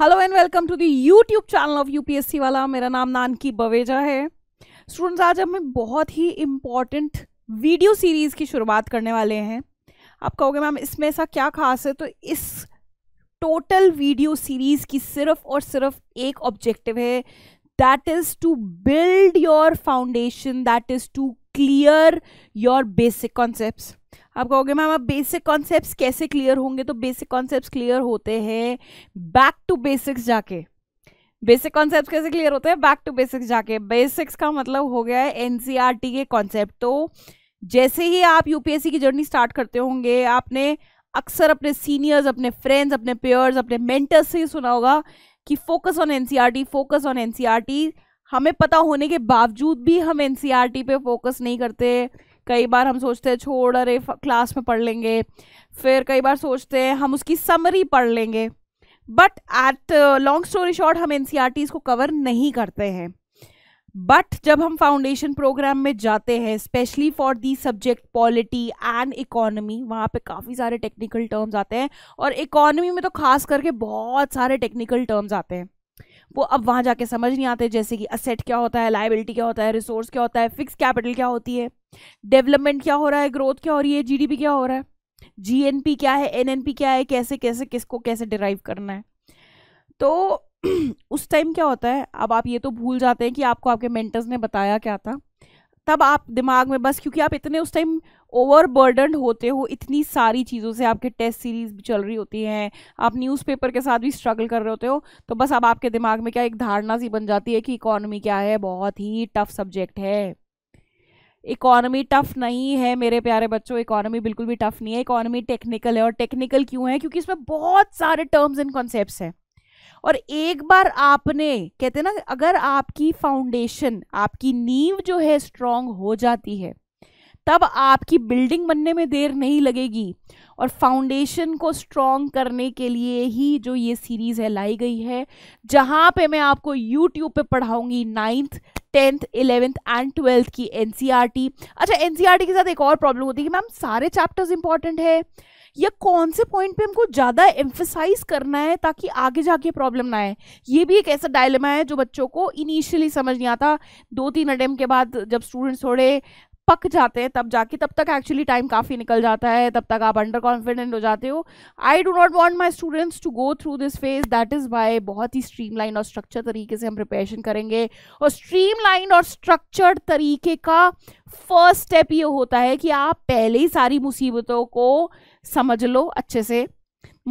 Hello and welcome to the YouTube channel of UPSC वाला मेरा नाम नानकी बवेजा है स्टूडेंट्स आज हम बहुत ही इम्पॉर्टेंट वीडियो सीरीज़ की शुरुआत करने वाले हैं आप कहोगे मैम इसमें ऐसा क्या खास है तो इस टोटल वीडियो सीरीज़ की सिर्फ और सिर्फ एक ऑब्जेक्टिव है that is to build your foundation that is to clear your basic concept आप कहोगे मैम आप बेसिक कॉन्सेप्ट कैसे क्लियर होंगे तो बेसिक कॉन्सेप्ट क्लियर होते हैं बैक टू बेसिक्स जाके बेसिक कॉन्सेप्ट कैसे क्लियर होते हैं बैक टू बेसिक्स जाके बेसिक्स का मतलब हो गया है टी e के कॉन्सेप्ट तो जैसे ही आप यूपीएससी की जर्नी स्टार्ट करते होंगे आपने अक्सर अपने सीनियर्स अपने फ्रेंड्स अपने पेयर्स अपने मेंटर्स से ही सुना होगा कि focus on NCERT focus on NCERT हमें पता होने के बावजूद भी हम एन e पे फोकस नहीं करते कई बार हम सोचते हैं छोड़ अरे क्लास में पढ़ लेंगे फिर कई बार सोचते हैं हम उसकी समरी पढ़ लेंगे but at long story short हम एन e को कवर नहीं करते हैं बट जब हम फाउंडेशन प्रोग्राम में जाते हैं specially for the subject polity and economy वहाँ पे काफ़ी सारे टेक्निकल टर्म्स आते हैं और इकोनॉमी में तो खास करके बहुत सारे टेक्निकल टर्म्स आते हैं वो अब वहाँ जाके समझ नहीं आते जैसे कि असेट क्या होता है लाइबिलिटी क्या होता है रिसोर्स क्या होता है फिक्स कैपिटल क्या होती है डेवलपमेंट क्या हो रहा है ग्रोथ क्या हो रही है जी क्या हो रहा है जी क्या है एन क्या है कैसे कैसे किसको कैसे डिराइव करना है तो उस टाइम क्या होता है अब आप ये तो भूल जाते हैं कि आपको आपके मेंटर्स ने बताया क्या था तब आप दिमाग में बस क्योंकि आप इतने उस टाइम ओवरबर्डन होते हो इतनी सारी चीज़ों से आपके टेस्ट सीरीज़ भी चल रही होती हैं आप न्यूज़पेपर के साथ भी स्ट्रगल कर रहे होते हो तो बस अब आपके दिमाग में क्या एक धारणा सी बन जाती है कि इकोनॉमी क्या है बहुत ही टफ सब्जेक्ट है इकोनॉमी टफ नहीं है मेरे प्यारे बच्चों इकोनॉमी बिल्कुल भी टफ नहीं है इकोनॉमी टेक्निकल है और टेक्निकल क्यों है क्योंकि इसमें बहुत सारे टर्म्स एंड कॉन्सेप्ट हैं और एक बार आपने कहते ना अगर आपकी फाउंडेशन आपकी नींव जो है स्ट्रांग हो जाती है तब आपकी बिल्डिंग बनने में देर नहीं लगेगी और फाउंडेशन को स्ट्रॉन्ग करने के लिए ही जो ये सीरीज़ है लाई गई है जहां पे मैं आपको यूट्यूब पे पढ़ाऊंगी ninth tenth eleventh and twelfth की एनसीआरटी e अच्छा एनसीआरटी e के साथ एक और प्रॉब्लम होती है कि मैम सारे चैप्टर्स इंपॉर्टेंट है या कौन से पॉइंट पे हमको ज़्यादा एम्फेसाइज करना है ताकि आगे जाके प्रॉब्लम ना आए ये भी एक ऐसा डायलमा है जो बच्चों को इनिशियली समझ नहीं आता दो तीन अटैम्प के बाद जब स्टूडेंट्स थोड़े पक जाते हैं तब जाके तब तक एक्चुअली टाइम काफ़ी निकल जाता है तब तक आप अंडर कॉन्फिडेंट हो जाते हो I do not want my students to go through this phase that is by बहुत ही स्ट्रीम लाइन और स्ट्रक्चर तरीके से हम प्रिपरेशन करेंगे और स्ट्रीम लाइन और स्ट्रक्चर्ड तरीके का फर्स्ट स्टेप ये होता है कि आप पहले ही सारी मुसीबतों को समझ लो अच्छे से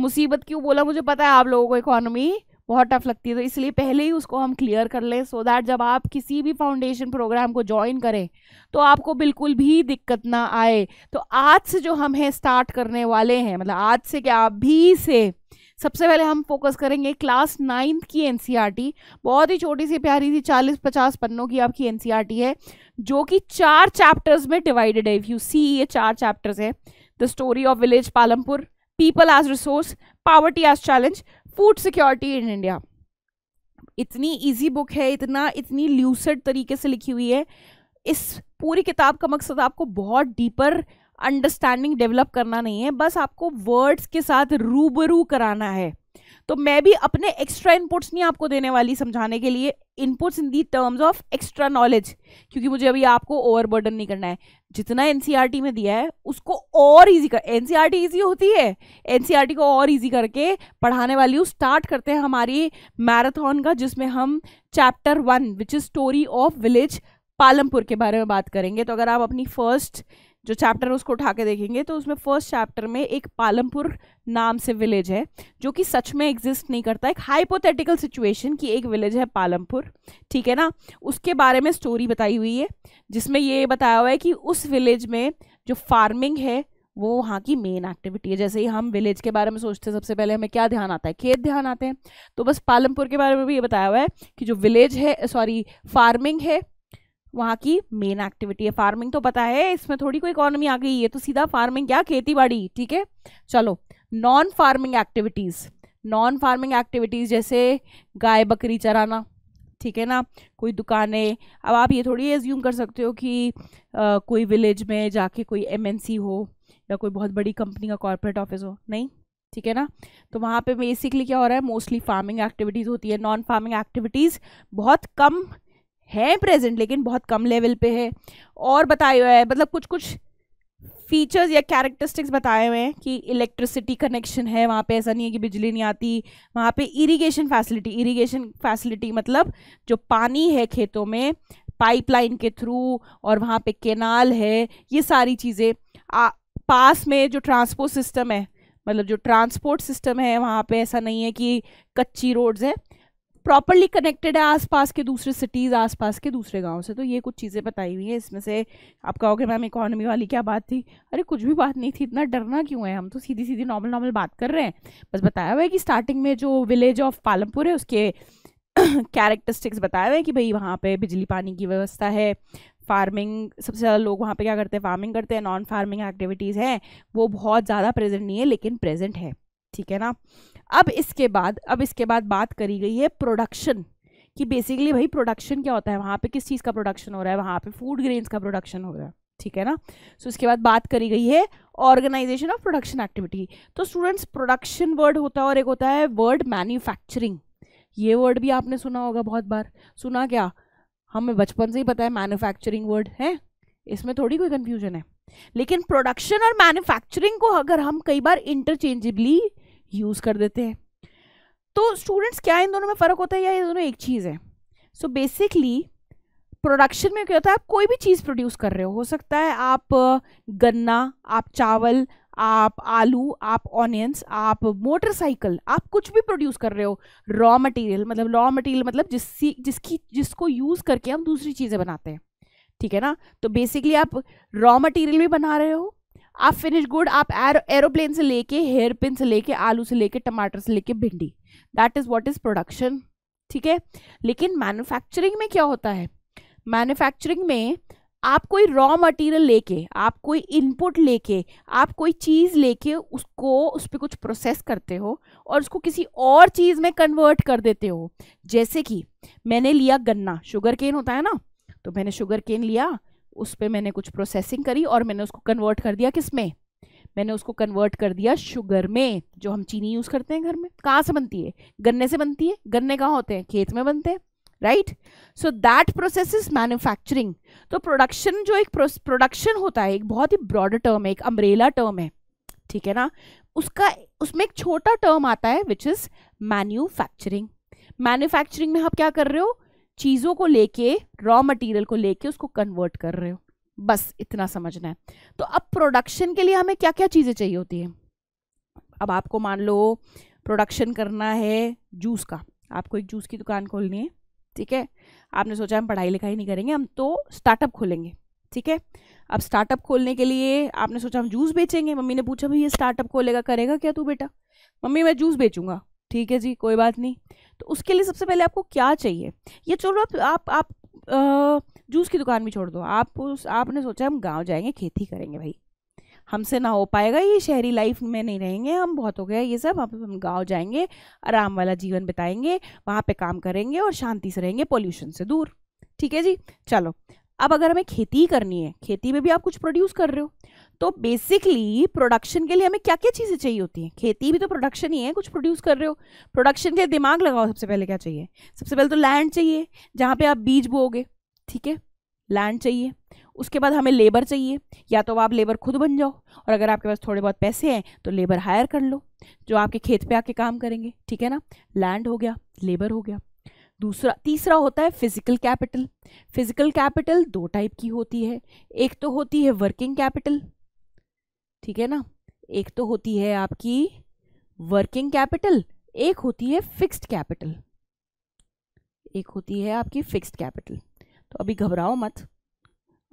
मुसीबत क्यों बोला मुझे पता है आप लोगों को इकोनॉमी बहुत टफ लगती है तो इसलिए पहले ही उसको हम क्लियर कर लें सो दैट जब आप किसी भी फाउंडेशन प्रोग्राम को ज्वाइन करें तो आपको बिल्कुल भी दिक्कत ना आए तो आज से जो हम हैं स्टार्ट करने वाले हैं मतलब आज से क्या अभी से सबसे पहले हम फोकस करेंगे क्लास नाइन्थ की एन e बहुत ही छोटी सी प्यारी सी चालीस पचास पन्नों की आपकी एन e है जो कि चार चैप्टर्स में डिवाइडेड है इफ़ यू सी ये चार चैप्टर्स हैं the story of village Palampur, people as resource, poverty as challenge, food security in India. इतनी इजी बुक है इतना इतनी ल्यूसड तरीके से लिखी हुई है इस पूरी किताब का मकसद आपको बहुत डीपर अंडरस्टैंडिंग डेवलप करना नहीं है बस आपको वर्ड्स के साथ रूबरू कराना है तो मैं भी अपने एक्स्ट्रा इनपुट्स नहीं आपको देने वाली समझाने के लिए inputs in the terms of extra knowledge क्योंकि मुझे अभी आपको ओवरबर्डन नहीं करना है जितना एनसीईआरटी e में दिया है उसको और इजी कर एनसीईआरटी इजी e होती है एनसीईआरटी e को और इजी करके पढ़ाने वाली हूँ स्टार्ट करते हैं हमारी मैराथन का जिसमें हम chapter one which is story of village Palampur के बारे में बात करेंगे तो अगर आप अपनी फर्स्ट जो चैप्टर उसको उठा के देखेंगे तो उसमें फर्स्ट चैप्टर में एक पालमपुर नाम से विलेज है जो कि सच में एग्जिस्ट नहीं करता एक हाइपोथेटिकल सिचुएशन की एक विलेज है पालमपुर ठीक है ना उसके बारे में स्टोरी बताई हुई है जिसमें ये बताया हुआ है कि उस विलेज में जो फार्मिंग है वो वहाँ की मेन एक्टिविटी है जैसे ही हम विलेज के बारे में सोचते हैं सबसे पहले हमें क्या ध्यान आता है खेत ध्यान आते हैं तो बस पालमपुर के बारे में भी ये बताया हुआ है कि जो विलेज है सॉरी फार्मिंग है वहाँ की मेन एक्टिविटी है फार्मिंग तो पता है इसमें थोड़ी कोई इकोनॉमी आ गई है तो सीधा फार्मिंग क्या खेती बाड़ी ठीक है चलो non farming activities non farming activities जैसे गाय बकरी चराना ठीक है ना कोई दुकानें अब आप ये थोड़ी एज्यूम कर सकते हो कि आ, कोई विलेज में जाके कोई एमएनसी हो या कोई बहुत बड़ी कंपनी का कॉरपोरेट ऑफिस हो नहीं ठीक है ना तो वहाँ पे बेसिकली क्या हो रहा है मोस्टली फार्मिंग एक्टिविटीज़ होती है नॉन फार्मिंग एक्टिविटीज़ बहुत कम हैं प्रेजेंट लेकिन बहुत कम लेवल पे है और बताया हुआ है मतलब कुछ कुछ फीचर्स या कैरेक्टरिस्टिक्स बताए हुए हैं कि इलेक्ट्रिसिटी कनेक्शन है वहाँ पे ऐसा नहीं है कि बिजली नहीं आती वहाँ पे इरिगेशन फैसिलिटी इरिगेशन फैसिलिटी मतलब जो पानी है खेतों में पाइपलाइन के थ्रू और वहाँ पे केनाल है ये सारी चीज़ें पास में जो ट्रांसपोर्ट सिस्टम है मतलब जो ट्रांसपोर्ट सिस्टम है वहाँ पे ऐसा नहीं है कि कच्ची रोड्स हैं प्रॉपरली कनेक्टेड है आसपास के दूसरे सिटीज़ आसपास के दूसरे गाँव से तो ये कुछ चीज़ें बताई हुई हैं इसमें से आप कहोगे मैम इकोनॉमी वाली क्या बात थी अरे कुछ भी बात नहीं थी इतना डरना क्यों है हम तो सीधी सीधी नॉर्मल नॉर्मल बात कर रहे हैं बस बताया हुआ है कि स्टार्टिंग में जो विलेज ऑफ पालमपुर है उसके कैरेक्टरिस्टिक्स बताए हुए हैं कि भाई वहाँ पे बिजली पानी की व्यवस्था है फार्मिंग सबसे ज़्यादा लोग वहाँ पे क्या करते हैं फार्मिंग करते हैं नॉन फार्मिंग एक्टिविटीज़ हैं वो बहुत ज़्यादा प्रेजेंट नहीं है लेकिन प्रेजेंट है ठीक है ना अब इसके बाद अब इसके बाद बात करी गई है प्रोडक्शन कि बेसिकली भाई प्रोडक्शन क्या होता है वहाँ पे किस चीज़ का प्रोडक्शन हो रहा है वहाँ पे फूड ग्रेन्स का प्रोडक्शन हो रहा है ठीक है ना सो so, इसके बाद बात करी गई है ऑर्गेनाइजेशन ऑफ प्रोडक्शन एक्टिविटी तो स्टूडेंट्स प्रोडक्शन वर्ड होता है और एक होता है वर्ड मैन्युफैक्चरिंग ये वर्ड भी आपने सुना होगा बहुत बार सुना क्या हमें बचपन से ही पता है मैन्युफैक्चरिंग वर्ड है इसमें थोड़ी कोई कन्फ्यूजन है लेकिन प्रोडक्शन और मैन्युफैक्चरिंग को अगर हम कई बार इंटरचेंजेबली यूज़ कर देते हैं तो स्टूडेंट्स क्या इन दोनों में फ़र्क होता है या ये दोनों एक चीज़ है सो बेसिकली प्रोडक्शन में क्या होता है आप कोई भी चीज़ प्रोड्यूस कर रहे हो हो सकता है आप गन्ना आप चावल आप आलू आप ऑनियंस आप मोटरसाइकिल आप कुछ भी प्रोड्यूस कर रहे हो रॉ मटेरियल मतलब रॉ मटेरियल मतलब जिस जिसकी जिसको यूज़ करके हम दूसरी चीज़ें बनाते हैं ठीक है ना तो बेसिकली आप रॉ मटेरियल भी बना रहे हो आप फिनिश गुड आप एरोप्लेन से लेके हेयर पिन से लेके आलू से लेके टमाटर से लेके भिंडी that is what is production ठीक है लेकिन मैन्युफैक्चरिंग में क्या होता है मैन्युफैक्चरिंग में आप कोई रॉ मटेरियल लेके आप कोई इनपुट लेके आप कोई चीज़ लेके उसको उस पर कुछ प्रोसेस करते हो और उसको किसी और चीज़ में कन्वर्ट कर देते हो जैसे कि मैंने लिया गन्ना शुगर केन होता है ना तो मैंने शुगर केन लिया उस पर मैंने कुछ प्रोसेसिंग करी और मैंने उसको कन्वर्ट कर दिया किस में मैंने उसको कन्वर्ट कर दिया शुगर में जो हम चीनी यूज़ करते हैं घर में कहाँ से बनती है गन्ने से बनती है गन्ने कहाँ होते हैं खेत में बनते हैं right so that process is manufacturing तो प्रोडक्शन जो एक प्रोडक्शन होता है एक बहुत ही ब्रॉड टर्म है एक अम्ब्रेला टर्म है ठीक है ना उसका उसमें एक छोटा टर्म आता है विच इज़ मैन्युफैक्चरिंग मैन्युफैक्चरिंग में आप क्या कर रहे हो चीज़ों को लेके रॉ मटेरियल को लेके उसको कन्वर्ट कर रहे हो बस इतना समझना है तो अब प्रोडक्शन के लिए हमें क्या क्या चीज़ें चाहिए होती हैं अब आपको मान लो प्रोडक्शन करना है जूस का आपको एक जूस की दुकान खोलनी है ठीक है आपने सोचा हम पढ़ाई लिखाई नहीं करेंगे हम तो स्टार्टअप खोलेंगे ठीक है अब स्टार्टअप खोलने के लिए आपने सोचा हम जूस बेचेंगे मम्मी ने पूछा भाई ये स्टार्टअप खोलेगा करेगा क्या तू बेटा मम्मी मैं जूस बेचूंगा ठीक है जी कोई बात नहीं तो उसके लिए सबसे पहले आपको क्या चाहिए ये चलो आप आप, आप जूस की दुकान भी छोड़ दो आप उस आपने सोचा हम गाँव जाएंगे खेती करेंगे भाई हमसे ना हो पाएगा ये शहरी लाइफ में नहीं रहेंगे हम बहुत हो गया ये सब हम हम गाँव जाएंगे आराम वाला जीवन बिताएंगे वहाँ पे काम करेंगे और शांति से रहेंगे पोल्यूशन से दूर ठीक है जी चलो अब अगर हमें खेती ही करनी है खेती में भी आप कुछ प्रोड्यूस कर रहे हो तो बेसिकली प्रोडक्शन के लिए हमें क्या क्या चीज़ें चाहिए होती हैं खेती भी तो प्रोडक्शन ही है कुछ प्रोड्यूस कर रहे हो प्रोडक्शन के दिमाग लगाओ सबसे पहले क्या चाहिए सबसे पहले तो लैंड चाहिए जहाँ पे आप बीज बोओगे ठीक है लैंड चाहिए उसके बाद हमें लेबर चाहिए या तो आप लेबर खुद बन जाओ और अगर आपके पास थोड़े बहुत पैसे हैं तो लेबर हायर कर लो जो आपके खेत पर आके काम करेंगे ठीक है ना लैंड हो गया लेबर हो गया दूसरा तीसरा होता है फिजिकल कैपिटल फिजिकल कैपिटल दो टाइप की होती है एक तो होती है वर्किंग कैपिटल ठीक है ना एक तो होती है आपकी वर्किंग कैपिटल एक होती है फिक्स्ड कैपिटल एक होती है आपकी फिक्स्ड कैपिटल तो अभी घबराओ मत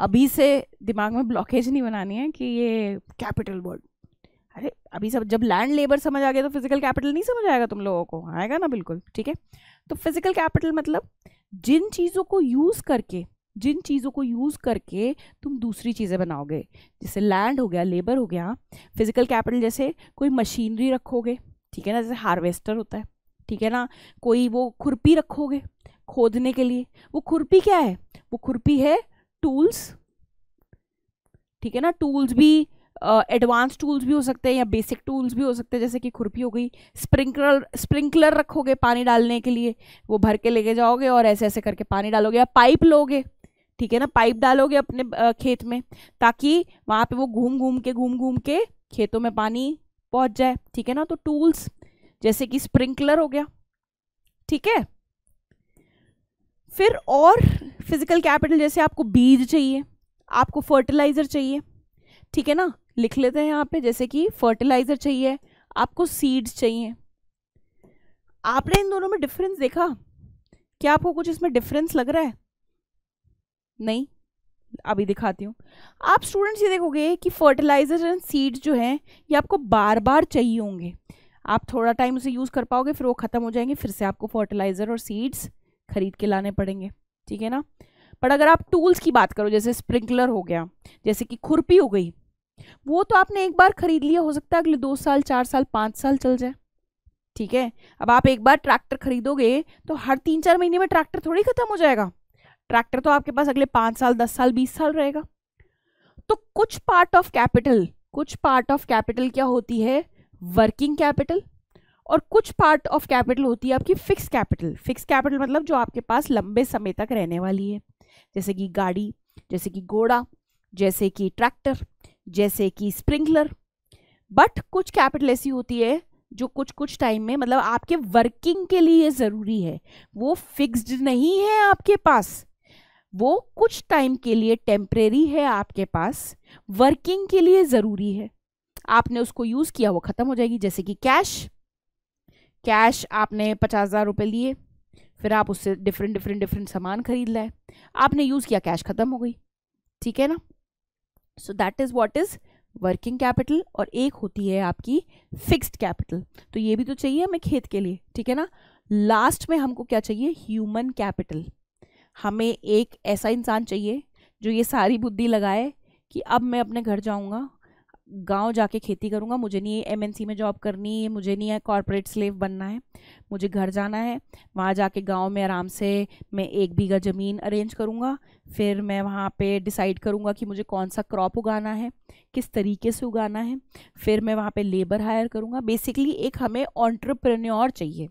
अभी से दिमाग में ब्लॉकेज नहीं बनानी है कि ये कैपिटल वर्ड अरे अभी सब जब लैंड लेबर समझ आ गया तो फिजिकल कैपिटल नहीं समझ आएगा तुम लोगों को आएगा ना बिल्कुल ठीक है तो फिजिकल कैपिटल मतलब जिन चीज़ों को यूज़ करके जिन चीज़ों को यूज़ करके तुम दूसरी चीज़ें बनाओगे जैसे लैंड हो गया लेबर हो गया फिजिकल कैपिटल जैसे कोई मशीनरी रखोगे ठीक है ना जैसे हार्वेस्टर होता है ठीक है ना कोई वो खुरपी रखोगे खोदने के लिए वो खुरपी क्या है वो खुरपी है टूल्स ठीक है ना टूल्स भी एडवांस uh, टूल्स भी हो सकते हैं या बेसिक टूल्स भी हो सकते हैं जैसे कि खुरपी हो गई स्प्रिंकलर स्प्रिंकलर रखोगे पानी डालने के लिए वो भर के लेके जाओगे और ऐसे ऐसे करके पानी डालोगे या पाइप लोगे ठीक है ना पाइप डालोगे अपने खेत में ताकि वहाँ पे वो घूम घूम के घूम घूम के खेतों में पानी पहुँच जाए ठीक है ना तो टूल्स जैसे कि स्प्रिंकलर हो गया ठीक है फिर और फिजिकल कैपिटल जैसे आपको बीज चाहिए आपको फर्टिलाइज़र चाहिए ठीक है ना लिख लेते हैं यहाँ पे जैसे कि फर्टिलाइज़र चाहिए आपको सीड्स चाहिए आपने इन दोनों में डिफरेंस देखा क्या आपको कुछ इसमें डिफरेंस लग रहा है नहीं अभी दिखाती हूँ आप स्टूडेंट्स ये देखोगे कि फर्टिलाइजर एंड सीड्स जो हैं ये आपको बार बार चाहिए होंगे आप थोड़ा टाइम उसे यूज़ कर पाओगे फिर वो ख़त्म हो जाएंगे फिर से आपको फर्टिलाइज़र और सीड्स खरीद के लाने पड़ेंगे ठीक है ना पर अगर आप टूल्स की बात करो जैसे स्प्रिंकलर हो गया जैसे कि खुरपी हो गई वो तो आपने एक बार ख़रीद लिया हो सकता है अगले दो साल चार साल पाँच साल चल जाए ठीक है अब आप एक बार ट्रैक्टर खरीदोगे तो हर तीन चार महीने में ट्रैक्टर थोड़ी ख़त्म हो जाएगा ट्रैक्टर तो आपके पास अगले पाँच साल दस साल बीस साल रहेगा तो कुछ पार्ट ऑफ कैपिटल कुछ पार्ट ऑफ कैपिटल क्या होती है वर्किंग कैपिटल और कुछ पार्ट ऑफ कैपिटल होती है आपकी फिक्स कैपिटल फिक्स कैपिटल मतलब जो आपके पास लंबे समय तक रहने वाली है जैसे कि गाड़ी जैसे कि घोड़ा जैसे कि ट्रैक्टर जैसे कि स्प्रिंकलर बट कुछ कैपिटल ऐसी होती है जो कुछ कुछ टाइम में मतलब आपके वर्किंग के लिए ज़रूरी है वो फिक्स्ड नहीं है आपके पास वो कुछ टाइम के लिए टेम्परेरी है आपके पास वर्किंग के लिए ज़रूरी है आपने उसको यूज़ किया वो ख़त्म हो जाएगी जैसे कि कैश कैश आपने पचास हज़ार रुपये लिए फिर आप उससे डिफरेंट डिफरेंट डिफरेंट सामान खरीद लाए आपने यूज़ किया कैश ख़त्म हो गई ठीक है ना so that is what is working capital और एक होती है आपकी फिक्स्ड कैपिटल तो ये भी तो चाहिए हमें खेत के लिए ठीक है ना लास्ट में हमको क्या चाहिए ह्यूमन कैपिटल हमें एक ऐसा इंसान चाहिए जो ये सारी बुद्धि लगाए कि अब मैं अपने घर जाऊँगा गांव जाके खेती करूँगा मुझे नहीं एमएनसी में जॉब करनी है मुझे नहीं है कॉरपोरेट स्लेव बनना है मुझे घर जाना है वहाँ जाके गांव में आराम से मैं एक बीघा ज़मीन अरेंज करूँगा फिर मैं वहाँ पे डिसाइड करूँगा कि मुझे कौन सा क्रॉप उगाना है किस तरीके से उगाना है फिर मैं वहाँ पर लेबर हायर करूँगा बेसिकली एक हमें ऑन्ट्रप्रन्योर चाहिए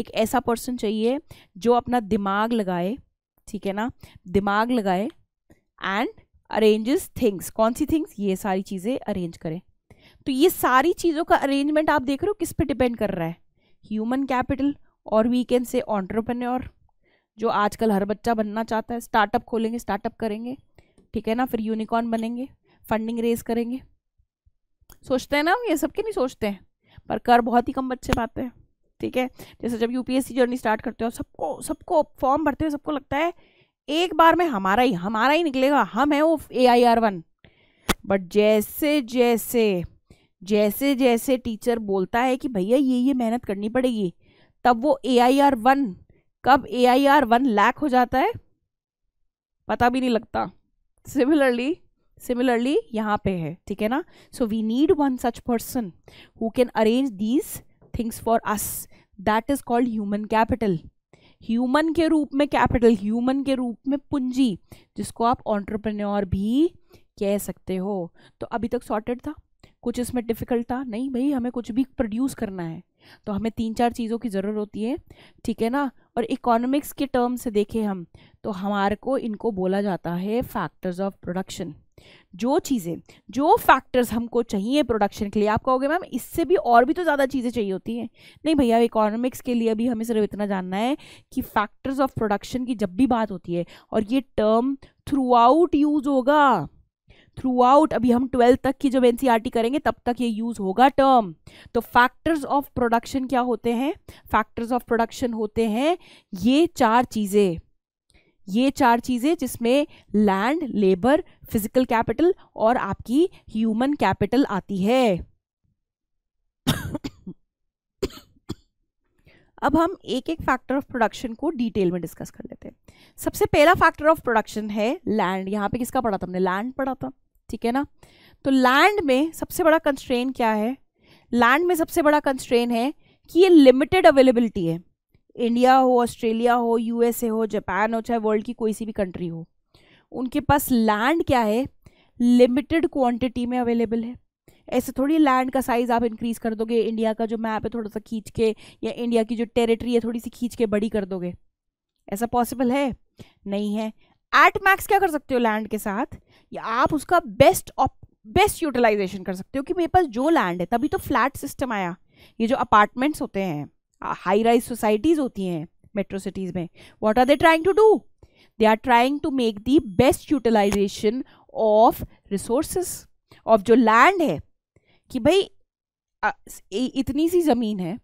एक ऐसा पर्सन चाहिए जो अपना दिमाग लगाए ठीक है ना दिमाग लगाए एंड अरेंजेस थिंग्स कौन सी थिंग्स ये सारी चीज़ें अरेंज करें तो ये सारी चीज़ों का अरेंजमेंट आप देख रहे हो किस पे डिपेंड कर रहा है ह्यूमन कैपिटल और वी कैन से ऑन्टरप्रनोर जो आजकल हर बच्चा बनना चाहता है स्टार्टअप खोलेंगे स्टार्टअप करेंगे ठीक है ना फिर यूनिकॉर्न बनेंगे फंडिंग रेज करेंगे सोचते हैं ना हम ये सब के नहीं सोचते हैं पर कर बहुत ही कम बच्चे पाते हैं ठीक है जैसे जब यूपीएससी जर्नी स्टार्ट करते हो सबको सबको फॉर्म भरते हुए सबको लगता है एक बार में हमारा ही हमारा ही निकलेगा हम है वो A I R one but जैसे जैसे जैसे जैसे टीचर बोलता है कि भैया ये ये मेहनत करनी पड़ेगी तब वो ए आई आर वन कब A I R one lack हो जाता है पता भी नहीं लगता सिमिलरली सिमिलरली यहाँ पे है ठीक है ना so we need one such person who can arrange these things for us that is called human capital human के रूप में कैपिटल ह्यूमन के रूप में पूंजी जिसको आप ऑन्टरप्रन्योर भी कह सकते हो तो अभी तक सॉर्टेड था कुछ इसमें डिफ़िकल्ट था नहीं भाई हमें कुछ भी प्रोड्यूस करना है तो हमें तीन चार चीज़ों की ज़रूरत होती है ठीक है ना और इकोनॉमिक्स के टर्म से देखें हम तो हमारे को इनको बोला जाता है फैक्टर्स ऑफ प्रोडक्शन जो चीज़ें जो फैक्टर्स हमको चाहिए प्रोडक्शन के लिए आप कहोगे मैम इससे भी और भी तो ज़्यादा चीज़ें चाहिए होती हैं नहीं भैया इकोनॉमिक्स के लिए भी हमें सिर्फ इतना जानना है कि फैक्टर्स ऑफ प्रोडक्शन की जब भी बात होती है और ये टर्म थ्रू आउट यूज़ होगा थ्रू आउट अभी हम ट्वेल्थ तक की जब एनसीईआरटी e करेंगे तब तक ये यूज होगा टर्म तो फैक्टर्स ऑफ प्रोडक्शन क्या होते हैं फैक्टर्स ऑफ प्रोडक्शन होते हैं ये चार चीजें ये चार चीज़ें जिसमें लैंड लेबर फिजिकल कैपिटल और आपकी ह्यूमन कैपिटल आती है अब हम एक एक फैक्टर ऑफ प्रोडक्शन को डिटेल में डिस्कस कर लेते हैं सबसे पहला फैक्टर ऑफ प्रोडक्शन है लैंड यहाँ पे किसका पढ़ा था हमने लैंड पढ़ा था ठीक है ना तो लैंड में सबसे बड़ा कंस्ट्रेन क्या है लैंड में सबसे बड़ा कंस्ट्रेन है कि ये लिमिटेड अवेलेबिलिटी है इंडिया हो ऑस्ट्रेलिया हो यूएसए हो जापान हो चाहे वर्ल्ड की कोई सी भी कंट्री हो उनके पास लैंड क्या है लिमिटेड क्वांटिटी में अवेलेबल है ऐसे थोड़ी लैंड का साइज़ आप इंक्रीज़ कर दोगे इंडिया का जो मैप है थोड़ा सा खींच के या इंडिया की जो टेरिटरी है थोड़ी सी खींच के बड़ी कर दोगे ऐसा पॉसिबल है नहीं है एट मैक्स क्या कर सकते हो लैंड के साथ या आप उसका बेस्ट बेस्ट यूटिलाइजेशन कर सकते हो कि मेरे पास जो लैंड है तभी तो फ्लैट सिस्टम आया ये जो अपार्टमेंट्स होते हैं हाई राइज सोसाइटीज़ होती हैं मेट्रो सिटीज़ में what are they trying to do they are trying to make the best utilisation of resources of जो लैंड है कि भाई इतनी सी ज़मीन है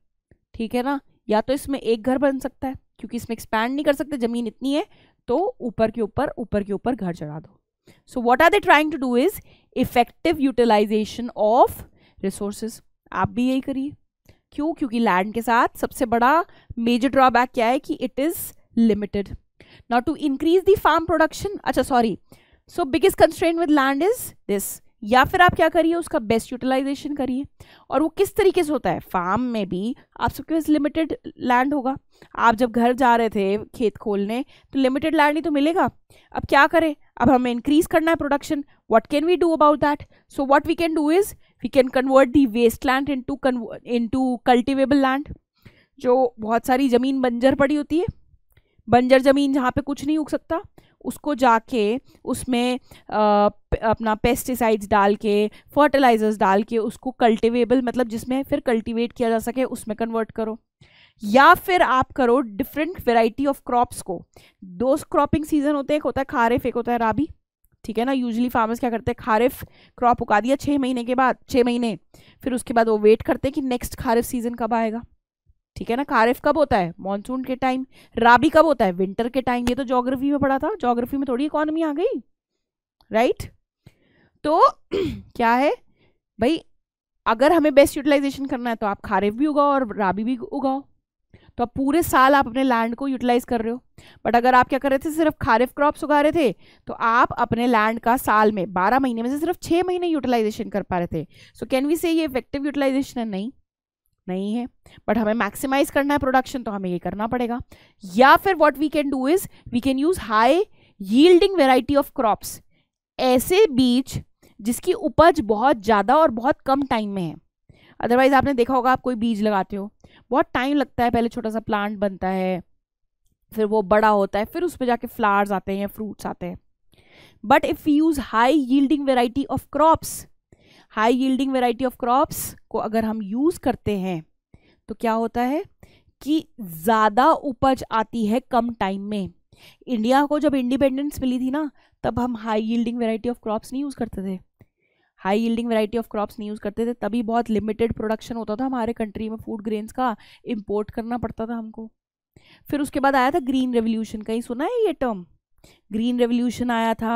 ठीक है ना या तो इसमें एक घर बन सकता है क्योंकि इसमें एक्सपैंड नहीं कर सकते ज़मीन इतनी है तो ऊपर के ऊपर ऊपर के ऊपर घर चढ़ा दो so what are they trying to do is effective utilisation of resources आप भी यही करिए क्यों क्योंकि लैंड के साथ सबसे बड़ा मेजर ड्रॉबैक क्या है कि it is limited not to increase the farm production अच्छा sorry so biggest constraint with land is this या फिर आप क्या करिए उसका बेस्ट यूटिलाइजेशन करिए और वो किस तरीके से होता है फार्म में भी आप सबके पास लिमिटेड लैंड होगा आप जब घर जा रहे थे खेत खोलने तो लिमिटेड लैंड ही तो मिलेगा अब क्या करें अब हमें इंक्रीज करना है production can we do about that so so we can do is we can convert the waste land into cultivable land जो बहुत सारी ज़मीन बंजर पड़ी होती है बंजर ज़मीन जहाँ पे कुछ नहीं उग सकता उसको जाके उसमें आ, अपना पेस्टिसाइड्स डाल के फर्टिलाइज़र्स डाल के उसको कल्टिवेबल मतलब जिसमें फिर कल्टिवेट किया जा सके उसमें कन्वर्ट करो या फिर आप करो डिफरेंट वेराइटी ऑफ क्रॉप्स को दो क्रॉपिंग सीजन होते हैं एक होता है खारिफ एक होता है राबी ठीक है ना यूजली फार्मर्स क्या करते हैं खारिफ क्रॉप उगा दिया छः महीने के बाद छः महीने फिर उसके बाद वो वेट करते हैं कि नेक्स्ट खारिफ सीजन कब आएगा ठीक है ना खारिफ कब होता है मानसून के टाइम राबी कब होता है विंटर के टाइम ये तो जोग्राफी में पढ़ा था जोग्राफी में थोड़ी इकोनॉमी आ गई राइट तो क्या है भाई अगर हमें बेस्ट यूटिलाइजेशन करना है तो आप खारिफ भी उगाओ और राबी भी उगाओ तो आप पूरे साल आप अपने लैंड को यूटिलाइज कर रहे हो बट अगर आप क्या कर रहे थे सिर्फ खारिफ क्रॉप्स उगा रहे थे तो आप अपने लैंड का साल में बारह महीने में से सिर्फ 6 महीने यूटिलाइजेशन कर पा रहे थे सो कैन वी से ये इफेक्टिव यूटिलाइजेशन है नहीं नहीं है बट हमें मैक्सिमाइज करना है प्रोडक्शन तो हमें ये करना पड़ेगा या फिर what we can do is we can use high yielding variety of crops ऐसे बीज जिसकी उपज बहुत ज़्यादा और बहुत कम टाइम में है अदरवाइज आपने देखा होगा आप कोई बीज लगाते हो बहुत टाइम लगता है पहले छोटा सा प्लांट बनता है फिर वो बड़ा होता है फिर उस पर जाके फ्लावर्स आते हैं फ्रूट्स आते हैं but if use high yielding variety of crops high yielding variety of crops को अगर हम यूज़ करते हैं तो क्या होता है कि ज़्यादा उपज आती है कम टाइम में इंडिया को जब इंडिपेंडेंस मिली थी ना तब हम high yielding variety of crops नहीं यूज़ करते थे high yielding variety of crops नहीं यूज़ करते थे तभी बहुत लिमिटेड प्रोडक्शन होता था हमारे कंट्री में फूड ग्रेन्स का इम्पोर्ट करना पड़ता था हमको फिर उसके बाद आया था ग्रीन रेवोल्यूशन कहीं सुना है ये टर्म ग्रीन रेवोल्यूशन आया था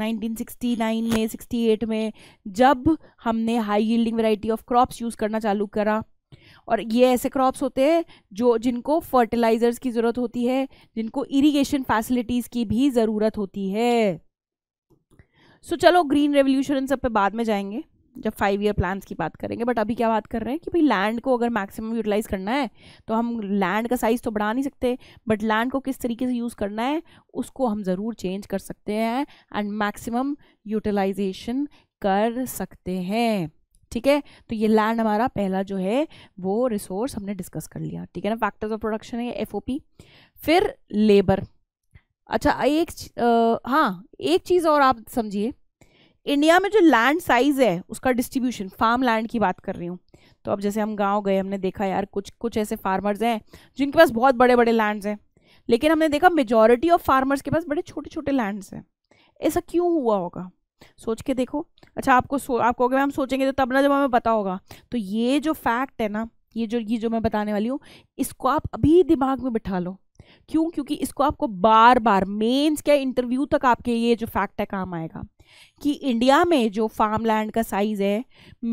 1969 में 68 में जब हमने high yielding variety of crops use करना चालू करा और ये ऐसे क्रॉप्स होते हैं जो जिनको फर्टिलाइज़र्स की ज़रूरत होती है जिनको इरिगेशन फैसिलिटीज़ की भी ज़रूरत होती है सो so, चलो ग्रीन रेवोल्यूशन इन सब पे बाद में जाएंगे जब फाइव ईयर प्लान्स की बात करेंगे बट अभी क्या बात कर रहे हैं कि भाई लैंड को अगर मैक्सिमम यूटिलाइज करना है तो हम लैंड का साइज़ तो बढ़ा नहीं सकते बट लैंड को किस तरीके से यूज़ करना है उसको हम ज़रूर चेंज कर सकते हैं एंड मैक्सिमम यूटिलाइजेशन कर सकते हैं ठीक है तो ये लैंड हमारा पहला जो है वो रिसोर्स हमने डिस्कस कर लिया ठीक है ना फैक्टर्स ऑफ प्रोडक्शन है एफ फिर लेबर अच्छा एक आ, हाँ एक चीज़ और आप समझिए इंडिया में जो लैंड साइज है उसका डिस्ट्रीब्यूशन फार्म लैंड की बात कर रही हूँ तो अब जैसे हम गांव गए हमने देखा यार कुछ कुछ ऐसे फार्मर्स हैं जिनके पास बहुत बड़े बड़े लैंड्स हैं लेकिन हमने देखा मेजॉरिटी ऑफ फार्मर्स के पास बड़े छोटे छोटे लैंड्स हैं ऐसा क्यों हुआ होगा सोच के देखो अच्छा आपको सो, अगर हम सोचेंगे तो तब ना जब हमें पता होगा तो ये जो फैक्ट है ना ये जो ये जो मैं बताने वाली हूँ इसको आप अभी दिमाग में बिठा लो क्यों क्योंकि इसको आपको बार बार मेंस के इंटरव्यू तक आपके ये जो फैक्ट है काम आएगा कि इंडिया में जो फार्म लैंड का साइज़ है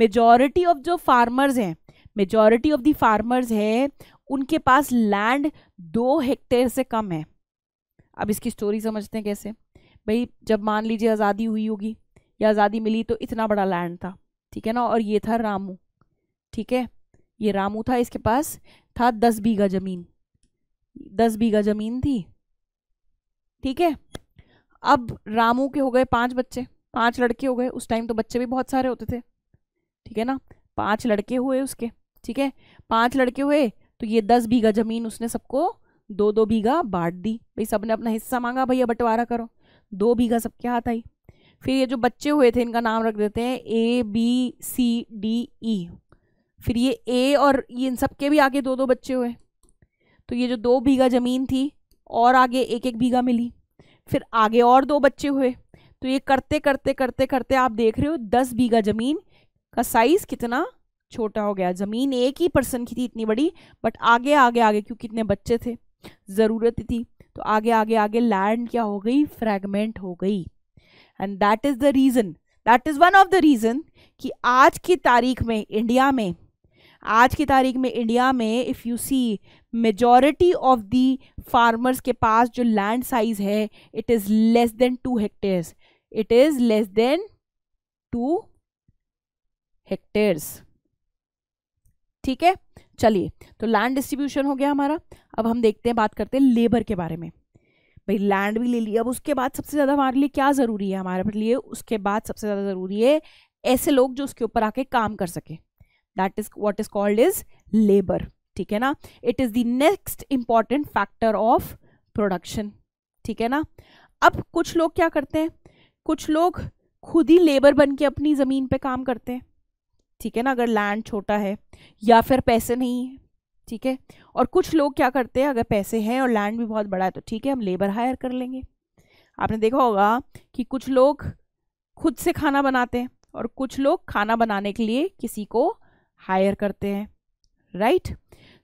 मेजॉरिटी ऑफ जो फार्मर्स हैं मेजॉरिटी ऑफ दी फार्मर्स है उनके पास लैंड दो हेक्टेयर से कम है अब इसकी स्टोरी समझते हैं कैसे भाई जब मान लीजिए आज़ादी हुई होगी या आज़ादी मिली तो इतना बड़ा लैंड था ठीक है ना और ये था रामू ठीक है ये रामू था इसके पास था दस बीघा ज़मीन दस बीघा जमीन थी ठीक है अब रामू के हो गए पांच बच्चे पांच लड़के हो गए उस टाइम तो बच्चे भी बहुत सारे होते थे ठीक है ना पांच लड़के हुए उसके ठीक है पांच लड़के हुए तो ये दस बीघा जमीन उसने सबको दो दो बीघा बांट दी भाई सबने अपना हिस्सा मांगा भैया बंटवारा करो दो बीघा सबके हाथ आई फिर ये जो बच्चे हुए थे इनका नाम रख देते हैं A B C D E फिर ये ए और ये इन सबके भी आगे दो दो बच्चे हुए तो ये जो दो बीघा ज़मीन थी और आगे एक एक बीघा मिली फिर आगे और दो बच्चे हुए तो ये करते करते करते करते आप देख रहे हो दस बीघा ज़मीन का साइज़ कितना छोटा हो गया ज़मीन एक ही पर्सन की थी इतनी बड़ी बट आगे आगे आगे क्योंकि इतने बच्चे थे ज़रूरत थी तो आगे आगे आगे लैंड क्या हो गई फ्रैगमेंट हो गई and that is the reason that is one of the reason कि आज की तारीख में इंडिया में आज की तारीख में इंडिया में if you see majority of the farmers के पास जो लैंड साइज है it is less than two hectares it is less than two hectares ठीक है चलिए तो लैंड डिस्ट्रीब्यूशन हो गया हमारा अब हम देखते हैं बात करते हैं लेबर के बारे में भाई लैंड भी ले लिया अब उसके बाद सबसे ज़्यादा हमारे लिए क्या ज़रूरी है हमारे लिए उसके बाद सबसे ज़्यादा ज़रूरी है ऐसे लोग जो उसके ऊपर आके काम कर सकें that is what is called is labour ठीक है ना it is the next important factor of production ठीक है ना अब कुछ लोग क्या करते हैं कुछ लोग खुद ही लेबर बन के अपनी ज़मीन पे काम करते हैं ठीक है ना अगर लैंड छोटा है या फिर पैसे नहीं है ठीक है और कुछ लोग क्या करते हैं अगर पैसे हैं और लैंड भी बहुत बड़ा है तो ठीक है हम लेबर हायर कर लेंगे आपने देखा होगा कि कुछ लोग खुद से खाना बनाते हैं और कुछ लोग खाना बनाने के लिए किसी को हायर करते हैं right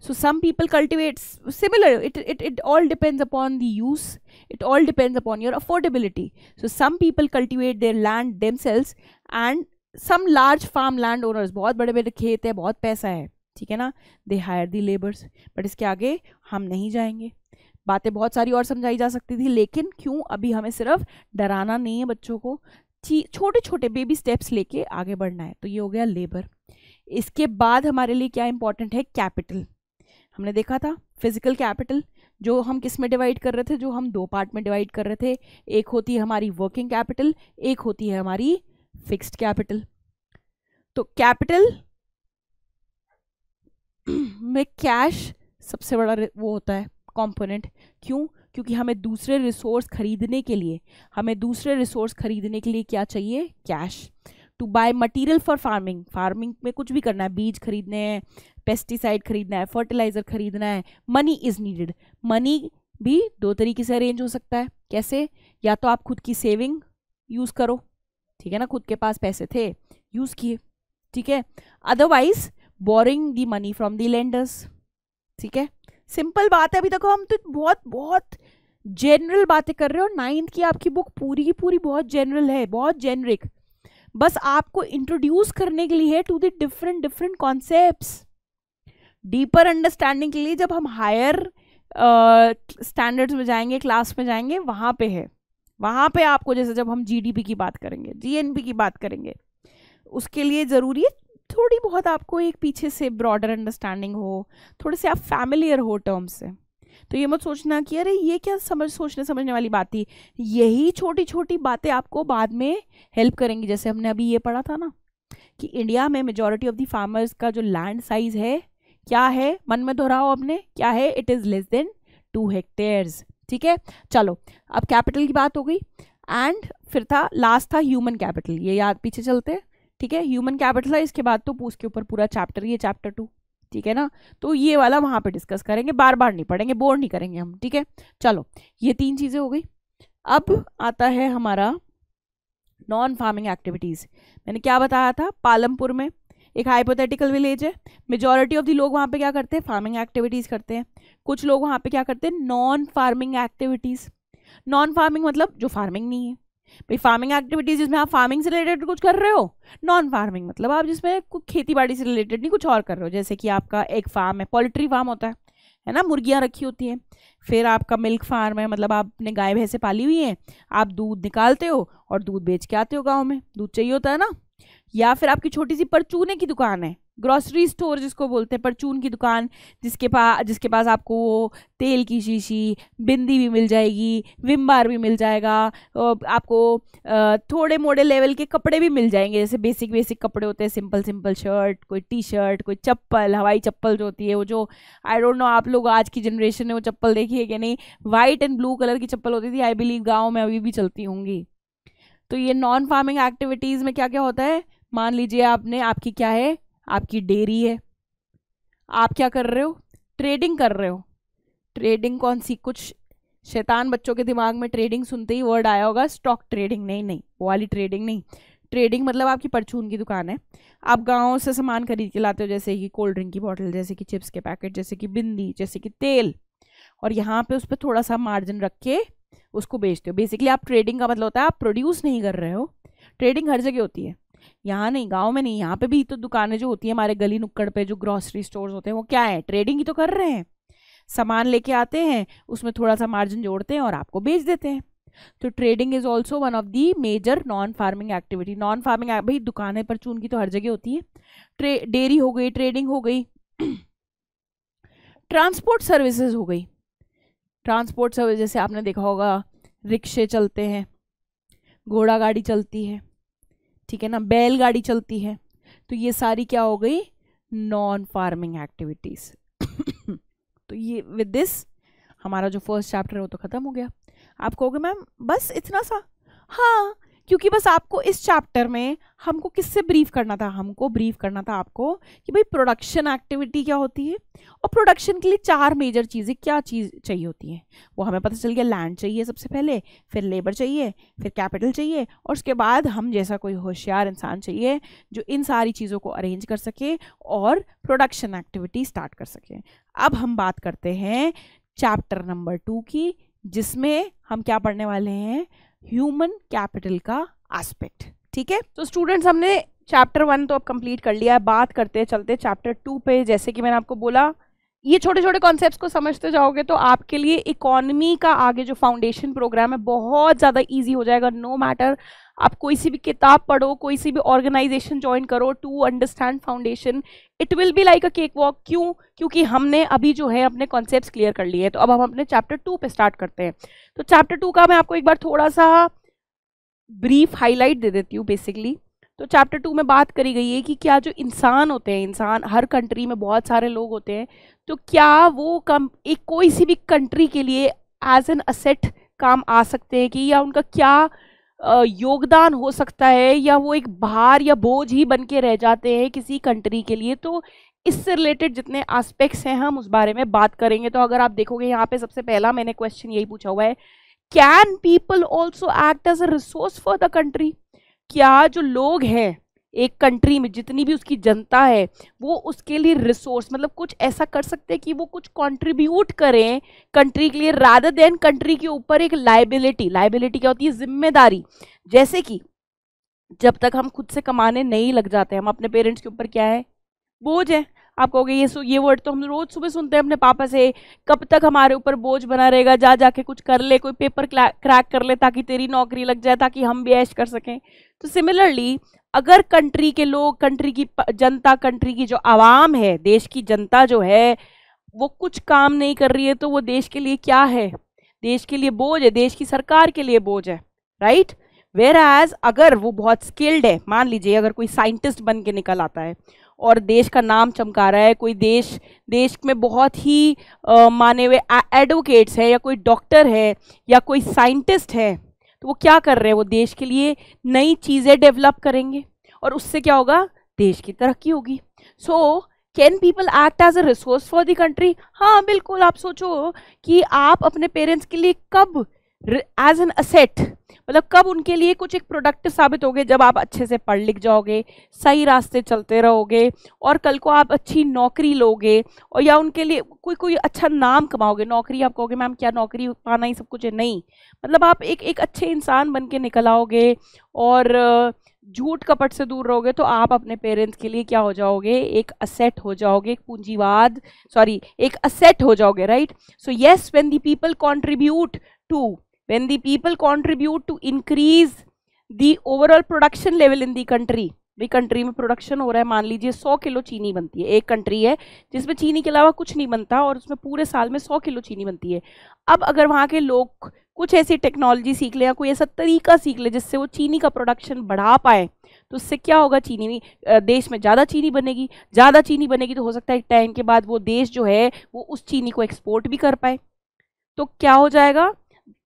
so some people cultivates similar it it it all depends upon the use it all depends upon your affordability so some people cultivate their land them and some large farm land owners बहुत बड़े बड़े खेत है बहुत पैसा है ठीक है ना they hire the labours but इसके आगे हम नहीं जाएंगे बातें बहुत सारी और समझाई जा सकती थी लेकिन क्यों अभी हमें सिर्फ डराना नहीं है बच्चों को छोटे छोटे बेबी स्टेप्स लेके आगे बढ़ना है तो ये हो गया लेबर इसके बाद हमारे लिए क्या इंपॉर्टेंट है कैपिटल हमने देखा था फिजिकल कैपिटल जो हम किस में डिवाइड कर रहे थे जो हम दो पार्ट में डिवाइड कर रहे थे एक होती है हमारी वर्किंग कैपिटल एक होती है हमारी फिक्स्ड कैपिटल तो कैपिटल में कैश सबसे बड़ा वो होता है कंपोनेंट क्यों क्योंकि हमें दूसरे रिसोर्स खरीदने के लिए हमें दूसरे रिसोर्स खरीदने के लिए क्या चाहिए cash to buy material for farming farming में कुछ भी करना है बीज खरीदने हैं पेस्टिसाइड खरीदना है फर्टिलाइज़र खरीदना है मनी इज़ नीडेड मनी भी दो तरीके से अरेंज हो सकता है कैसे या तो आप खुद की सेविंग यूज़ करो ठीक है ना खुद के पास पैसे थे यूज़ किए ठीक है otherwise borrowing the money from the lenders ठीक है सिंपल बात है अभी देखो हम तो बहुत बहुत जनरल बातें कर रहे हो नाइन्थ की आपकी बुक पूरी की पूरी बहुत जनरल है बहुत जेनरिक बस आपको इंट्रोड्यूस करने के लिए to the different different concept deeper understanding के लिए जब हम हायर स्टैंडर्ड्स uh, में जाएंगे क्लास में जाएंगे वहाँ पे है वहाँ पे आपको जैसे जब हम जीडीपी की बात करेंगे जीएनपी की बात करेंगे उसके लिए ज़रूरी है थोड़ी बहुत आपको एक पीछे से ब्रॉडर अंडरस्टैंडिंग हो थोड़े से आप फैमिलियर हो टर्म्स से तो ये मत सोचना कि अरे ये क्या समझ सोचने समझने वाली बात थी यही छोटी छोटी बातें आपको बाद में हेल्प करेंगी जैसे हमने अभी ये पढ़ा था ना कि इंडिया में मेजोरिटी ऑफ दी फार्मर्स का जो लैंड साइज है क्या है मन में दोहराओ आपने क्या है it is less than two hectares ठीक है चलो अब कैपिटल की बात हो गई एंड फिर था लास्ट था ह्यूमन कैपिटल ये याद पीछे चलते ठीक है ह्यूमन कैपिटल है इसके बाद तो उसके ऊपर पूरा चैप्टर ये चैप्टर टू ठीक है ना तो ये वाला वहाँ पे डिस्कस करेंगे बार बार नहीं पढ़ेंगे बोर नहीं करेंगे हम ठीक है चलो ये तीन चीज़ें हो गई अब हाँ। आता है हमारा नॉन फार्मिंग एक्टिविटीज़ मैंने क्या बताया था पालमपुर में एक हाइपोथेटिकल विलेज है मेजोरिटी ऑफ द लोग वहाँ पे क्या करते हैं फार्मिंग एक्टिविटीज़ करते हैं कुछ लोग वहाँ पे क्या करते हैं non farming activities non farming मतलब जो फार्मिंग नहीं है भाई फार्मिंग एक्टिविटीज जिसमें आप फार्मिंग से रिलेटेड कुछ कर रहे हो नॉन फार्मिंग मतलब आप जिसमें कुछ खेती बाड़ी से रिलेटेड नहीं कुछ और कर रहे हो जैसे कि आपका एक फार्म है पोल्ट्री फार्म होता है है ना मुर्गियाँ रखी होती हैं फिर आपका मिल्क फार्म है मतलब आपने गाय भैंसे पाली हुई हैं आप दूध निकालते हो और दूध बेच के आते हो गाँव में दूध चाहिए होता है ना या फिर आपकी छोटी सी परचूने की दुकान है ग्रॉसरी स्टोर जिसको बोलते हैं परचून की दुकान जिसके पास जिसके पास आपको वो तेल की शीशी बिंदी भी मिल जाएगी विम बार भी मिल जाएगा आपको थोड़े मोड़े लेवल के कपड़े भी मिल जाएंगे जैसे बेसिक बेसिक कपड़े होते हैं सिंपल सिंपल शर्ट कोई टी शर्ट कोई चप्पल हवाई चप्पल जो होती है वो जो आई डोंट नो आप लोग आज की जनरेशन ने वो चप्पल देखी है कि नहीं वाइट एंड ब्लू कलर की चप्पल होती थी आई बिलीव गाँव में अभी भी चलती होंगी तो ये नॉन फार्मिंग एक्टिविटीज़ में क्या क्या होता है मान लीजिए आपने आपकी क्या है आपकी डेयरी है आप क्या कर रहे हो ट्रेडिंग कर रहे हो ट्रेडिंग कौन सी कुछ शैतान बच्चों के दिमाग में ट्रेडिंग सुनते ही वर्ड आया होगा स्टॉक ट्रेडिंग नहीं नहीं वो वाली ट्रेडिंग नहीं ट्रेडिंग मतलब आपकी परचून की दुकान है आप गाँव से सामान खरीद के लाते हो जैसे कि कोल्ड ड्रिंक की बॉटल जैसे कि चिप्स के पैकेट जैसे कि बिंदी जैसे कि तेल और यहाँ पे उस पर थोड़ा सा मार्जिन रख के उसको बेचते हो बेसिकली आप ट्रेडिंग का मतलब होता है आप प्रोड्यूस नहीं कर रहे हो ट्रेडिंग हर जगह होती है यहाँ नहीं गाँव में नहीं यहाँ पे भी तो दुकानें जो होती है हमारे गली नुक्कड़ पे जो ग्रॉसरी स्टोर होते हैं वो क्या है ट्रेडिंग ही तो कर रहे हैं सामान लेके आते हैं उसमें थोड़ा सा मार्जिन जोड़ते हैं और आपको बेच देते हैं तो trading is also one of the major non farming activity non farming भाई दुकानें पर चून की तो हर जगह होती है ट्रे डेयरी हो गई ट्रेडिंग हो गई ट्रांसपोर्ट सर्विसेज हो गई ट्रांसपोर्ट सर्विस जैसे आपने देखा होगा रिक्शे चलते हैं घोड़ा गाड़ी चलती है ठीक है ना बैलगाड़ी चलती है तो ये सारी क्या हो गई नॉन फार्मिंग एक्टिविटीज़ तो ये विद दिस हमारा जो फर्स्ट चैप्टर है वो तो ख़त्म हो गया आप कहोगे मैम बस इतना सा हाँ क्योंकि बस आपको इस चैप्टर में हमको किससे ब्रीफ करना था हमको ब्रीफ करना था आपको कि भाई प्रोडक्शन एक्टिविटी क्या होती है और प्रोडक्शन के लिए चार मेजर चीज़ें क्या चीज़ चाहिए होती हैं वो हमें पता चल गया लैंड चाहिए सबसे पहले फिर लेबर चाहिए फिर कैपिटल चाहिए और उसके बाद हम जैसा कोई होशियार इंसान चाहिए जो इन सारी चीज़ों को अरेंज कर सके और प्रोडक्शन एक्टिविटी स्टार्ट कर सके अब हम बात करते हैं चैप्टर नंबर टू की जिसमें हम क्या पढ़ने वाले हैं ह्यूमन कैपिटल का एस्पेक्ट ठीक है तो स्टूडेंट्स हमने चैप्टर वन तो अब कंप्लीट कर लिया है बात करते चलते चैप्टर टू पे जैसे कि मैंने आपको बोला ये छोटे छोटे कॉन्सेप्ट को समझते जाओगे तो आपके लिए इकोनॉमी का आगे जो फाउंडेशन प्रोग्राम है बहुत ज़्यादा ईजी हो जाएगा नो no मैटर आप कोई सी भी किताब पढ़ो कोई सी भी ऑर्गेनाइजेशन ज्वाइन करो to understand foundation it will be like a cake walk क्यों क्योंकि हमने अभी जो है अपने कॉन्सेप्ट क्लियर कर लिए तो अब हम अपने चैप्टर टू पे स्टार्ट करते हैं तो चैप्टर टू का मैं आपको एक बार थोड़ा सा ब्रीफ हाईलाइट दे देती हूँ बेसिकली तो चैप्टर टू में बात करी गई है कि क्या जो इंसान होते हैं इंसान हर कंट्री में बहुत सारे लोग होते हैं तो क्या वो कम एक कोई सी भी कंट्री के लिए एज एन असेट काम आ सकते हैं कि या उनका क्या योगदान हो सकता है या वो एक भार या बोझ ही बन के रह जाते हैं किसी कंट्री के लिए तो इससे रिलेटेड जितने आस्पेक्ट्स हैं हम उस बारे में बात करेंगे तो अगर आप देखोगे यहाँ पे सबसे पहला मैंने क्वेश्चन यही पूछा हुआ है can people also act as a resource for the country क्या जो लोग हैं एक कंट्री में जितनी भी उसकी जनता है वो उसके लिए रिसोर्स मतलब कुछ ऐसा कर सकते हैं कि वो कुछ कंट्रीब्यूट करें कंट्री के लिए राधा देन कंट्री के ऊपर एक लाइबिलिटी लाइबिलिटी क्या होती है जिम्मेदारी जैसे कि जब तक हम खुद से कमाने नहीं लग जाते हम अपने पेरेंट्स के ऊपर क्या है बोझ है आप कहोगे ये ये वर्ड तो हम रोज़ सुबह सुनते हैं अपने पापा से कब तक हमारे ऊपर बोझ बना रहेगा जा जाके कुछ कर ले कोई पेपर क्रैक कर ले ताकि तेरी नौकरी लग जाए ताकि हम भी ऐश कर सकें तो सिमिलरली अगर कंट्री के लोग कंट्री की जनता कंट्री की जो आवाम है देश की जनता जो है वो कुछ काम नहीं कर रही है तो वो देश के लिए क्या है देश के लिए बोझ है देश की सरकार के लिए बोझ है राइट वेर एज अगर वो बहुत स्किल्ड है मान लीजिए अगर कोई साइंटिस्ट बन के निकल आता है और देश का नाम चमका रहा है कोई देश देश में बहुत ही आ, माने हुए एडवोकेट्स हैं या कोई डॉक्टर है या कोई साइंटिस्ट है तो वो क्या कर रहे हैं वो देश के लिए नई चीज़ें डेवलप करेंगे और उससे क्या होगा देश की तरक्की होगी so can people act as a resource for the country हाँ बिल्कुल आप सोचो कि आप अपने पेरेंट्स के लिए कब एज एन असेट मतलब कब उनके लिए कुछ एक प्रोडक्टिव साबित होगे जब आप अच्छे से पढ़ लिख जाओगे सही रास्ते चलते रहोगे और कल को आप अच्छी नौकरी लोगे और या उनके लिए कोई कोई अच्छा नाम कमाओगे नौकरी आप कहोगे मैम क्या नौकरी पाना ही सब कुछ है नहीं मतलब आप एक एक अच्छे इंसान बन के निकल आओगे और झूठ कपट से दूर रहोगे तो आप अपने पेरेंट्स के लिए क्या हो जाओगे एक असेट हो जाओगे एक पूंजीवाद सॉरी एक असेट हो जाओगे right so yes when the people contribute to when the people contribute to increase the overall production level in the country भाई कंट्री में प्रोडक्शन हो रहा है मान लीजिए 100 किलो चीनी बनती है एक कंट्री है जिसमें चीनी के अलावा कुछ नहीं बनता और उसमें पूरे साल में 100 किलो चीनी बनती है अब अगर वहाँ के लोग कुछ ऐसी टेक्नोलॉजी सीख ले या कोई ऐसा तरीका सीख ले जिससे वो चीनी का प्रोडक्शन बढ़ा पाए तो उससे क्या होगा चीनी देश में ज़्यादा चीनी बनेगी ज़्यादा चीनी बनेगी तो हो सकता है एक टाइम के बाद वो देश जो है वो उस चीनी को एक्सपोर्ट भी कर पाए तो क्या हो जाएगा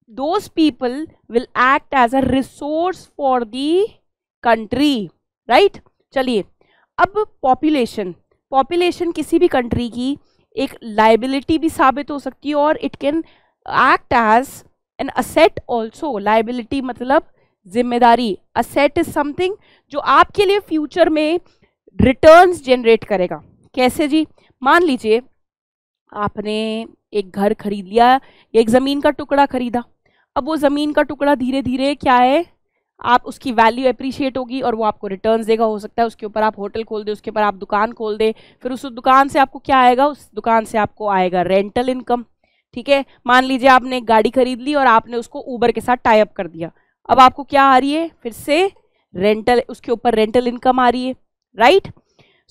those people will act as a resource for the country right chaliye ab population population kisi bhi country ki ek liability bhi sabit ho sakti hai और it can act as an asset also liability matlab जिम्मेदारी asset is something जो आपके लिए future में returns generate करेगा कैसे जी मान लीजिए आपने एक घर खरीद लिया एक ज़मीन का टुकड़ा खरीदा अब वो ज़मीन का टुकड़ा धीरे धीरे क्या है आप उसकी वैल्यू अप्रिशिएट होगी और वो आपको रिटर्न देगा हो सकता है उसके ऊपर आप होटल खोल दे उसके ऊपर आप दुकान खोल दे फिर उस दुकान से आपको क्या आएगा उस दुकान से आपको आएगा रेंटल इनकम ठीक है मान लीजिए आपने एक गाड़ी खरीद ली और आपने उसको ऊबर के साथ टाइप कर दिया अब आपको क्या आ रही है फिर से रेंटल उसके ऊपर रेंटल इनकम आ रही है right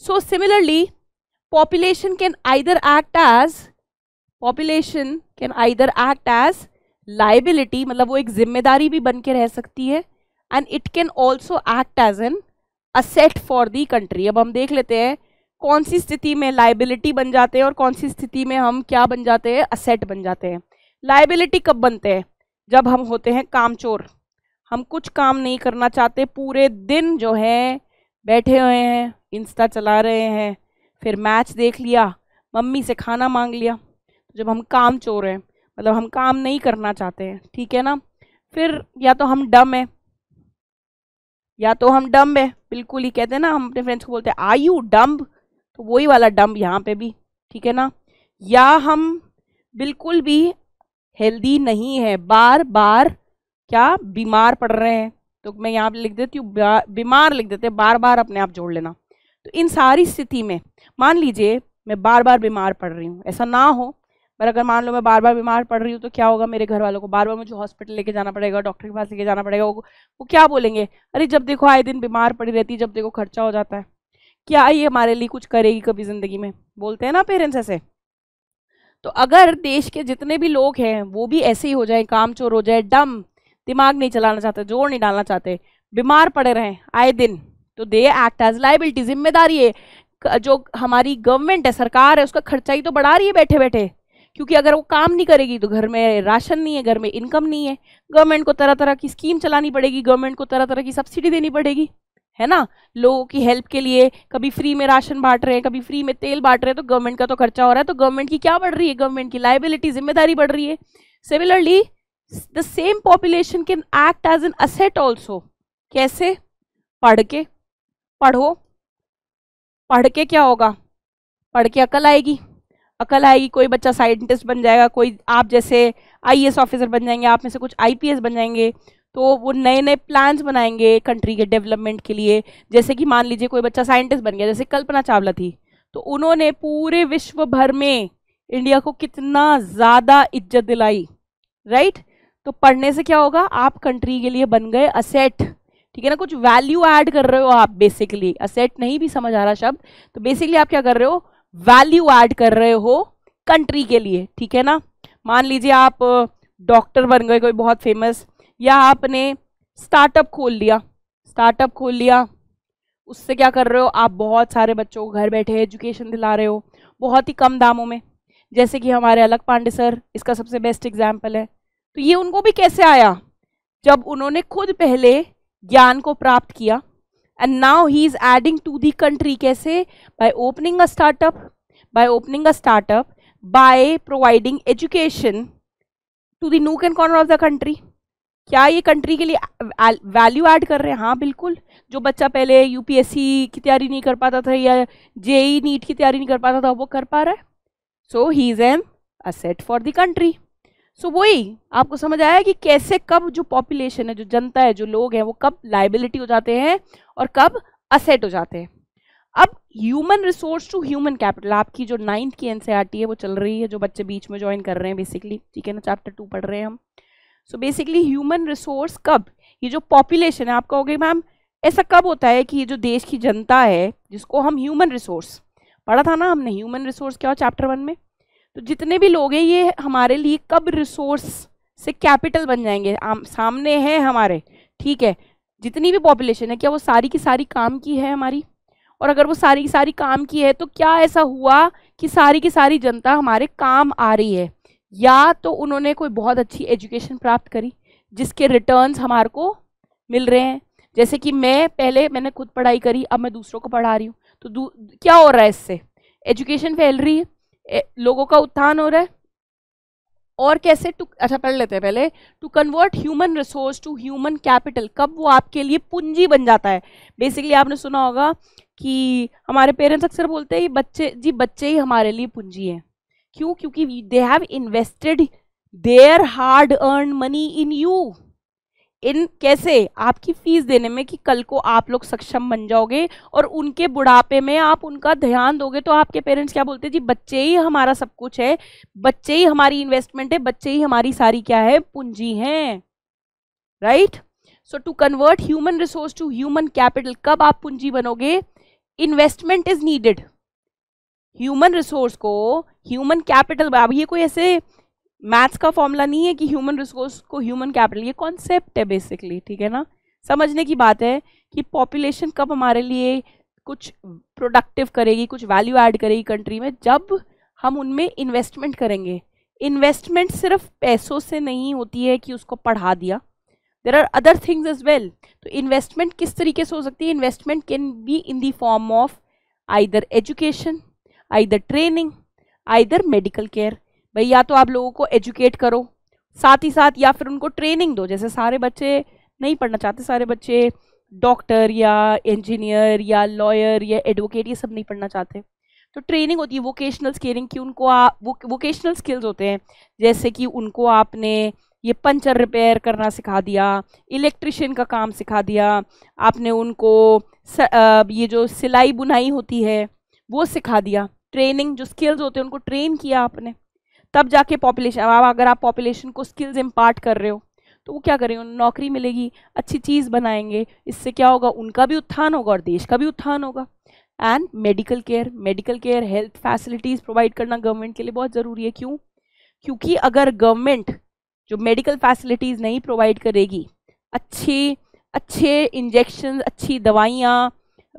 so similarly population can either act as population can either act as liability मतलब वो एक जिम्मेदारी भी बन के रह सकती है and it can also act as an asset for the country अब हम देख लेते हैं कौन सी स्थिति में लाइबिलिटी बन जाते हैं और कौन सी स्थिति में हम क्या बन जाते हैं असेट बन जाते हैं लाइबिलिटी कब बनते हैं जब हम होते हैं कामचोर हम कुछ काम नहीं करना चाहते पूरे दिन जो है बैठे हुए हैं इंस्टा चला रहे हैं फिर मैच देख लिया मम्मी से खाना मांग लिया जब हम काम चोर हैं मतलब हम काम नहीं करना चाहते हैं ठीक है ना फिर या तो हम डम है या तो हम डम्ब है बिल्कुल ही कहते हैं ना हम अपने फ्रेंड्स को बोलते हैं आई यू डम्ब तो वही वाला डम्ब यहाँ पे भी ठीक है ना या हम बिल्कुल भी हेल्दी नहीं है बार बार क्या बीमार पड़ रहे हैं तो मैं यहाँ पे लिख देती हूँ बीमार लिख देते हैं बार बार अपने आप जोड़ लेना तो इन सारी स्थिति में मान लीजिए मैं बार बार बीमार पड़ रही हूँ ऐसा ना हो पर अगर मान लो मैं बार बार बीमार पड़ रही हूँ तो क्या होगा मेरे घर वालों को बार बार मुझे हॉस्पिटल लेके जाना पड़ेगा डॉक्टर के पास लेके जाना पड़ेगा वो, वो क्या बोलेंगे अरे जब देखो आए दिन बीमार पड़ी रहती है जब देखो खर्चा हो जाता है क्या ये हमारे लिए कुछ करेगी कभी ज़िंदगी में बोलते हैं ना पेरेंट्स ऐसे तो अगर देश के जितने भी लोग हैं वो भी ऐसे ही हो जाए काम चोर हो जाए डम दिमाग नहीं चलाना चाहते जोर नहीं डालना चाहते बीमार पड़े रहें आए दिन तो दे एक्ट एज लाइबिलिटी जिम्मेदारी है जो हमारी गवर्नमेंट है सरकार है उसका खर्चा ही तो बढ़ा रही है बैठे बैठे क्योंकि अगर वो काम नहीं करेगी तो घर में राशन नहीं है घर में इनकम नहीं है गवर्नमेंट को तरह तरह की स्कीम चलानी पड़ेगी गवर्नमेंट को तरह तरह की सब्सिडी देनी पड़ेगी है ना लोगों की हेल्प के लिए कभी फ्री में राशन बांट रहे हैं कभी फ्री में तेल बांट रहे हैं तो गवर्नमेंट का तो खर्चा हो रहा है तो गवर्नमेंट की क्या बढ़ रही है गवर्नमेंट की लाइबिलिटी जिम्मेदारी बढ़ रही है similarly the same population can act as an asset also कैसे पढ़ के पढ़ो पढ़ के क्या होगा पढ़ के अकल आएगी अकल आएगी कोई बच्चा साइंटिस्ट बन जाएगा कोई आप जैसे आईएएस ऑफिसर बन जाएंगे आप में से कुछ आईपीएस बन जाएंगे तो वो नए नए प्लान्स बनाएंगे कंट्री के डेवलपमेंट के लिए जैसे कि मान लीजिए कोई बच्चा साइंटिस्ट बन गया जैसे कल्पना चावला थी तो उन्होंने पूरे विश्व भर में इंडिया को कितना ज़्यादा इज्जत दिलाई राइट तो पढ़ने से क्या होगा आप कंट्री के लिए बन गए असेट ठीक है ना कुछ वैल्यू ऐड कर रहे हो आप बेसिकली असेट नहीं भी समझ आ रहा शब्द तो बेसिकली आप क्या कर रहे हो वैल्यू ऐड कर रहे हो कंट्री के लिए ठीक है ना मान लीजिए आप डॉक्टर बन गए कोई बहुत फेमस या आपने स्टार्टअप खोल लिया स्टार्टअप खोल लिया उससे क्या कर रहे हो आप बहुत सारे बच्चों को घर बैठे एजुकेशन दिला रहे हो बहुत ही कम दामों में जैसे कि हमारे अलग पांडे सर इसका सबसे बेस्ट एग्जाम्पल है तो ये उनको भी कैसे आया जब उन्होंने खुद पहले ज्ञान को प्राप्त किया and now he is adding to the country कैसे by opening a startup by opening a startup by providing education to the nook and corner of the country क्या ये कंट्री के लिए वैल्यू ऐड कर रहे हैं हाँ बिल्कुल जो बच्चा पहले यूपीएससी की तैयारी नहीं कर पाता था या जेई नीट e e की तैयारी नहीं कर पाता था वो कर पा रहा है so he is an asset for the country so so, वही आपको समझ आया कि कैसे कब जो पॉपुलेशन है जो जनता है जो लोग हैं वो कब लाइबिलिटी हो जाते हैं और कब असेट हो जाते हैं अब human resource to human capital आपकी जो नाइन्थ की एनसीईआरटी e है वो चल रही है जो बच्चे बीच में ज्वाइन कर रहे हैं बेसिकली ठीक है ना चैप्टर टू पढ़ रहे हैं हम सो बेसिकली ह्यूमन रिसोर्स कब ये जो पॉपुलेशन है आप कहोगे मैम ऐसा कब होता है कि ये जो देश की जनता है जिसको हम ह्यूमन रिसोर्स पढ़ा था ना हमने ह्यूमन रिसोर्स क्या हो चैप्टर वन में तो जितने भी लोग हैं ये हमारे लिए कब रिसोर्स से कैपिटल बन जाएंगे आम, सामने हैं हमारे ठीक है जितनी भी पॉपुलेशन है क्या वो सारी की सारी काम की है हमारी और अगर वो सारी की सारी काम की है तो क्या ऐसा हुआ कि सारी की सारी जनता हमारे काम आ रही है या तो उन्होंने कोई बहुत अच्छी एजुकेशन प्राप्त करी जिसके रिटर्न्स हमारे को मिल रहे हैं जैसे कि मैं पहले मैंने खुद पढ़ाई करी अब मैं दूसरों को पढ़ा रही हूँ तो क्या हो रहा है इससे एजुकेशन फैल रही है लोगों का उत्थान हो रहा है और कैसे टू अच्छा पढ़ लेते हैं पहले to convert human resource to human capital कब वो आपके लिए पूंजी बन जाता है बेसिकली आपने सुना होगा कि हमारे पेरेंट्स अक्सर बोलते हैं बच्चे जी बच्चे ही हमारे लिए पूंजी हैं क्यों क्योंकि they have invested their hard earn money in you in कैसे आपकी फीस देने में कि कल को आप लोग सक्षम बन जाओगे और उनके बुढ़ापे में आप उनका ध्यान दोगे तो आपके पेरेंट्स क्या बोलते हैं जी बच्चे ही हमारा सब कुछ है बच्चे ही हमारी इन्वेस्टमेंट है बच्चे ही हमारी सारी क्या है पूंजी है right so to convert human resource to human capital कब आप पूंजी बनोगे investment is needed human resource को ह्यूमन कैपिटल अब ये कोई ऐसे मैथ्स का फॉर्मूला नहीं है कि ह्यूमन रिसोर्स को ह्यूमन कैपिटल ये कॉन्सेप्ट है बेसिकली ठीक है ना समझने की बात है कि पॉपुलेशन कब हमारे लिए कुछ प्रोडक्टिव करेगी कुछ वैल्यू ऐड करेगी कंट्री में जब हम उनमें इन्वेस्टमेंट करेंगे इन्वेस्टमेंट सिर्फ पैसों से नहीं होती है कि उसको पढ़ा दिया there are other things is well तो इन्वेस्टमेंट किस तरीके से हो सकती है investment can be in the form of either education either training either medical care भाई या तो आप लोगों को एजुकेट करो साथ ही साथ या फिर उनको ट्रेनिंग दो जैसे सारे बच्चे नहीं पढ़ना चाहते सारे बच्चे डॉक्टर या इंजीनियर या लॉयर या एडवोकेट ये सब नहीं पढ़ना चाहते तो ट्रेनिंग होती है वोकेशनल स्किलिंग की उनको आप वो वोकेशनल स्किल्स होते हैं जैसे कि उनको आपने ये पंचर रिपेयर करना सिखा दिया इलेक्ट्रिशियन का काम सिखा दिया आपने उनको स, आ, ये जो सिलाई बुनाई होती है वो सिखा दिया ट्रेनिंग जो स्किल्स होते हैं उनको ट्रेन किया आपने तब जाके पॉपुलेशन अब अगर आप पॉपुलेशन को स्किल्स इम्पार्ट कर रहे हो तो वो क्या करेंगे नौकरी मिलेगी अच्छी चीज़ बनाएंगे इससे क्या होगा उनका भी उत्थान होगा और देश का भी उत्थान होगा and medical care medical care health facilities provide करना गवर्नमेंट के लिए बहुत ज़रूरी है क्यों क्योंकि अगर गवर्नमेंट जो मेडिकल फैसिलिटीज़ नहीं प्रोवाइड करेगी अच्छी अच्छे इंजेक्शन अच्छी दवाइयाँ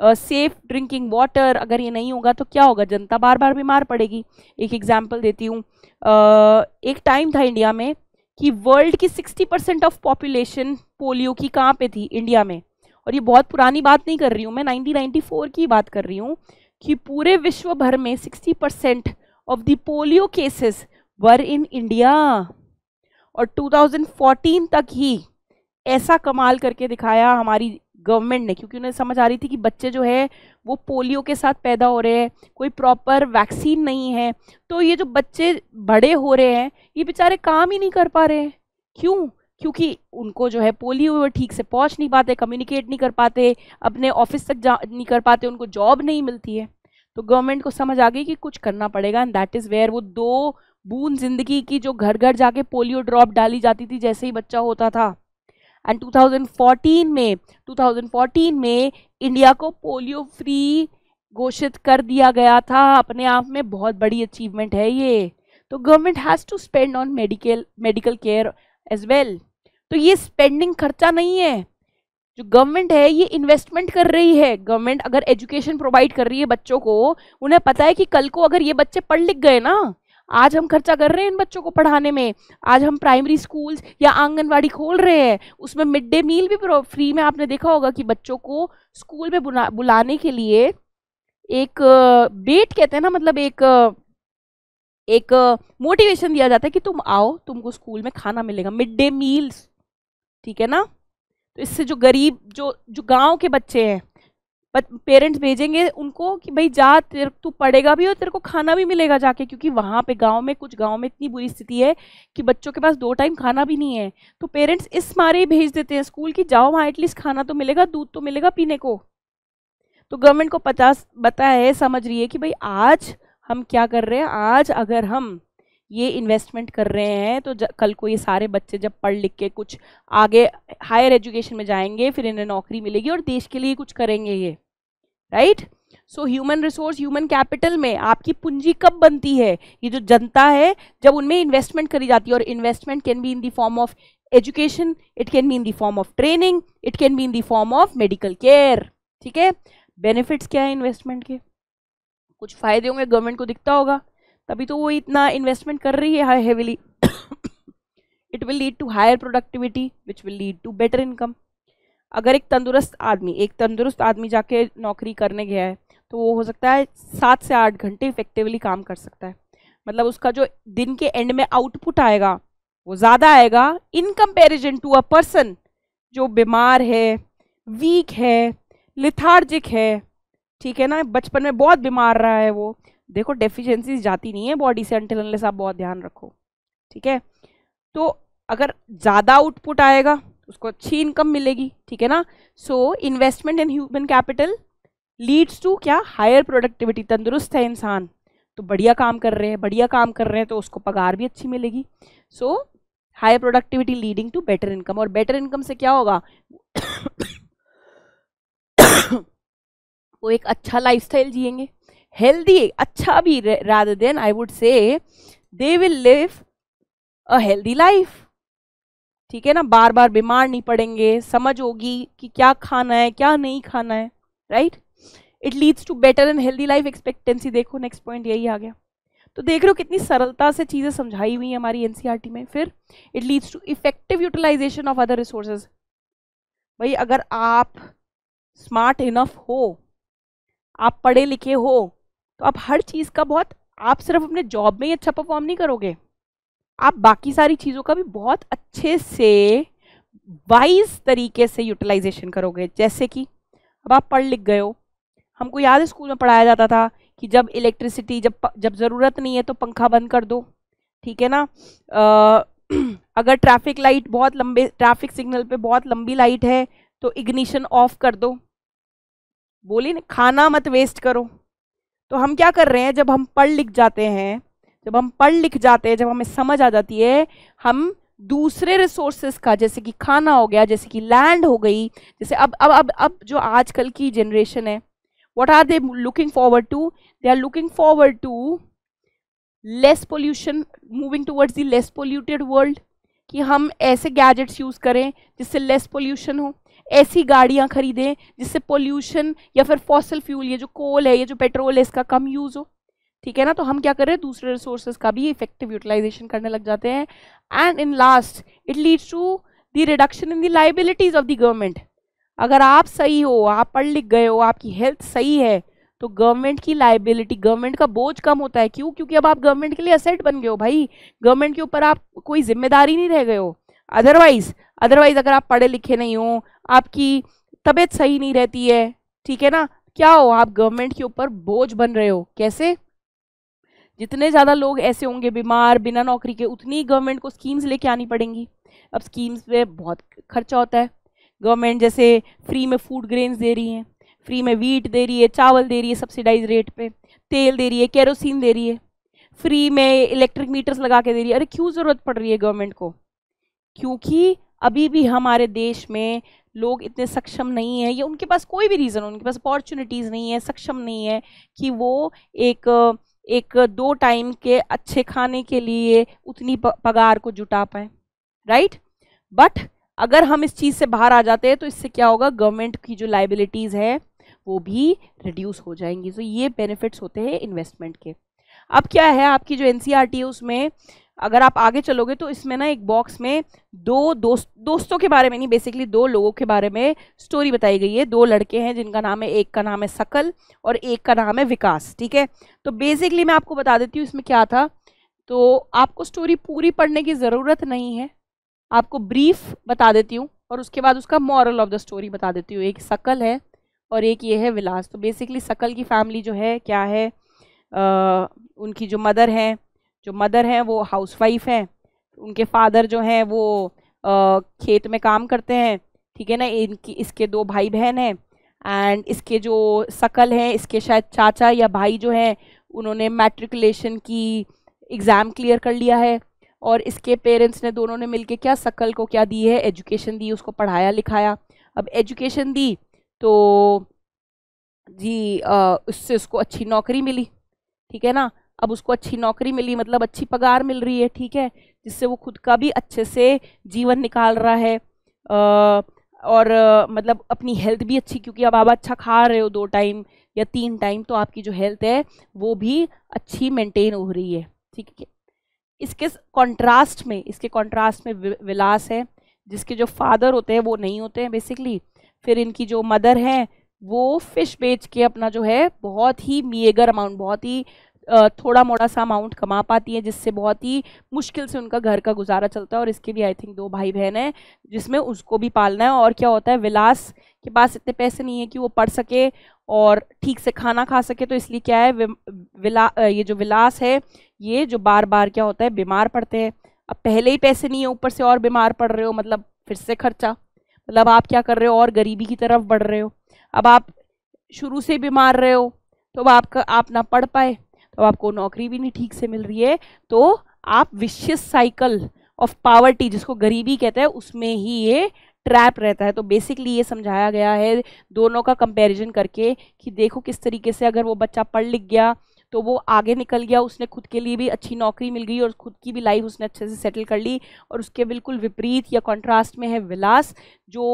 सेफ ड्रिंकिंग वाटर अगर ये नहीं होगा तो क्या होगा जनता बार बार बीमार पड़ेगी एक एग्जाम्पल देती हूँ एक टाइम था इंडिया में कि वर्ल्ड की 60 परसेंट ऑफ पॉपुलेशन पोलियो की कहाँ पे थी इंडिया में और ये बहुत पुरानी बात नहीं कर रही हूँ मैं 1994 की बात कर रही हूँ कि पूरे विश्व भर में sixty percent of the polio cases were in India और फोर्टीन तक ही ऐसा कमाल करके दिखाया हमारी गवर्नमेंट ने क्योंकि उन्हें समझ आ रही थी कि बच्चे जो है वो पोलियो के साथ पैदा हो रहे हैं कोई प्रॉपर वैक्सीन नहीं है तो ये जो बच्चे बड़े हो रहे हैं ये बेचारे काम ही नहीं कर पा रहे हैं क्यों क्योंकि उनको जो है पोलियो ठीक से पहुंच नहीं पाते कम्युनिकेट नहीं कर पाते अपने ऑफिस तक जा नहीं कर पाते उनको जॉब नहीं मिलती है तो गवर्नमेंट को समझ आ गई कि कुछ करना पड़ेगा एंड दैट इज़ वेयर वो दो बूंद जिंदगी की जो घर घर जाके पोलियो ड्रॉप डाली जाती थी जैसे ही बच्चा होता था एंड 2014 में 2014 में इंडिया को पोलियो फ्री घोषित कर दिया गया था अपने आप में बहुत बड़ी अचीवमेंट है ये तो government has to spend on medical medical care as well तो ये स्पेंडिंग खर्चा नहीं है जो गवर्नमेंट है ये इन्वेस्टमेंट कर रही है गवर्नमेंट अगर एजुकेशन प्रोवाइड कर रही है बच्चों को उन्हें पता है कि कल को अगर ये बच्चे पढ़ लिख गए ना आज हम खर्चा कर रहे हैं इन बच्चों को पढ़ाने में आज हम प्राइमरी स्कूल्स या आंगनवाड़ी खोल रहे हैं उसमें मिड डे मील भी फ्री में आपने देखा होगा कि बच्चों को स्कूल में बुला बुलाने के लिए एक बेट कहते हैं ना मतलब एक एक मोटिवेशन दिया जाता है कि तुम आओ तुमको स्कूल में खाना मिलेगा मिड डे मील्स ठीक है ना तो इससे जो गरीब जो जो गांव के बच्चे हैं पेरेंट्स भेजेंगे उनको कि भाई जा तेरे तू पढ़ेगा भी और तेरे को खाना भी मिलेगा जाके क्योंकि वहाँ पे गांव में कुछ गांव में इतनी बुरी स्थिति है कि बच्चों के पास दो टाइम खाना भी नहीं है तो पेरेंट्स इस मारे ही भेज देते हैं स्कूल की जाओ वहाँ एटलीस्ट खाना तो मिलेगा दूध तो मिलेगा पीने को तो गवर्नमेंट को पचास पता है समझ रही है कि भाई आज हम क्या कर रहे हैं आज अगर हम ये इन्वेस्टमेंट कर रहे हैं तो कल को ये सारे बच्चे जब पढ़ लिख के कुछ आगे हायर एजुकेशन में जाएंगे फिर इन्हें नौकरी मिलेगी और देश के लिए कुछ करेंगे ये right so human resource human capital में आपकी पूंजी कब बनती है ये जो जनता है जब उनमें इन्वेस्टमेंट करी जाती है और investment can be in the form of education it can be in the form of training it can be in the form of medical care ठीक है बेनिफिट्स क्या है इन्वेस्टमेंट के कुछ फायदे होंगे गवर्नमेंट को दिखता होगा तभी तो वो इतना इन्वेस्टमेंट कर रही है heavily it will lead to higher productivity which will lead to better income अगर एक तंदुरुस्त आदमी एक तंदुरुस्त आदमी जाके नौकरी करने गया है तो वो हो सकता है सात से आठ घंटे इफेक्टिवली काम कर सकता है मतलब उसका जो दिन के एंड में आउटपुट आएगा वो ज़्यादा आएगा in comparison to a person जो बीमार है वीक है लिथार्जिक है ठीक है ना बचपन में बहुत बीमार रहा है वो देखो डेफिशेंसीज जाती नहीं है बॉडी से अनटिल आप बहुत ध्यान रखो ठीक है तो अगर ज़्यादा आउटपुट आएगा उसको अच्छी इनकम मिलेगी ठीक है ना so investment in human capital leads to क्या हायर प्रोडक्टिविटी तंदुरुस्त है इंसान तो बढ़िया काम कर रहे हैं बढ़िया काम कर रहे हैं तो उसको पगार भी अच्छी मिलेगी so higher productivity leading to better income और बेटर इनकम से क्या होगा वो एक अच्छा लाइफस्टाइल जिएंगे हेल्दी अच्छा भी rather than I would say they will live a healthy life ठीक है ना बार बार बीमार नहीं पड़ेंगे समझ होगी कि क्या खाना है क्या नहीं खाना है right it leads to better and healthy life expectancy देखो नेक्स्ट पॉइंट यही आ गया तो देख रहे हो कितनी सरलता से चीज़ें समझाई हुई हैं हमारी एन e में फिर it leads to effective utilisation of other resources भाई अगर आप स्मार्ट इनफ हो आप पढ़े लिखे हो तो आप हर चीज़ का बहुत आप सिर्फ अपने जॉब में ही अच्छा परफॉर्म नहीं करोगे आप बाकी सारी चीज़ों का भी बहुत अच्छे से वाइज तरीके से यूटिलाइजेशन करोगे जैसे कि अब आप पढ़ लिख गए हो हमको याद है स्कूल में पढ़ाया जाता था कि जब इलेक्ट्रिसिटी जब जब ज़रूरत नहीं है तो पंखा बंद कर दो ठीक है ना आ, अगर ट्रैफिक लाइट बहुत लंबे ट्रैफिक सिग्नल पे बहुत लंबी लाइट है तो इग्निशन ऑफ कर दो बोली ना खाना मत वेस्ट करो तो हम क्या कर रहे हैं जब हम पढ़ लिख जाते हैं जब हम पढ़ लिख जाते हैं जब हमें समझ आ जाती है हम दूसरे रिसोर्सेज का जैसे कि खाना हो गया जैसे कि लैंड हो गई जैसे अब अब अब अब जो आजकल की जनरेशन है what are they looking forward to they are looking forward to less pollution moving towards the less polluted world कि हम ऐसे गैजेट्स यूज़ करें जिससे लेस पोल्यूशन हो ऐसी गाड़ियाँ खरीदें जिससे पोल्यूशन या फिर फॉसल फ्यूल ये जो कोल है ये जो पेट्रोल है इसका कम यूज़ हो ठीक है ना तो हम क्या कर रहे हैं दूसरे रिसोर्सेज का भी इफेक्टिव यूटिलाइजेशन करने लग जाते हैं and in last it leads to the reduction in the liabilities of the government अगर आप सही हो आप पढ़ लिख गए हो आपकी हेल्थ सही है तो गवर्नमेंट की लाइबिलिटी गवर्नमेंट का बोझ कम होता है क्यों क्योंकि अब आप गवर्नमेंट के लिए असेट बन गए हो भाई गवर्नमेंट के ऊपर आप कोई जिम्मेदारी नहीं रह गए हो अदरवाइज अदरवाइज अगर आप पढ़े लिखे नहीं हो आपकी तबीयत सही नहीं रहती है ठीक है ना क्या हो आप गवर्नमेंट के ऊपर बोझ बन रहे हो कैसे जितने ज़्यादा लोग ऐसे होंगे बीमार बिना नौकरी के उतनी गवर्नमेंट को स्कीम्स लेके आनी पड़ेंगी अब स्कीम्स पे बहुत खर्चा होता है गवर्नमेंट जैसे फ्री में फूड ग्रेन्स दे रही है फ्री में वीट दे रही है चावल दे रही है सब्सिडाइज रेट पे तेल दे रही है केरोसिन दे रही है फ्री में इलेक्ट्रिक मीटर्स लगा के दे रही है अरे क्यों ज़रूरत पड़ रही है गवर्नमेंट को क्योंकि अभी भी हमारे देश में लोग इतने सक्षम नहीं है या उनके पास कोई भी रीज़न उनके पास अपॉर्चुनिटीज़ नहीं है सक्षम नहीं है कि वो एक एक दो टाइम के अच्छे खाने के लिए उतनी पगार को जुटा पाए राइट बट अगर हम इस चीज़ से बाहर आ जाते हैं तो इससे क्या होगा गवर्नमेंट की जो लाइबिलिटीज़ है वो भी रिड्यूस हो जाएंगी तो ये बेनिफिट्स होते हैं इन्वेस्टमेंट के अब क्या है आपकी जो एन है उसमें अगर आप आगे चलोगे तो इसमें ना एक बॉक्स में दो दोस्त दोस्तों के बारे में नहीं बेसिकली दो लोगों के बारे में स्टोरी बताई गई है दो लड़के हैं जिनका नाम है एक का नाम है सकल और एक का नाम है विकास ठीक है तो बेसिकली मैं आपको बता देती हूँ इसमें क्या था तो आपको स्टोरी पूरी पढ़ने की ज़रूरत नहीं है आपको ब्रीफ बता देती हूँ और उसके बाद उसका मॉरल ऑफ द स्टोरी बता देती हूँ एक सकल है और एक ये है विलास तो बेसिकली सकल की फैमिली जो है क्या है आ, उनकी जो मदर हैं जो मदर हैं वो हाउसवाइफ हैं उनके फादर जो हैं वो आ, खेत में काम करते हैं ठीक है ना इनकी इसके दो भाई बहन हैं एंड इसके जो सकल हैं इसके शायद चाचा या भाई जो हैं उन्होंने मैट्रिकुलेशन की एग्ज़ाम क्लियर कर लिया है और इसके पेरेंट्स ने दोनों ने मिलके क्या सकल को क्या दी है एजुकेशन दी उसको पढ़ाया लिखाया अब एजुकेशन दी तो जी उससे उसको अच्छी नौकरी मिली ठीक है ना अब उसको अच्छी नौकरी मिली मतलब अच्छी पगार मिल रही है ठीक है जिससे वो खुद का भी अच्छे से जीवन निकाल रहा है आ, और आ, मतलब अपनी हेल्थ भी अच्छी क्योंकि अब आप अच्छा खा रहे हो दो टाइम या तीन टाइम तो आपकी जो हेल्थ है वो भी अच्छी मेंटेन हो रही है ठीक है इसके कंट्रास्ट में इसके कंट्रास्ट में विलास है जिसके जो फादर होते हैं वो नहीं होते हैं बेसिकली फिर इनकी जो मदर हैं वो फिश बेच के अपना जो है बहुत ही मेगर अमाउंट बहुत ही थोड़ा मोड़ा सा अमाउंट कमा पाती हैं जिससे बहुत ही मुश्किल से उनका घर का गुजारा चलता है और इसके भी आई थिंक दो भाई बहन हैं जिसमें उसको भी पालना है और क्या होता है विलास के पास इतने पैसे नहीं है कि वो पढ़ सके और ठीक से खाना खा सके तो इसलिए क्या है विला ये जो विलास है ये जो बार बार क्या होता है बीमार पड़ते हैं अब पहले ही पैसे नहीं है ऊपर से और बीमार पड़ रहे हो मतलब फिर से खर्चा मतलब आप क्या कर रहे हो और गरीबी की तरफ बढ़ रहे हो अब आप शुरू से बीमार रहे हो तो अब आपका आप ना पढ़ पाए तो आपको नौकरी भी नहीं ठीक से मिल रही है तो आप विशेष साइकिल ऑफ पावर्टी जिसको गरीबी कहते हैं उसमें ही ये ट्रैप रहता है तो बेसिकली ये समझाया गया है दोनों का कंपैरिजन करके कि देखो किस तरीके से अगर वो बच्चा पढ़ लिख गया तो वो आगे निकल गया उसने खुद के लिए भी अच्छी नौकरी मिल गई और खुद की भी लाइफ उसने अच्छे से सेटल कर ली और उसके बिल्कुल विपरीत या कॉन्ट्रास्ट में है विलास जो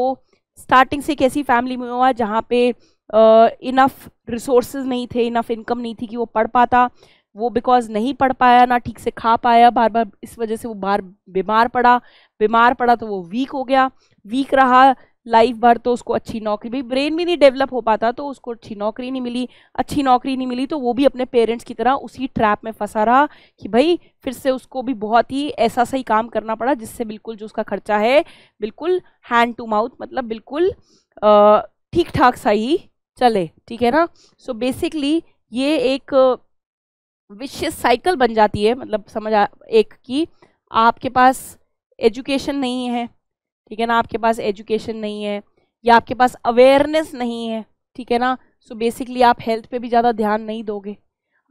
स्टार्टिंग से एक ऐसी फैमिली में हुआ जहाँ पे इनफ रिसोर्सेज नहीं थे इनफ इनकम नहीं थी कि वो पढ़ पाता वो बिकॉज नहीं पढ़ पाया ना ठीक से खा पाया बार बार इस वजह से वो बार बीमार पड़ा बीमार पड़ा तो वो वीक हो गया वीक रहा लाइफ भर तो उसको अच्छी नौकरी भी ब्रेन भी नहीं डेवलप हो पाता तो उसको अच्छी नौकरी नहीं मिली अच्छी नौकरी नहीं मिली तो वो भी अपने पेरेंट्स की तरह उसी ट्रैप में फंसा रहा कि भाई फिर से उसको भी बहुत ही ऐसा सही काम करना पड़ा जिससे बिल्कुल जो उसका खर्चा है बिल्कुल हैंड टू माउथ मतलब बिल्कुल ठीक ठाक सा ही चले ठीक है ना सो so बेसिकली ये एक विशेष uh, साइकिल बन जाती है मतलब समझ आ, एक कि आपके पास एजुकेशन नहीं है ठीक है ना आपके पास एजुकेशन नहीं है या आपके पास अवेयरनेस नहीं है ठीक है ना सो so बेसिकली आप हेल्थ पे भी ज़्यादा ध्यान नहीं दोगे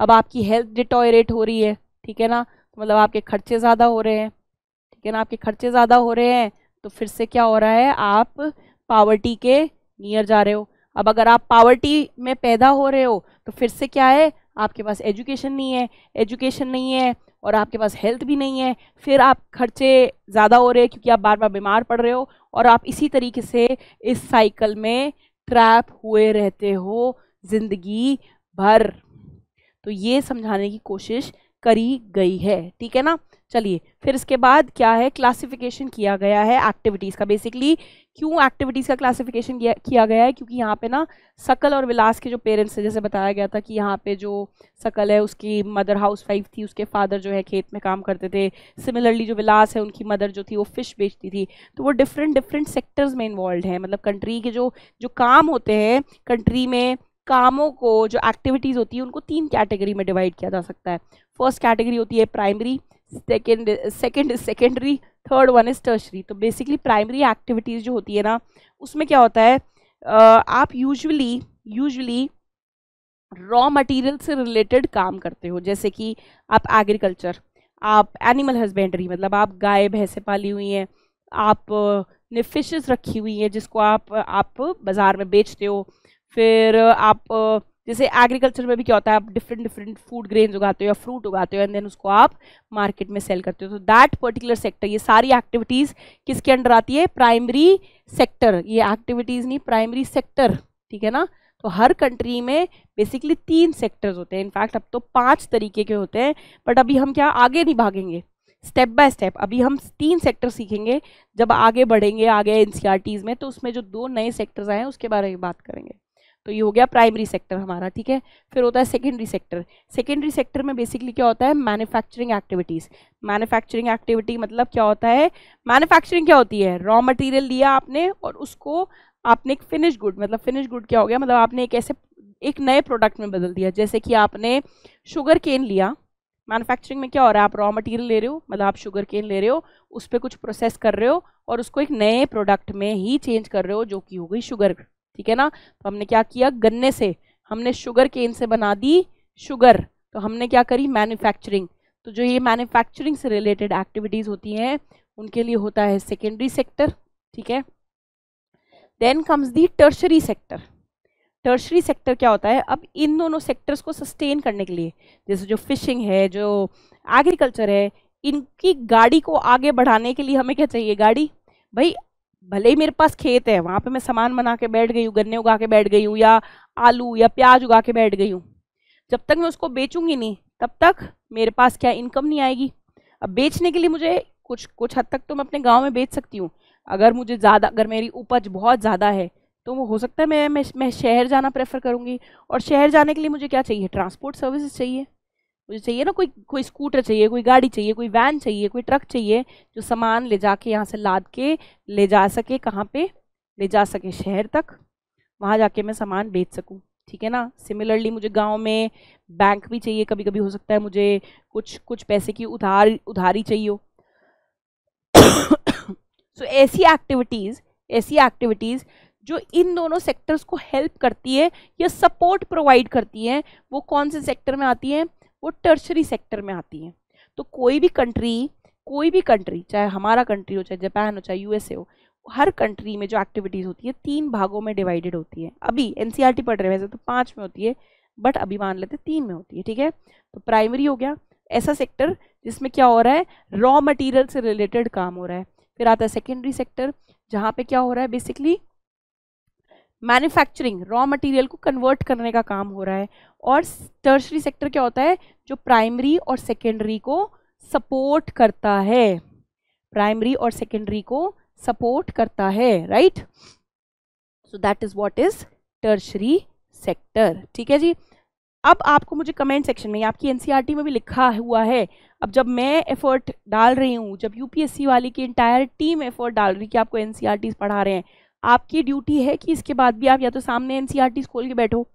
अब आपकी हेल्थ डिटोरेट हो रही है ठीक है ना तो मतलब आपके खर्चे ज़्यादा हो रहे हैं ठीक है ना आपके खर्चे ज़्यादा हो रहे हैं तो फिर से क्या हो रहा है आप पावर्टी के नियर जा रहे हो अब अगर आप पावर्टी में पैदा हो रहे हो तो फिर से क्या है आपके पास एजुकेशन नहीं है एजुकेशन नहीं है और आपके पास हेल्थ भी नहीं है फिर आप खर्चे ज़्यादा हो रहे हैं क्योंकि आप बार बार बीमार पड़ रहे हो और आप इसी तरीके से इस साइकिल में ट्रैप हुए रहते हो ज़िंदगी भर तो ये समझाने की कोशिश करी गई है ठीक है ना चलिए फिर इसके बाद क्या है क्लासिफिकेशन किया गया है एक्टिविटीज़ का बेसिकली क्यों एक्टिविटीज़ का क्लासिफिकेशन किया गया है क्योंकि यहाँ पे ना सकल और विलास के जो पेरेंट्स हैं जैसे बताया गया था कि यहाँ पे जो सकल है उसकी मदर हाउस वाइफ थी उसके फादर जो है खेत में काम करते थे सिमिलरली जो विलास है उनकी मदर जो थी वो फ़िश बेचती थी तो वो डिफरेंट डिफरेंट सेक्टर्स में इन्वॉल्व हैं मतलब कंट्री के जो जो काम होते हैं कंट्री में कामों को जो एक्टिविटीज़ होती है उनको तीन कैटेगरी में डिवाइड किया जा सकता है फर्स्ट कैटेगरी होती है primary second second secondary third one is tertiary तो बेसिकली प्राइमरी एक्टिविटीज़ जो होती है ना उसमें क्या होता है uh, आप यूजली यूजली रॉ मटेरियल से रिलेटेड काम करते हो जैसे कि आप एग्रीकल्चर आप एनिमल हस्बेंड्री मतलब आप गाय भैंसे पाली हुई हैं आप ने फिश रखी हुई हैं जिसको आप आप बाज़ार में बेचते हो फिर आप जैसे एग्रीकल्चर में भी क्या होता है आप डिफरेंट डिफरेंट फूड ग्रेन्स उगाते हो या फ्रूट उगाते हो एंड देन उसको आप मार्केट में सेल करते हो तो दैट पर्टिकुलर सेक्टर ये सारी एक्टिविटीज़ किसके अंडर आती है प्राइमरी सेक्टर ये एक्टिविटीज़ नहीं प्राइमरी सेक्टर ठीक है ना तो हर कंट्री में बेसिकली तीन सेक्टर्स होते हैं इनफैक्ट अब तो पांच तरीके के होते हैं बट अभी हम क्या आगे नहीं भागेंगे स्टेप बाय स्टेप अभी हम तीन सेक्टर सीखेंगे जब आगे बढ़ेंगे आगे एन में तो उसमें जो दो नए सेक्टर्स आए हैं उसके बारे में बात करेंगे तो ये हो गया प्राइमरी सेक्टर हमारा ठीक है फिर होता है सेकेंडरी सेक्टर सेकेंडरी सेक्टर में बेसिकली क्या होता है मैन्युफैक्चरिंग एक्टिविटीज़ मैन्युफैक्चरिंग एक्टिविटी मतलब क्या होता है मैन्युफैक्चरिंग क्या होती है रॉ मटेरियल लिया आपने और उसको आपने एक फिनिश गुड मतलब फिनिश गुड क्या हो गया मतलब आपने एक ऐसे एक नए प्रोडक्ट में बदल दिया जैसे कि आपने शुगर केन लिया मैन्युफैक्चरिंग में क्या हो रहा है आप रॉ मटेरियल ले रहे हो मतलब आप शुगर केन ले रहे हो उस पर कुछ प्रोसेस कर रहे हो और उसको एक नए प्रोडक्ट में ही चेंज कर रहे हो जो कि हो गई शुगर ठीक है ना तो हमने क्या किया गन्ने से हमने शुगर केन से बना दी शुगर तो हमने क्या करी मैन्युफैक्चरिंग तो जो ये मैन्युफैक्चरिंग से रिलेटेड एक्टिविटीज़ होती हैं उनके लिए होता है सेकेंडरी सेक्टर ठीक है then comes the tertiary sector tertiary sector क्या होता है अब इन दोनों सेक्टर्स को सस्टेन करने के लिए जैसे जो फिशिंग है जो एग्रीकल्चर है इनकी गाड़ी को आगे बढ़ाने के लिए हमें क्या चाहिए गाड़ी भाई भले ही मेरे पास खेत है वहाँ पे मैं सामान बना के बैठ गई हूँ गन्ने उगा के बैठ गई हूँ या आलू या प्याज उगा के बैठ गई हूँ जब तक मैं उसको बेचूंगी नहीं तब तक मेरे पास क्या इनकम नहीं आएगी अब बेचने के लिए मुझे कुछ कुछ हद तक तो मैं अपने गाँव में बेच सकती हूँ अगर मुझे ज़्यादा अगर मेरी उपज बहुत ज़्यादा है तो वो हो सकता है मैं मैं, मैं शहर जाना प्रेफर करूँगी और शहर जाने के लिए मुझे क्या चाहिए ट्रांसपोर्ट सर्विसेज चाहिए मुझे चाहिए ना कोई कोई स्कूटर चाहिए कोई गाड़ी चाहिए कोई वैन चाहिए कोई ट्रक चाहिए जो सामान ले जाके यहाँ से लाद के ले जा सके कहाँ पे ले जा सके शहर तक वहाँ जाके मैं सामान बेच सकूँ ठीक है ना सिमिलरली मुझे गांव में बैंक भी चाहिए कभी कभी हो सकता है मुझे कुछ कुछ पैसे की उधार उधारी चाहिए हो सो ऐसी एक्टिविटीज़ ऐसी एक्टिविटीज़ जो इन दोनों सेक्टर्स को हेल्प करती है या सपोर्ट प्रोवाइड करती है वो कौन से सेक्टर में आती है वो टर्शरी सेक्टर में आती हैं तो कोई भी कंट्री कोई भी कंट्री चाहे हमारा कंट्री हो चाहे जापान हो चाहे यूएसए हो हर कंट्री में जो एक्टिविटीज़ होती है तीन भागों में डिवाइडेड होती है अभी एन e पढ़ रहे हैं वैसे तो पाँच में होती है बट अभी मान लेते तीन में होती है ठीक है तो प्राइमरी हो गया ऐसा सेक्टर जिसमें क्या हो रहा है रॉ मटेरियल से रिलेटेड काम हो रहा है फिर आता है सेकेंडरी सेक्टर जहाँ पे क्या हो रहा है बेसिकली मैन्युफैक्चरिंग रॉ मटेरियल को कन्वर्ट करने का काम हो रहा है और टर्सरी सेक्टर क्या होता है जो प्राइमरी और सेकेंडरी को सपोर्ट करता है प्राइमरी और सेकेंडरी को सपोर्ट करता है right so that is what is tertiary sector ठीक है जी अब आपको मुझे कमेंट सेक्शन में आपकी एनसीईआरटी e में भी लिखा हुआ है अब जब मैं एफर्ट डाल रही हूँ जब यूपीएससी वाली की इंटायर टीम एफर्ट डाल रही है कि आपको एनसीईआरटी e पढ़ा रहे हैं आपकी ड्यूटी है कि इसके बाद भी आप या तो सामने एन e खोल के बैठो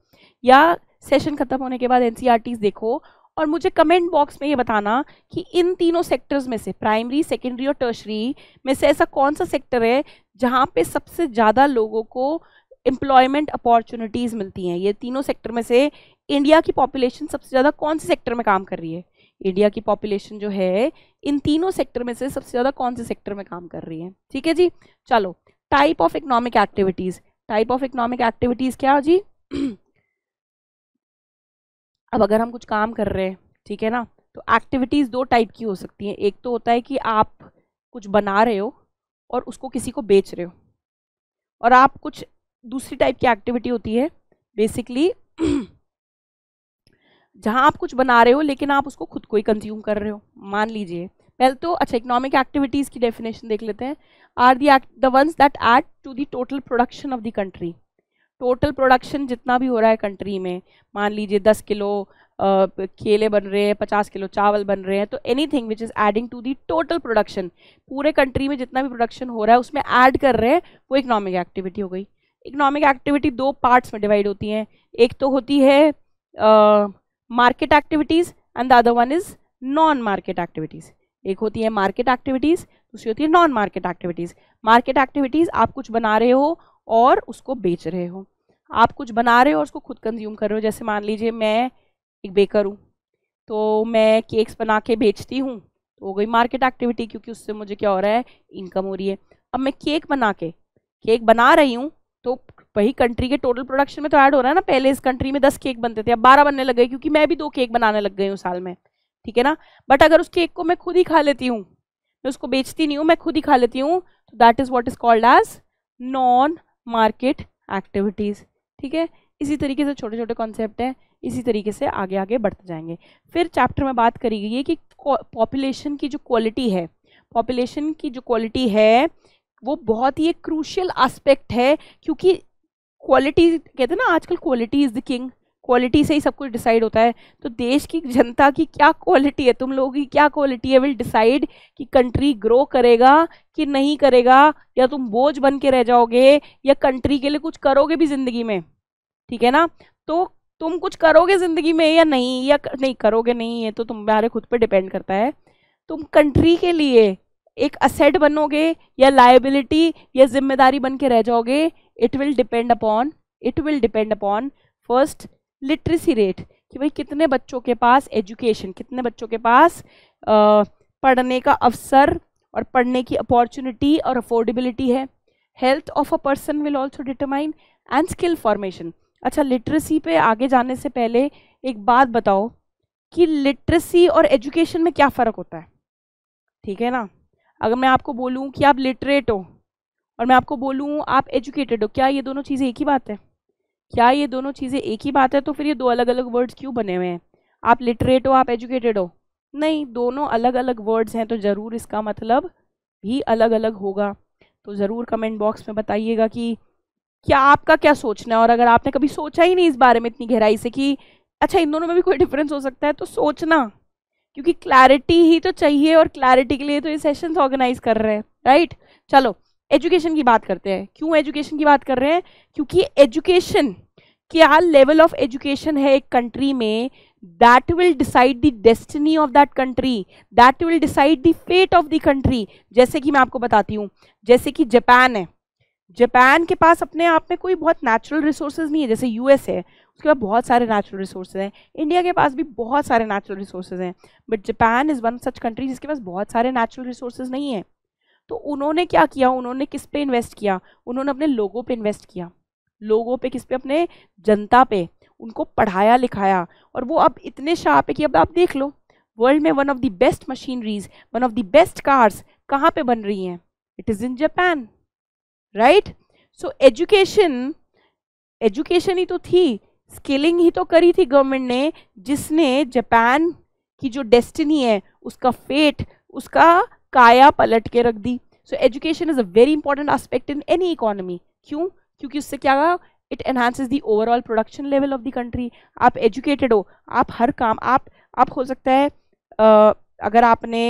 या सेशन ख़त्म होने के बाद एन e देखो और मुझे कमेंट बॉक्स में ये बताना कि इन तीनों सेक्टर्स में से प्राइमरी सेकेंडरी और टर्शरी में से ऐसा कौन सा सेक्टर है जहाँ पे सबसे ज़्यादा लोगों को एम्प्लॉयमेंट अपॉर्चुनिटीज़ मिलती हैं ये तीनों सेक्टर में से इंडिया की पॉपुलेशन सबसे ज़्यादा कौन से सेक्टर में काम कर रही है इंडिया की पॉपुलेशन जो है इन तीनों सेक्टर में से सबसे ज़्यादा कौन से सेक्टर में काम कर रही है ठीक है जी चलो type of economic activities type of economic activities क्या जी अब अगर हम कुछ काम कर रहे हैं ठीक है ना तो एक्टिविटीज़ दो टाइप की हो सकती हैं एक तो होता है कि आप कुछ बना रहे हो और उसको किसी को बेच रहे हो और आप कुछ दूसरी टाइप की एक्टिविटी होती है बेसिकली जहाँ आप कुछ बना रहे हो लेकिन आप उसको खुद को ही कंज्यूम कर रहे हो मान लीजिए पहले तो अच्छा इकोनॉमिक एक्टिविटीज़ की डेफिनेशन देख लेते हैं are the the ones that add to the total production of the country total production जितना भी हो रहा है कंट्री में मान लीजिए दस किलो केले बन रहे हैं पचास किलो चावल बन रहे हैं तो anything which is adding to the total production पूरे कंट्री में जितना भी प्रोडक्शन हो रहा है उसमें ऐड कर रहे हैं वो इकोनॉमिक एक्टिविटी हो गई इकोनॉमिक एक्टिविटी दो पार्ट्स में डिवाइड होती हैं एक तो होती है market activities and the other one is non market activities एक होती है मार्केट एक्टिविटीज़ दूसरी होती है non market activities market activities आप कुछ बना रहे हो और उसको बेच रहे हो आप कुछ बना रहे हो और उसको खुद कंज्यूम कर रहे हो जैसे मान लीजिए मैं एक बेकर हूँ तो मैं केक्स बना के बेचती हूँ तो हो गई मार्केट एक्टिविटी क्योंकि उससे मुझे क्या हो रहा है इनकम हो रही है अब मैं केक बना के केक बना रही हूँ तो वही कंट्री के टोटल प्रोडक्शन में तो ऐड हो रहा है ना पहले इस कंट्री में दस केक बनते थे अब बारह बनने लग गए क्योंकि मैं भी दो केक बनाने लग गई हूँ साल में ठीक है ना बट अगर उस केक को मैं खुद ही खा लेती हूँ मैं उसको बेचती नहीं हूँ मैं खुद ही खा लेती हूँ तो that is what is called as non market activities ठीक है इसी तरीके से छोटे छोटे कॉन्सेप्ट हैं इसी तरीके से आगे आगे बढ़ते जाएंगे फिर चैप्टर में बात करी गई है कि पॉपुलेशन की जो क्वालिटी है पॉपुलेशन की जो क्वालिटी है वो बहुत ही एक क्रूशियल एस्पेक्ट है क्योंकि क्वालिटी कहते हैं ना आजकल quality is the king quality से ही सब कुछ डिसाइड होता है तो देश की जनता की क्या क्वालिटी है तुम लोगों की क्या क्वालिटी है विल डिसाइड कि कंट्री ग्रो करेगा कि नहीं करेगा या तुम बोझ बन के रह जाओगे या कंट्री के लिए कुछ करोगे भी ज़िंदगी में ठीक है ना तो तुम कुछ करोगे ज़िंदगी में या नहीं या नहीं करोगे नहीं है तो तुम्हारे खुद पर डिपेंड करता है तुम कंट्री के लिए एक असेट बनोगे या लाइबिलिटी या जिम्मेदारी बन के रह जाओगे it will depend upon it will depend upon first literacy rate कि भाई कितने बच्चों के पास एजुकेशन कितने बच्चों के पास आ, पढ़ने का अवसर और पढ़ने की अपॉर्चुनिटी और अफोर्डेबिलिटी है health of a person will also determine and skill formation अच्छा लिटरेसी पे आगे जाने से पहले एक बात बताओ कि लिटरेसी और एजुकेशन में क्या फ़र्क होता है ठीक है ना अगर मैं आपको बोलूँ कि आप लिटरेट हो और मैं आपको बोलूँ आप एजुकेटेड हो क्या ये दोनों चीज़ें एक ही बात है क्या ये दोनों चीज़ें एक ही बात है तो फिर ये दो अलग अलग वर्ड्स क्यों बने हुए हैं आप लिटरेट हो आप एजुकेटेड हो नहीं दोनों अलग अलग वर्ड्स हैं तो ज़रूर इसका मतलब भी अलग अलग होगा तो ज़रूर कमेंट बॉक्स में बताइएगा कि क्या आपका क्या सोचना है और अगर आपने कभी सोचा ही नहीं इस बारे में इतनी गहराई से कि अच्छा इन दोनों में भी कोई डिफरेंस हो सकता है तो सोचना क्योंकि क्लैरिटी ही तो चाहिए और क्लैरिटी के लिए तो ये सेशंस ऑर्गेनाइज कर रहे हैं राइट चलो एजुकेशन की बात करते हैं क्यों एजुकेशन की बात कर रहे हैं क्योंकि एजुकेशन क्या लेवल ऑफ एजुकेशन है एक कंट्री में that will decide the destiny of that country that will decide the fate of the country जैसे कि मैं आपको बताती हूँ जैसे कि जापान है जापान के पास अपने आप में कोई बहुत नेचुरल रिसोर्सेज नहीं है जैसे यूएस है उसके पास बहुत सारे नेचुरल रिसोर्सेज हैं इंडिया के पास भी बहुत सारे नेचुरल रिसोर्सेज हैं but Japan is one such country जिसके पास बहुत सारे नेचुरल रिसोर्सेज नहीं है तो उन्होंने क्या किया उन्होंने किस पे इन्वेस्ट किया उन्होंने अपने लोगों पे इन्वेस्ट किया लोगों पे किस पे अपने जनता पे उनको पढ़ाया लिखाया और वो अब इतने शार्प है कि अब आप देख लो वर्ल्ड में one of the best machineries one of the best cars कहाँ पे बन रही हैं it is in Japan right so education education ही तो थी स्किलिंग ही तो करी थी गवर्नमेंट ने जिसने जापान की जो डेस्टिनी है उसका फेट उसका काया पलट के रख दी so education is a very important aspect in any economy क्यों क्योंकि उससे क्या it enhances the overall production level of the country आप एजुकेटेड हो आप हर काम आप आप हो सकता है आ, अगर आपने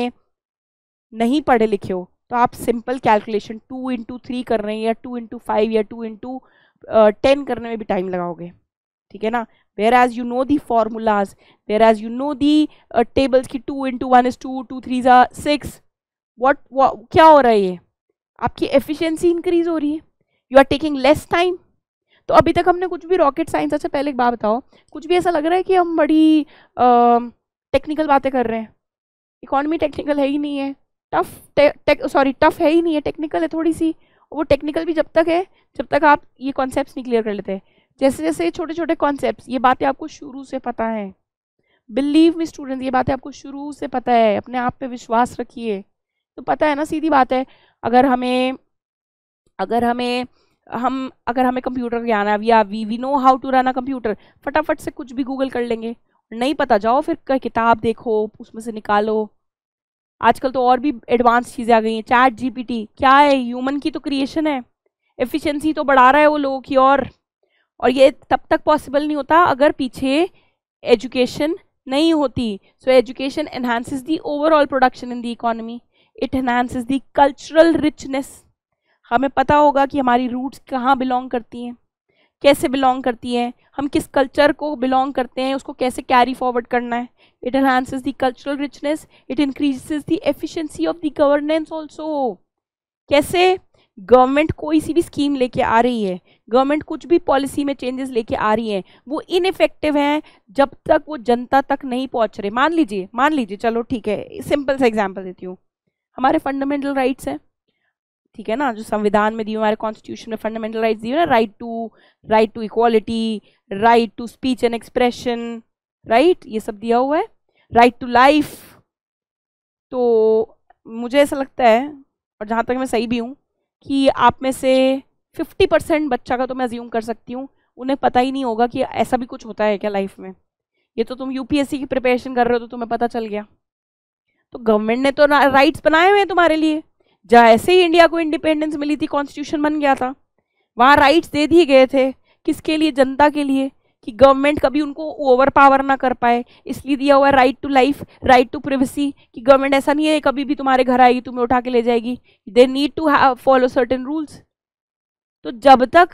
नहीं पढ़े लिखे हो तो आप simple calculation two into three कर रहे हैं या टू इंटू फाइव या टू इंटू टेन करने में भी टाइम लगाओगे ठीक है ना whereas you know the formulas whereas you know the tables की two into one is two two three ज़ा सिक्स वॉट क्या हो रहा है ये आपकी एफिशिएंसी इंक्रीज हो रही है you are taking less time तो अभी तक हमने कुछ भी रॉकेट साइंस अच्छा पहले एक बात बताओ कुछ भी ऐसा लग रहा है कि हम बड़ी टेक्निकल बातें कर रहे हैं इकोनॉमी टेक्निकल है ही नहीं है टफ सॉरी टफ है ही नहीं है टेक्निकल है थोड़ी सी वो टेक्निकल भी जब तक है जब तक आप ये कॉन्सेप्ट नहीं क्लियर कर लेते जैसे जैसे छोटे छोटे कॉन्सेप्ट ये बातें आपको शुरू से पता है बिलीव मी स्टूडेंट ये बातें आपको शुरू से पता है अपने आप पर विश्वास रखिए तो पता है ना सीधी बात है अगर हमें अगर हमें हम अगर हमें कंप्यूटर ज्ञान है या we we know how to run a computer फटाफट से कुछ भी गूगल कर लेंगे नहीं पता जाओ फिर किताब देखो उसमें से निकालो आजकल तो और भी एडवांस चीज़ें आ गई हैं चैट जीपीटी क्या है ह्यूमन की तो क्रिएशन है एफिशिएंसी तो बढ़ा रहा है वो लोगों की और और ये तब तक पॉसिबल नहीं होता अगर पीछे एजुकेशन नहीं होती so education enhances the overall production in the economy it enhances the cultural richness हमें पता होगा कि हमारी रूट्स कहाँ बिलोंग करती हैं कैसे बिलोंग करती हैं हम किस कल्चर को बिलोंग करते हैं उसको कैसे कैरी फॉरवर्ड करना है it enhances the cultural richness it increases the efficiency of the governance also कैसे गवर्नमेंट कोई सी भी स्कीम लेके आ रही है गवर्नमेंट कुछ भी पॉलिसी में चेंजेस लेके आ रही है वो इनफेक्टिव हैं जब तक वो जनता तक नहीं पहुंच रहे मान लीजिए मान लीजिए चलो ठीक है सिंपल सा एग्जांपल देती हूँ हमारे फंडामेंटल राइट्स हैं ठीक है ना जो संविधान में दिए हमारे कॉन्स्टिट्यूशन में फंडामेंटल राइट्स दिए ना right to right to equality right to speech and expression right ये सब दिया हुआ है राइट टू लाइफ तो मुझे ऐसा लगता है और जहाँ तक मैं सही भी हूँ कि आप में से 50 परसेंट बच्चा का तो मैं ज्यूम कर सकती हूँ उन्हें पता ही नहीं होगा कि ऐसा भी कुछ होता है क्या लाइफ में ये तो तुम यूपीएससी की प्रिपरेशन कर रहे हो तो तुम्हें पता चल गया तो गवर्नमेंट ने तो राइट्स बनाए हुए हैं तुम्हारे लिए जैसे ही इंडिया को इंडिपेंडेंस मिली थी कॉन्स्टिट्यूशन बन गया था वहाँ राइट्स दे दिए गए थे किसके लिए जनता के लिए कि गवर्नमेंट कभी उनको ओवर पावर ना कर पाए इसलिए दिया हुआ है right to life right to privacy कि गवर्नमेंट ऐसा नहीं है कभी भी तुम्हारे घर आएगी तुम्हें उठा के ले जाएगी they need to follow certain rules तो जब तक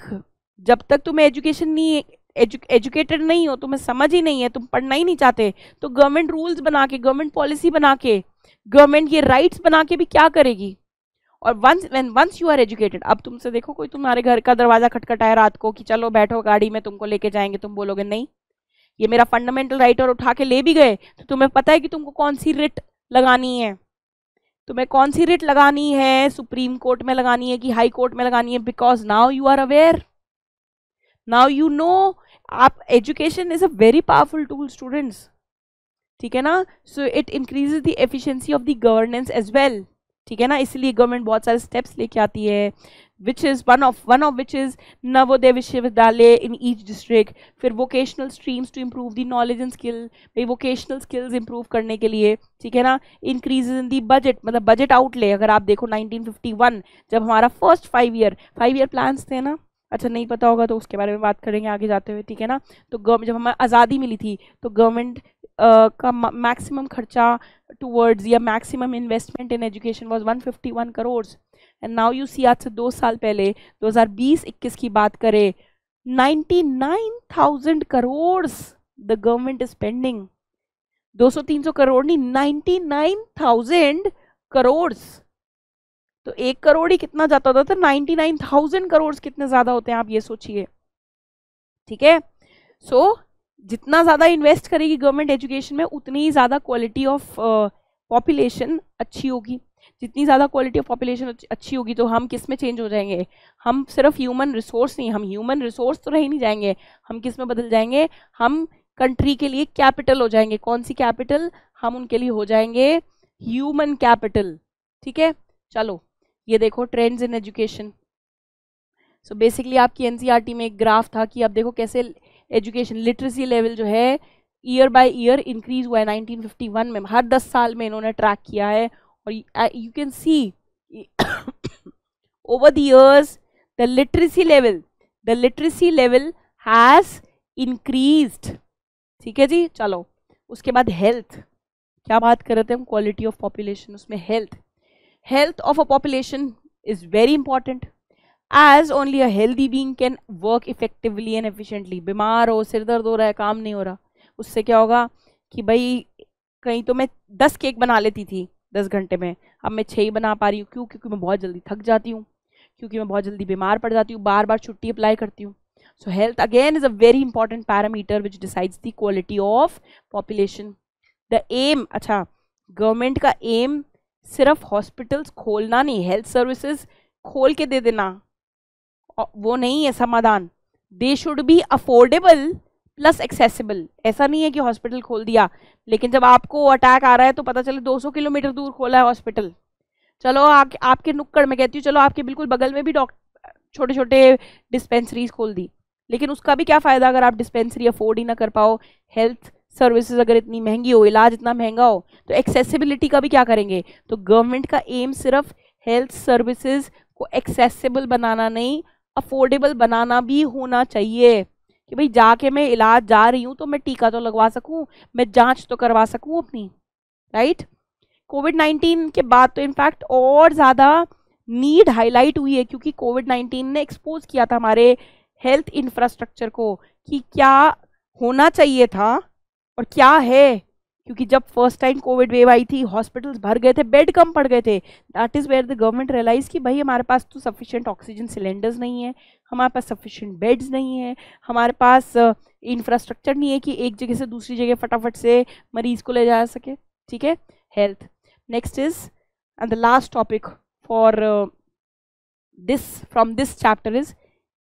जब तक तुम्हें एजुकेशन नहीं एजु, एजुकेटेड नहीं हो तुम्हें समझ ही नहीं है तुम पढ़ना ही नहीं चाहते तो गवर्नमेंट रूल्स बना के गवर्नमेंट पॉलिसी बना के गवर्नमेंट ये राइट्स बना के भी क्या करेगी और once when once you are educated अब तुमसे देखो कोई तुम्हारे घर का दरवाजा खटखटाया रात को कि चलो बैठो गाड़ी में तुमको लेके जाएंगे तुम बोलोगे नहीं ये मेरा फंडामेंटल राइट और उठा के ले भी गए तो तुम्हें पता है कि तुमको कौन सी रिट लगानी है तुम्हें कौन सी रिट लगानी है सुप्रीम कोर्ट में लगानी है कि हाई कोर्ट में लगानी है because now you are aware now you know आप education is a very powerful tool students ठीक है ना so it increase the efficiency of the governance as well ठीक है ना इसलिए गवर्नमेंट बहुत सारे स्टेप्स लेके आती है which is one of one of which is Navodaya Vishwavidyalaya in each district फिर vocational streams to improve the knowledge and skill भाई वोकेशनल स्किल्स इंप्रूव करने के लिए ठीक है ना इंक्रीज इन दी बजट मतलब बजट आउटले अगर आप देखो 1951 जब हमारा first five year five year plans थे ना अच्छा नहीं पता होगा तो उसके बारे में बात करेंगे आगे जाते हुए ठीक है ना तो जब हमें आज़ादी मिली थी तो गवर्नमेंट Uh, का मैक्सिमम खर्चा टूवर्ड्स या maximum investment in education was 151 crore and now you see आज से दो साल पहले 2020-21 की बात करें 99,000 crore the government is spending 200-300 crore नहीं 99,000 करोड़ तो एक करोड़ ही कितना जाता होता था नाइन्टी नाइन थाउजेंड करोड़ कितने ज़्यादा होते हैं आप ये सोचिए ठीक है सो so, जितना ज़्यादा इन्वेस्ट करेगी गवर्नमेंट एजुकेशन में उतनी ही ज़्यादा क्वालिटी ऑफ पॉपुलेशन अच्छी होगी जितनी ज़्यादा क्वालिटी ऑफ पॉपुलेशन अच्छी होगी तो हम किस में चेंज हो जाएंगे हम सिर्फ ह्यूमन रिसोर्स नहीं हम ह्यूमन रिसोर्स तो रह नहीं जाएंगे हम किस में बदल जाएंगे हम कंट्री के लिए कैपिटल हो जाएंगे कौन सी कैपिटल हम उनके लिए हो जाएंगे ह्यूमन कैपिटल ठीक है चलो ये देखो trends in education so basically आपकी एनसीईआरटी e में एक ग्राफ था कि आप देखो कैसे एजुकेशन लिटरेसी लेवल जो है ईयर बाय ईयर इंक्रीज हुआ है 1951 में हर 10 साल में इन्होंने ट्रैक किया है और you can see over the years the literacy level the literacy level has increased ठीक है जी चलो उसके बाद हेल्थ क्या बात कर रहे थे हम क्वालिटी ऑफ पॉपुलेशन उसमें health health of a population is very important as only a healthy being can work effectively and efficiently बीमार हो सिर दर्द हो रहा है काम नहीं हो रहा उससे क्या होगा कि भाई कहीं तो मैं दस केक बना लेती थी दस घंटे में अब मैं छः ही बना पा रही हूँ क्यों क्योंकि मैं बहुत जल्दी थक जाती हूँ क्योंकि मैं बहुत जल्दी बीमार पड़ जाती हूँ बार बार छुट्टी अप्लाई करती हूँ so health again is a very important parameter which decides the quality of population the aim अच्छा गवर्नमेंट का एम सिर्फ हॉस्पिटल्स खोलना नहीं हेल्थ सर्विसेज खोल के दे देना वो नहीं है समाधान they should be affordable plus accessible ऐसा नहीं है कि हॉस्पिटल खोल दिया लेकिन जब आपको अटैक आ रहा है तो पता चले 200 किलोमीटर दूर खोला है हॉस्पिटल चलो आ, आपके नुक्कड़ में कहती हूँ चलो आपके बिल्कुल बगल में भी डॉक्टर छोटे छोटे डिस्पेंसरीज खोल दी लेकिन उसका भी क्या फ़ायदा अगर आप डिस्पेंसरी अफोर्ड ही ना कर पाओ हेल्थ सर्विसेज अगर इतनी महंगी हो इलाज इतना महंगा हो तो एक्सेसिबिलिटी का भी क्या करेंगे तो गवर्नमेंट का एम सिर्फ हेल्थ सर्विसेज को एक्सेसिबल बनाना नहीं अफोर्डेबल बनाना भी होना चाहिए कि भाई जाके मैं इलाज जा रही हूँ तो मैं टीका तो लगवा सकूँ मैं जाँच तो करवा सकूँ अपनी राइट कोविड नाइन्टीन के बाद तो इनफैक्ट और ज़्यादा नीड हाईलाइट हुई है क्योंकि कोविड नाइन्टीन ने एक्सपोज किया था हमारे हेल्थ इंफ्रास्ट्रक्चर को कि क्या होना चाहिए था और क्या है क्योंकि जब फर्स्ट टाइम कोविड वेव आई थी हॉस्पिटल्स भर गए थे बेड कम पड़ गए थे that is where the government realize कि भाई हमारे पास तो सफिशेंट ऑक्सीजन सिलेंडर्स नहीं है हमारे पास सफिशेंट बेड्स नहीं है हमारे पास इंफ्रास्ट्रक्चर नहीं है कि एक जगह से दूसरी जगह फटाफट से मरीज़ को ले जा सके ठीक है health next is and the last topic for this from this chapter is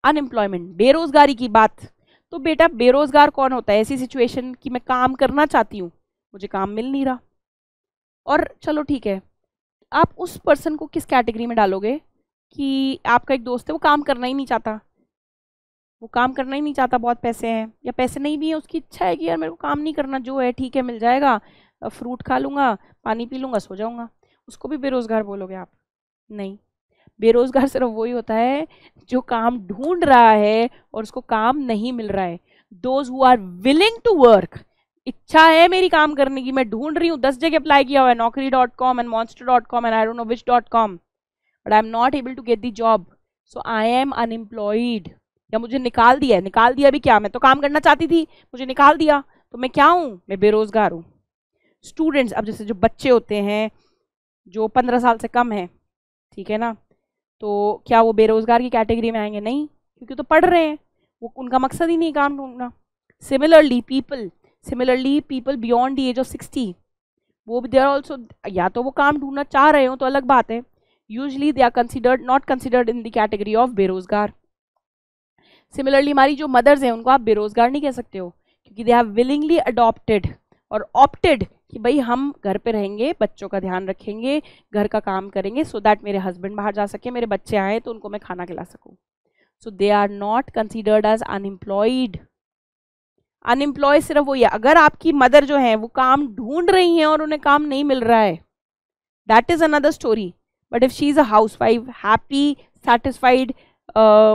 unemployment बेरोज़गारी की बात तो बेटा बेरोजगार कौन होता है ऐसी सिचुएशन कि मैं काम करना चाहती हूँ मुझे काम मिल नहीं रहा और चलो ठीक है आप उस पर्सन को किस कैटेगरी में डालोगे कि आपका एक दोस्त है वो काम करना ही नहीं चाहता वो काम करना ही नहीं चाहता बहुत पैसे हैं या पैसे नहीं भी हैं उसकी इच्छा है कि यार मेरे को काम नहीं करना जो है ठीक है मिल जाएगा फ्रूट खा लूँगा पानी पी लूँगा सो जाऊँगा उसको भी बेरोज़गार बोलोगे आप नहीं बेरोजगार सिर्फ वही होता है जो काम ढूंढ रहा है और उसको काम नहीं मिल रहा है those who are willing to work इच्छा है मेरी काम करने की मैं ढूंढ रही हूँ दस जगह अप्लाई किया हुआ है Naukri dot com and Monster dot com and I डोट know which dot com but I am not able to get the job so I am unemployed या मुझे निकाल दिया है निकाल दिया भी क्या मैं तो काम करना चाहती थी मुझे निकाल दिया तो मैं क्या हूँ मैं बेरोजगार हूँ स्टूडेंट्स अब जैसे जो बच्चे होते हैं जो पंद्रह साल से कम है ठीक है ना तो क्या वो बेरोज़गार की कैटेगरी में आएंगे नहीं क्योंकि तो पढ़ रहे हैं वो उनका मकसद ही नहीं काम ढूंढना similarly people similarly people beyond the age of sixty वो भी देर ऑल्सो या तो वो काम ढूंढना चाह रहे हो तो अलग बात है usually they are considered not considered in the category of बेरोजगार सिमिलरली हमारी जो मदर्स हैं उनको आप बेरोजगार नहीं कह सकते हो क्योंकि दे हैव विलिंगली अडॉप्टेड और ऑप्टेड कि भाई हम घर पे रहेंगे बच्चों का ध्यान रखेंगे घर का काम करेंगे सो so दैट मेरे हस्बैंड बाहर जा सके मेरे बच्चे आए तो उनको मैं खाना खिला सकूं so they are not considered as unemployed unemploy सिर्फ वही है अगर आपकी मदर जो है वो काम ढूंढ रही हैं और उन्हें काम नहीं मिल रहा है that is another story but if she is a house wife happy satisfied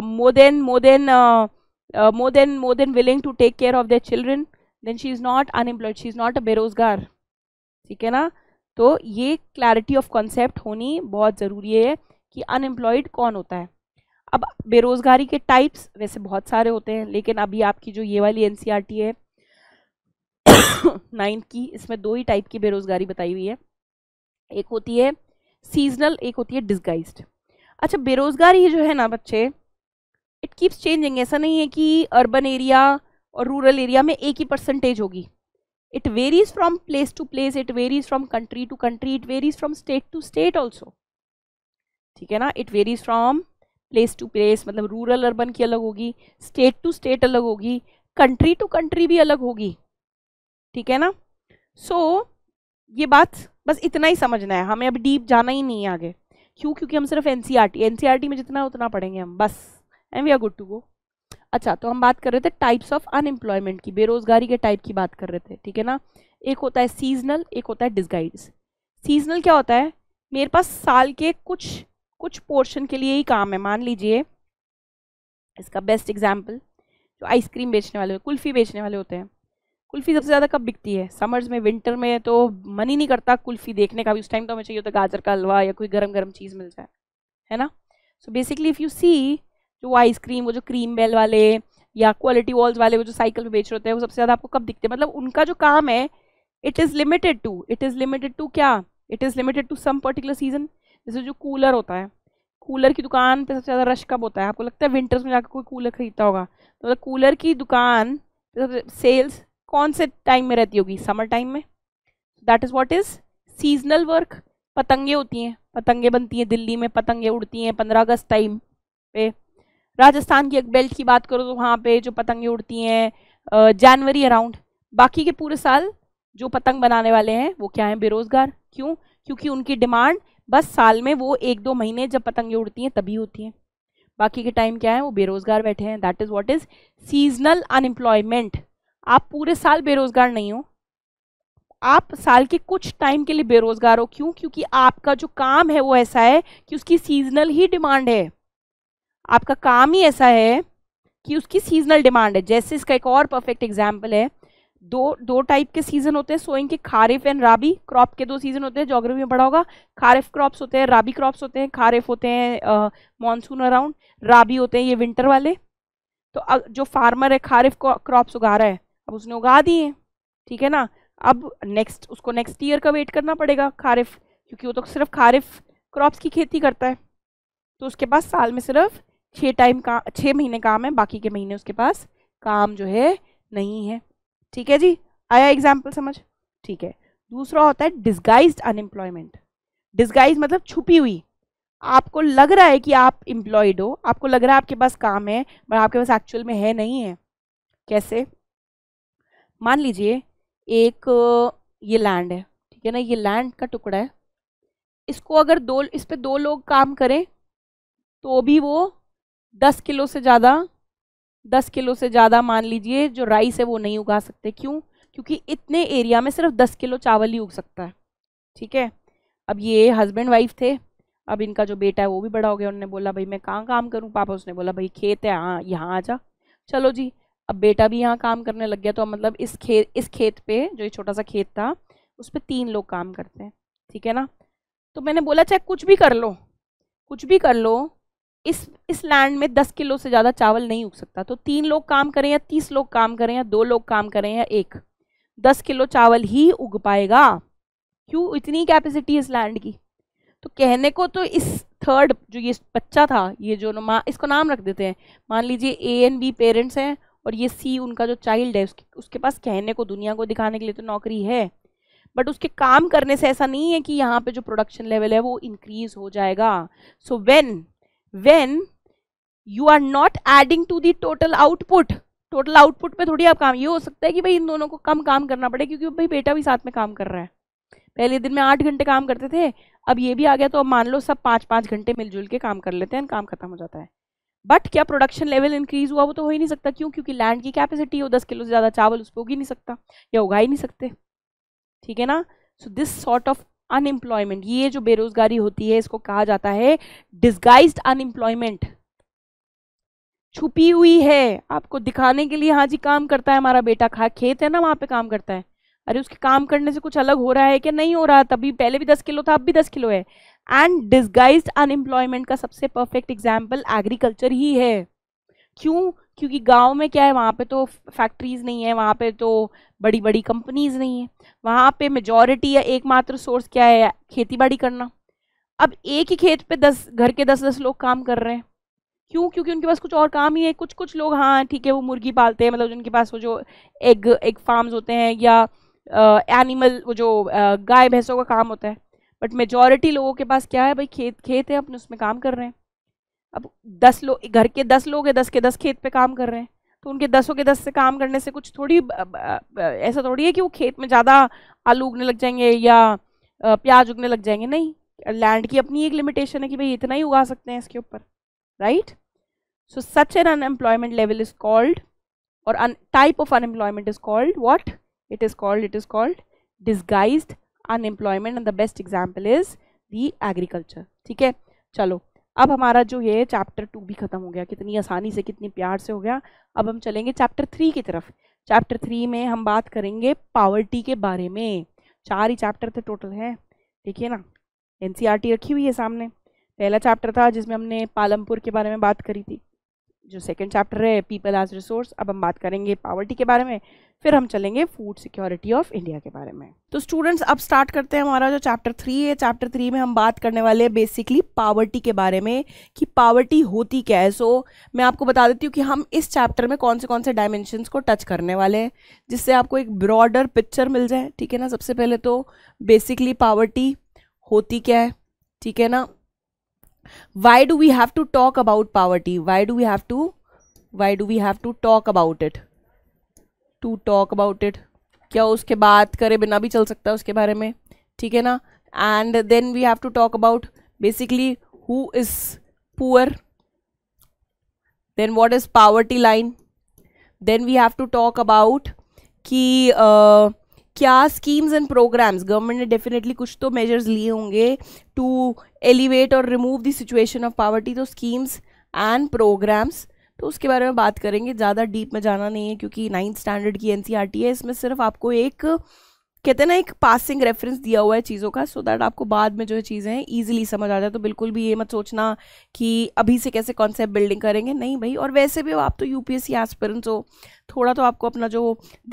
more than more than more than more than willing to take care of their children then she is not unemployed she is not a बेरोजगार ठीक है ना तो ये clarity of concept होनी बहुत ज़रूरी है कि अनएम्प्लॉयड कौन होता है अब बेरोज़गारी के टाइप्स वैसे बहुत सारे होते हैं लेकिन अभी आपकी जो ये वाली एन e है नाइन्थ की इसमें दो ही टाइप की बेरोज़गारी बताई हुई है एक होती है सीजनल एक होती है डिस्गाइज्ड अच्छा बेरोज़गारी जो है ना बच्चे इट कीप्स चेंजिंग ऐसा नहीं है कि अर्बन एरिया और रूरल एरिया में एक ही परसेंटेज होगी it varies from place to place it varies from country to country it varies from state to state also ठीक है ना it varies from place to place मतलब रूरल अर्बन की अलग होगी स्टेट टू स्टेट अलग होगी कंट्री टू कंट्री भी अलग होगी ठीक है ना सो so, ये बात बस इतना ही समझना है हमें अब डीप जाना ही नहीं है आगे क्यों क्योंकि हम सिर्फ N C N C R T में जितना है उतना पढ़ेंगे हम बस and we are good to go अच्छा तो हम बात कर रहे थे टाइप्स ऑफ अनएम्प्लॉयमेंट की बेरोजगारी के टाइप की बात कर रहे थे ठीक है ना एक होता है सीजनल एक होता है डिसगाइड्स सीजनल क्या होता है मेरे पास साल के कुछ कुछ पोर्शन के लिए ही काम है मान लीजिए इसका बेस्ट एग्जाम्पल जो आइसक्रीम बेचने वाले कुल्फ़ी बेचने वाले होते हैं कुल्फ़ी सबसे ज़्यादा कब बिकती है समर्स में विंटर में तो मन ही नहीं करता कुल्फ़ी देखने का भी उस टाइम तो हमें चाहिए होता है गाजर का हलवा या कोई गरम गरम चीज़ मिल जाए है ना so basically if you see जो आइसक्रीम वो जो क्रीम बेल वाले या क्वालिटी वॉल्स वाले वो जो साइकिल पे बेच रहे होते हैं वो सबसे ज़्यादा आपको कब दिखते हैं मतलब उनका जो काम है it is limited to it is limited to क्या it is limited to some particular season जैसे जो कूलर होता है कूलर की दुकान पे सबसे ज़्यादा रश कब होता है आपको लगता है विंटर्स में जाकर कोई कूलर खरीदता होगा तो मतलब कूलर की दुकान सेल्स कौन से टाइम में रहती होगी समर टाइम में that is what is seasonal work पतंगे होती हैं पतंगे बनती हैं दिल्ली में पतंगे उड़ती हैं पंद्रह अगस्त टाइम पे राजस्थान की बेल्ट की बात करो तो वहाँ पे जो पतंगें उड़ती हैं जनवरी अराउंड बाकी के पूरे साल जो पतंग बनाने वाले हैं वो क्या हैं बेरोज़गार क्यों क्योंकि उनकी डिमांड बस साल में वो एक दो महीने जब पतंगें उड़ती हैं तभी होती हैं बाकी के टाइम क्या है वो बेरोज़गार बैठे हैं that is what is seasonal unemployment आप पूरे साल बेरोज़गार नहीं हो आप साल के कुछ टाइम के लिए बेरोज़गार हो क्यों क्योंकि आपका जो काम है वो ऐसा है कि उसकी सीजनल ही डिमांड है आपका काम ही ऐसा है कि उसकी सीजनल डिमांड है जैसे इसका एक और परफेक्ट एग्जाम्पल है दो दो टाइप के सीज़न होते हैं सोइंग के खारिफ एंड राबी क्रॉप के दो सीज़न होते हैं जोग्राफी में पढ़ा होगा खारिफ क्रॉप्स होते हैं राबी क्रॉप्स होते हैं खारिफ होते हैं मानसून अराउंड राबी होते हैं ये विंटर वाले तो अब जो फार्मर है खारिफ क्रॉप्स उगा रहा है अब उसने उगा दिए ठीक है ना अब नेक्स्ट उसको नेक्स्ट ईयर का वेट करना पड़ेगा खारिफ क्योंकि वो तो सिर्फ खारिफ क्रॉप्स की खेती करता है तो उसके पास साल में सिर्फ छः टाइम का छः महीने काम है बाकी के महीने उसके पास काम जो है नहीं है ठीक है जी आया एग्जाम्पल समझ ठीक है दूसरा होता है डिस्गाइज अनएम्प्लॉयमेंट डिस्गाइज मतलब छुपी हुई आपको लग रहा है कि आप इम्प्लॉयड हो आपको लग रहा है आपके पास काम है पर आपके पास एक्चुअल में है नहीं है कैसे मान लीजिए एक ये लैंड है ठीक है ना ये लैंड का टुकड़ा है इसको अगर दो इस पर दो लोग काम करें तो भी वो दस किलो से ज़्यादा दस किलो से ज़्यादा मान लीजिए जो राइस है वो नहीं उगा सकते क्यों क्योंकि इतने एरिया में सिर्फ दस किलो चावल ही उग सकता है ठीक है अब ये हस्बैंड वाइफ थे अब इनका जो बेटा है वो भी बड़ा हो गया उन्होंने बोला भाई मैं कहाँ काम करूँ पापा उसने बोला भाई खेत है हाँ यहाँ आ जा चलो जी अब बेटा भी यहाँ काम करने लग गया तो मतलब इस खेत इस खेत पे जो ये छोटा सा खेत था उस पर तीन लोग काम करते हैं ठीक है ना तो मैंने बोला चाहे कुछ भी कर लो कुछ भी कर लो इस इस लैंड में दस किलो से ज़्यादा चावल नहीं उग सकता तो तीन लोग काम करें या तीस लोग काम करें या दो लोग काम करें या एक दस किलो चावल ही उग पाएगा क्यों इतनी कैपेसिटी इस लैंड की तो कहने को तो इस थर्ड जो ये बच्चा था ये जो माँ इसको नाम रख देते हैं मान लीजिए ए एन बी पेरेंट्स हैं और ये सी उनका जो चाइल्ड है उसके उसके पास कहने को दुनिया को दिखाने के लिए तो नौकरी है बट उसके काम करने से ऐसा नहीं है कि यहाँ पे जो प्रोडक्शन लेवल है वो इंक्रीज हो जाएगा so when when you are not adding to the total output total output पे थोड़ी आप काम ये हो सकता है कि भाई इन दोनों को कम काम करना पड़े क्योंकि भाई बेटा भी साथ में काम कर रहा है पहले दिन में आठ घंटे काम करते थे अब ये भी आ गया तो अब मान लो सब पाँच पाँच घंटे मिलजुल के काम कर लेते हैं काम खत्म हो जाता है बट क्या प्रोडक्शन लेवल इंक्रीज हुआ वो तो हो ही नहीं सकता क्यों क्योंकि लैंड की कैपेसिटी हो दस किलो से ज़्यादा चावल उस पर उग ही नहीं सकता या उगा ही नहीं सकते ठीक है ना so this sort of unemployment ये जो बेरोजगारी होती है इसको कहा जाता है डिस्गाइज्ड अनएम्प्लॉयमेंट छुपी हुई है आपको दिखाने के लिए हाँ जी काम करता है हमारा बेटा खा खेत है ना वहाँ पे काम करता है अरे उसके काम करने से कुछ अलग हो रहा है कि नहीं हो रहा तभी पहले भी दस किलो था अब भी दस किलो है एंड डिस्गाइज अनएम्प्लॉयमेंट का सबसे परफेक्ट एग्जाम्पल एग्रीकल्चर ही है क्यों क्योंकि गांव में क्या है वहाँ पे तो फैक्ट्रीज नहीं है वहाँ पे तो बड़ी बड़ी कंपनीज़ नहीं है वहाँ पे मेजॉरिटी या एकमात्र सोर्स क्या है खेती बाड़ी करना अब एक ही खेत पे दस घर के दस दस लोग काम कर रहे हैं क्यों क्योंकि उनके पास कुछ और काम ही है कुछ कुछ लोग हाँ ठीक है वो मुर्गी पालते हैं मतलब जिनके पास वो जो एग एग फार्म्स होते हैं या एनिमल वो जो गाय भैंसों का काम होता है बट मेजॉरिटी लोगों के पास क्या है भाई खेत खेत है अपने उसमें काम कर रहे हैं अब दस लोग घर के दस लोग हैं दस के दस खेत पे काम कर रहे हैं तो उनके दसों के दस से काम करने से कुछ थोड़ी ऐसा थोड़ी है कि वो खेत में ज़्यादा आलू उगने लग जाएंगे या प्याज उगने लग जाएंगे नहीं लैंड की अपनी एक लिमिटेशन है कि भाई इतना ही उगा सकते हैं इसके ऊपर right so such an unemployment level is called और type of unemployment is called what it is called it is called disguise unemployment and the best example is the agriculture ठीक है चलो अब हमारा जो ये चैप्टर टू भी ख़त्म हो गया कितनी आसानी से कितनी प्यार से हो गया अब हम चलेंगे चैप्टर थ्री की तरफ चैप्टर थ्री में हम बात करेंगे पावर्टी के बारे में चार ही चैप्टर थे टोटल हैं ठीक है ना एन e रखी हुई है सामने पहला चैप्टर था जिसमें हमने पालमपुर के बारे में बात करी थी जो सेकेंड चैप्टर है पीपल एज रिसोर्स अब हम बात करेंगे पावर्टी के बारे में फिर हम चलेंगे फूड सिक्योरिटी ऑफ इंडिया के बारे में तो स्टूडेंट्स अब स्टार्ट करते हैं हमारा जो चैप्टर थ्री है चैप्टर थ्री में हम बात करने वाले हैं बेसिकली पावर्टी के बारे में कि पावर्टी होती क्या है सो so, मैं आपको बता देती हूँ कि हम इस चैप्टर में कौन से कौन से डायमेंशंस को टच करने वाले हैं जिससे आपको एक ब्रॉडर पिक्चर मिल जाए ठीक है ना सबसे पहले तो बेसिकली पावर्टी होती क्या है ठीक है ना why do we have to talk about poverty why do we have to why do we have to talk about it to talk about it kya uske baat kare bina bhi chal sakta uske bare mein theek hai na and then we have to talk about basically who is poor then what is poverty line then we have to talk about ki क्या schemes and programmes government ने definitely कुछ तो measures लिए होंगे to elevate और remove the situation of poverty तो schemes and programmes तो उसके बारे में बात करेंगे ज़्यादा डीप में जाना नहीं है क्योंकि नाइन्थ स्टैंडर्ड की एन e है इसमें सिर्फ आपको एक कहते हैं ना एक पासिंग रेफरेंस दिया हुआ है चीज़ों का सो so दैट आपको बाद में जो है चीज़ें हैं ईजिली समझ आ जाए तो बिल्कुल भी ये मत सोचना कि अभी से कैसे कॉन्सेप्ट बिल्डिंग करेंगे नहीं भाई और वैसे भी आप तो यूपीएससी पी हो थोड़ा तो आपको अपना जो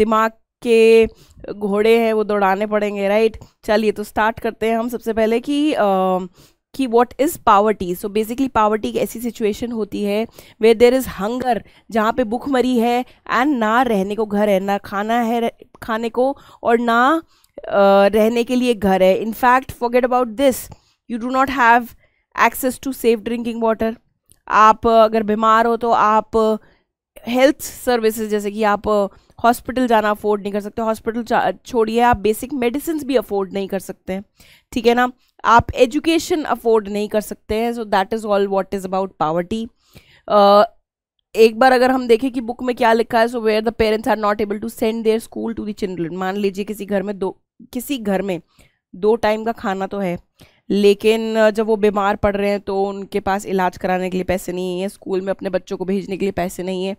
दिमाग के घोड़े हैं वो दौड़ाने पड़ेंगे राइट चलिए तो स्टार्ट करते हैं हम सबसे पहले कि कि what is poverty so basically poverty एक ऐसी सिचुएशन होती है वे देर इज़ हंगर जहाँ पे मरी है एंड ना रहने को घर है ना खाना है खाने को और ना रहने के लिए घर है in fact forget about this you do not have access to safe drinking water आप अगर बीमार हो तो आप हेल्थ सर्विसेज जैसे कि आप हॉस्पिटल जाना अफोर्ड नहीं कर सकते हॉस्पिटल छोड़िए आप बेसिक मेडिसिन भी अफोर्ड नहीं कर सकते ठीक है ना आप एजुकेशन अफोर्ड नहीं कर सकते हैं so that is all what is about poverty एक बार अगर हम देखें कि बुक में क्या लिखा है so where the parents are not able to send their school to the children मान लीजिए किसी घर में दो किसी घर में दो टाइम का खाना तो है लेकिन जब वो बीमार पड़ रहे हैं तो उनके पास इलाज कराने के लिए पैसे नहीं है स्कूल में अपने बच्चों को भेजने के लिए पैसे नहीं है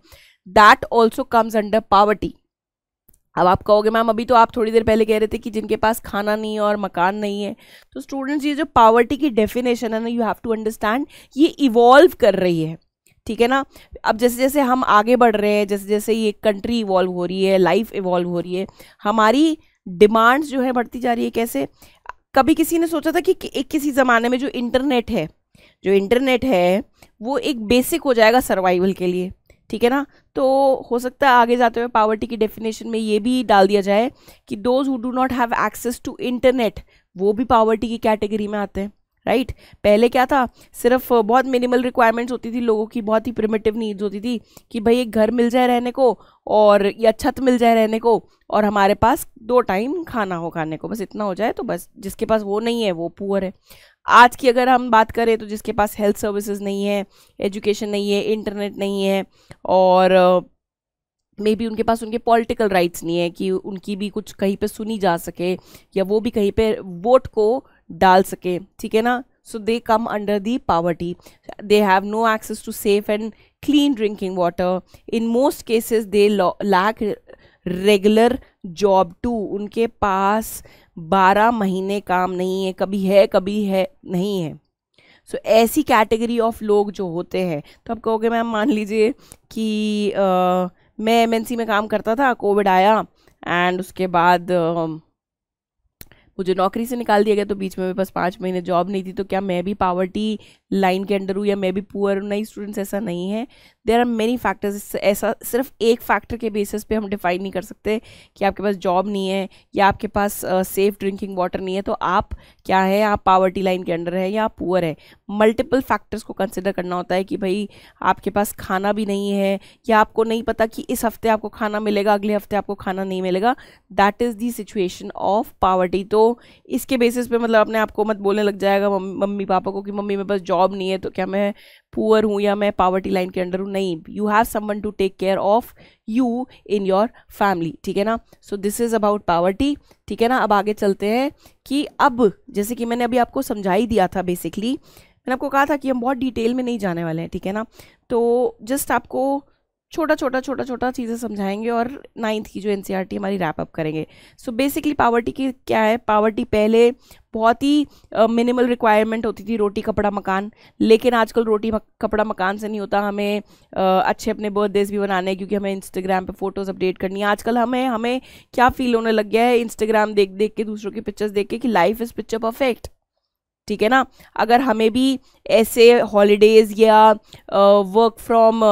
that also comes under poverty अब आप कहोगे मैम अभी तो आप थोड़ी देर पहले कह रहे थे कि जिनके पास खाना नहीं है और मकान नहीं है तो स्टूडेंट्स ये जो पावर्टी की डेफिनेशन है ना यू हैव टू अंडरस्टैंड ये इवॉल्व कर रही है ठीक है ना अब जैसे जैसे हम आगे बढ़ रहे हैं जैसे जैसे ये कंट्री इवॉल्व हो रही है लाइफ इवॉल्व हो रही है हमारी डिमांड्स जो है बढ़ती जा रही है कैसे कभी किसी ने सोचा था कि एक किसी ज़माने में जो इंटरनेट है जो इंटरनेट है वो एक बेसिक हो जाएगा सर्वाइवल के लिए ठीक है ना तो हो सकता है आगे जाते हुए पावर्टी की डेफिनेशन में ये भी डाल दिया जाए कि those who do not have access to internet वो भी पावर्टी की कैटेगरी में आते हैं राइट right? पहले क्या था सिर्फ बहुत मिनिमल रिक्वायरमेंट्स होती थी लोगों की बहुत ही प्रिमेटिव नीड्स होती थी कि भाई एक घर मिल जाए रहने को और या छत मिल जाए रहने को और हमारे पास दो टाइम खाना हो खाने को बस इतना हो जाए तो बस जिसके पास वो नहीं है वो पुअर है आज की अगर हम बात करें तो जिसके पास हेल्थ सर्विसेज नहीं है एजुकेशन नहीं है इंटरनेट नहीं है और मे uh, बी उनके पास उनके पॉलिटिकल राइट्स नहीं है कि उनकी भी कुछ कहीं पे सुनी जा सके या वो भी कहीं पे वोट को डाल सके ठीक है ना so they come under the poverty they have no access to safe and clean drinking water in most cases they lack regular job to उनके पास बारह महीने काम नहीं है कभी है कभी है नहीं है सो so, ऐसी कैटेगरी ऑफ लोग जो होते हैं तो आप कहोगे मैम मान लीजिए कि आ, मैं एमएनसी में काम करता था कोविड आया एंड उसके बाद आ, मुझे नौकरी से निकाल दिया गया तो बीच में मेरे पास पाँच महीने जॉब नहीं थी तो क्या मैं भी पावर्टी लाइन के अंडर हूँ या मैं भी पुअर हूँ नहीं स्टूडेंट्स ऐसा नहीं है देर आर मेनी फैक्टर्स ऐसा सिर्फ एक फैक्टर के बेसिस पे हम डिफाइन नहीं कर सकते कि आपके पास जॉब नहीं है या आपके पास सेफ़ ड्रिंकिंग वाटर नहीं है तो आप क्या है आप पावर्टी लाइन के अंडर है या पुअर है मल्टीपल फैक्टर्स को कंसिडर करना होता है कि भाई आपके पास खाना भी नहीं है या आपको नहीं पता कि इस हफ्ते आपको खाना मिलेगा अगले हफ्ते आपको खाना नहीं मिलेगा that is the situation of poverty तो इसके बेसिस पे मतलब अपने आपको मत बोलने लग जाएगा मम्मी पापा को कि मम्मी मेरे पास जॉब जॉब नहीं है तो क्या मैं पुअर हूँ या मैं पावर्टी लाइन के अंडर हूँ नहीं you have someone to take care of you in your family ठीक है ना so this is about poverty ठीक है ना अब आगे चलते हैं कि अब जैसे कि मैंने अभी आपको समझा ही दिया था बेसिकली मैंने आपको कहा था कि हम बहुत डिटेल में नहीं जाने वाले हैं ठीक है ना तो जस्ट आपको छोटा छोटा छोटा छोटा चीज़ें समझाएंगे और नाइन्थ की जो एन e हमारी रैप अप करेंगे सो बेसिकली पावर्टी की क्या है पावर्टी पहले बहुत ही मिनिमल uh, रिक्वायरमेंट होती थी रोटी कपड़ा मकान लेकिन आजकल रोटी मक, कपड़ा मकान से नहीं होता हमें uh, अच्छे अपने बर्थडेज भी बनाने हैं क्योंकि हमें इंस्टाग्राम पे फ़ोटोज़ अपडेट करनी है आजकल हमें हमें क्या फ़ील होने लग गया है इंस्टाग्राम देख देख के दूसरों की पिक्चर्स देख के कि लाइफ इज़ पिक्चर परफेक्ट ठीक है ना अगर हमें भी ऐसे हॉलीडेज़ या वर्क फ्रॉम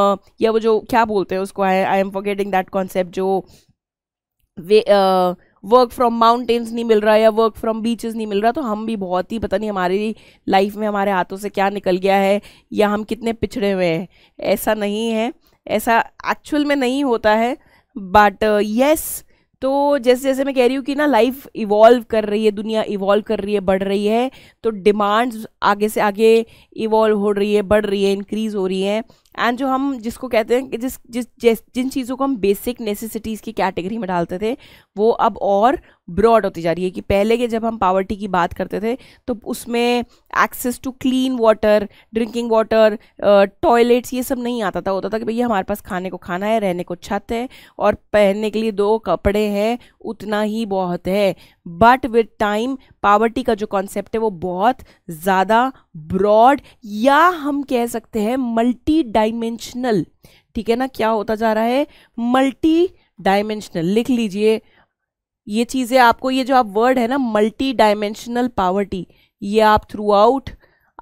या वो जो क्या बोलते हैं उसको I I am forgetting that concept जो वे वर्क फ्रॉम माउंटेन्स नहीं मिल रहा या वर्क फ्रॉम बीचेस नहीं मिल रहा तो हम भी बहुत ही पता नहीं हमारी लाइफ में हमारे हाथों से क्या निकल गया है या हम कितने पिछड़े हुए हैं ऐसा नहीं है ऐसा एक्चुअल में नहीं होता है बट यस uh, yes, तो जैसे जैसे मैं कह रही हूँ कि ना लाइफ इवॉल्व कर रही है दुनिया इवॉल्व कर रही है बढ़ रही है तो डिमांड्स आगे से आगे इवॉल्व हो रही है बढ़ रही है इंक्रीज़ हो रही है एंड जो हम जिसको कहते हैं कि जिस जिस जिस जिन चीज़ों को हम बेसिक नेसेसिटीज़ की कैटेगरी में डालते थे वो अब और ब्रॉड होती जा रही है कि पहले के जब हम पावर्टी की बात करते थे तो उसमें access to clean water drinking water toilets ये सब नहीं आता था होता था कि भैया हमारे पास खाने को खाना है रहने को छत है और पहनने के लिए दो कपड़े हैं उतना ही बहुत है बट विद टाइम पावर्टी का जो कॉन्सेप्ट है वो बहुत ज़्यादा ब्रॉड या हम कह सकते हैं मल्टी डाइमेंशनल ठीक है ना क्या होता जा रहा है मल्टी डायमेंशनल लिख लीजिए ये चीज़ें आपको ये जो आप वर्ड है ना मल्टी डायमेंशनल पावर्टी ये आप थ्रू आउट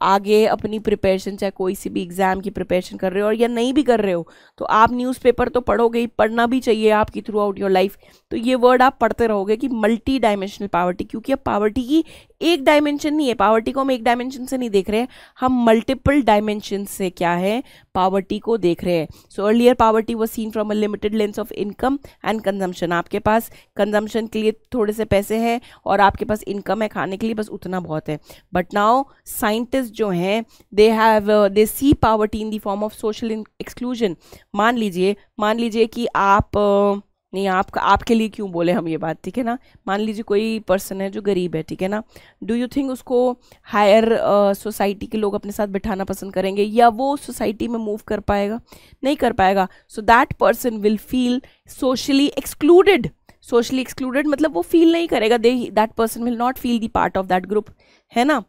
आगे अपनी प्रिपरेशन चाहे कोई सी भी एग्ज़ाम की प्रिपरेशन कर रहे हो और या नहीं भी कर रहे हो तो आप न्यूज़पेपर तो पढ़ोगे ही पढ़ना भी चाहिए आपकी थ्रू आउट योर लाइफ तो ये वर्ड आप पढ़ते रहोगे कि मल्टी डायमेंशनल पावर्टी क्योंकि अब पावर्टी की एक डायमेंशन नहीं है पावर्टी को हम एक डायमेंशन से नहीं देख रहे हैं हम मल्टीपल डायमेंशन से क्या है पावर्टी को देख रहे हैं so earlier poverty was seen from a limited lens of income and consumption आपके पास कंजम्पशन के लिए थोड़े से पैसे हैं और आपके पास इनकम है खाने के लिए बस उतना बहुत है बट नाउ साइंटिस्ट जो हैं they have they see poverty in the form of social exclusion मान लीजिए मान लीजिए कि आप uh, नहीं आपका आपके लिए क्यों बोले हम ये बात ठीक है ना मान लीजिए कोई पर्सन है जो गरीब है ठीक है ना डू यू थिंक उसको हायर सोसाइटी uh, के लोग अपने साथ बिठाना पसंद करेंगे या वो सोसाइटी में मूव कर पाएगा नहीं कर पाएगा so that person will feel socially excluded socially excluded मतलब वो फील नहीं करेगा they that person will not feel the part of that group है ना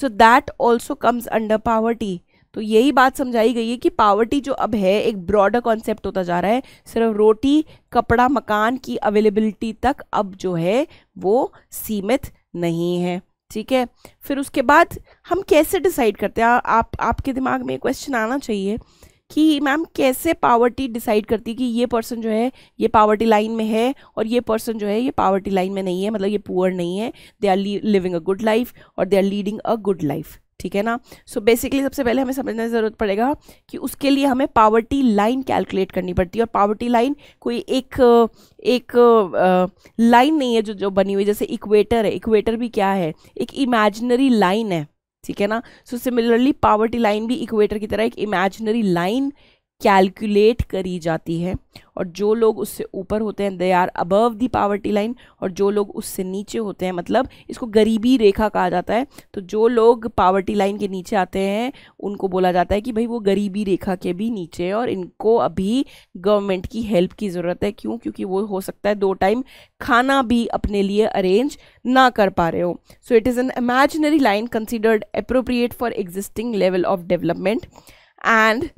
so that also comes under poverty तो यही बात समझाई गई है कि पावर्टी जो अब है एक ब्रॉडर कॉन्सेप्ट होता जा रहा है सिर्फ रोटी कपड़ा मकान की अवेलेबिलिटी तक अब जो है वो सीमित नहीं है ठीक है फिर उसके बाद हम कैसे डिसाइड करते हैं आप आपके दिमाग में क्वेश्चन आना चाहिए कि मैम कैसे पावर्टी डिसाइड करती है कि ये पर्सन जो है ये पावर्टी लाइन में है और ये पर्सन जो है ये पावर्टी लाइन में नहीं है मतलब ये पुअर नहीं है they are living a good life और they are leading a good life ठीक है ना सो so बेसिकली सबसे पहले हमें समझने की ज़रूरत पड़ेगा कि उसके लिए हमें पावर्टी लाइन कैलकुलेट करनी पड़ती है और पावर्टी लाइन कोई एक एक लाइन नहीं है जो जो बनी हुई जैसे इक्वेटर है इक्वेटर भी क्या है एक इमेजनरी लाइन है ठीक है ना सो सिमिलरली पावर्टी लाइन भी इक्वेटर की तरह एक इमेजनरी लाइन कैलकुलेट करी जाती है और जो लोग उससे ऊपर होते हैं they are above the poverty line और जो लोग उससे नीचे होते हैं मतलब इसको गरीबी रेखा कहा जाता है तो जो लोग पावर्टी लाइन के नीचे आते हैं उनको बोला जाता है कि भाई वो गरीबी रेखा के भी नीचे है और इनको अभी गवर्नमेंट की हेल्प की ज़रूरत है क्यों क्योंकि वो हो सकता है दो टाइम खाना भी अपने लिए अरेंज ना कर पा रहे हो so it is an imaginary line considered appropriate for existing level of development and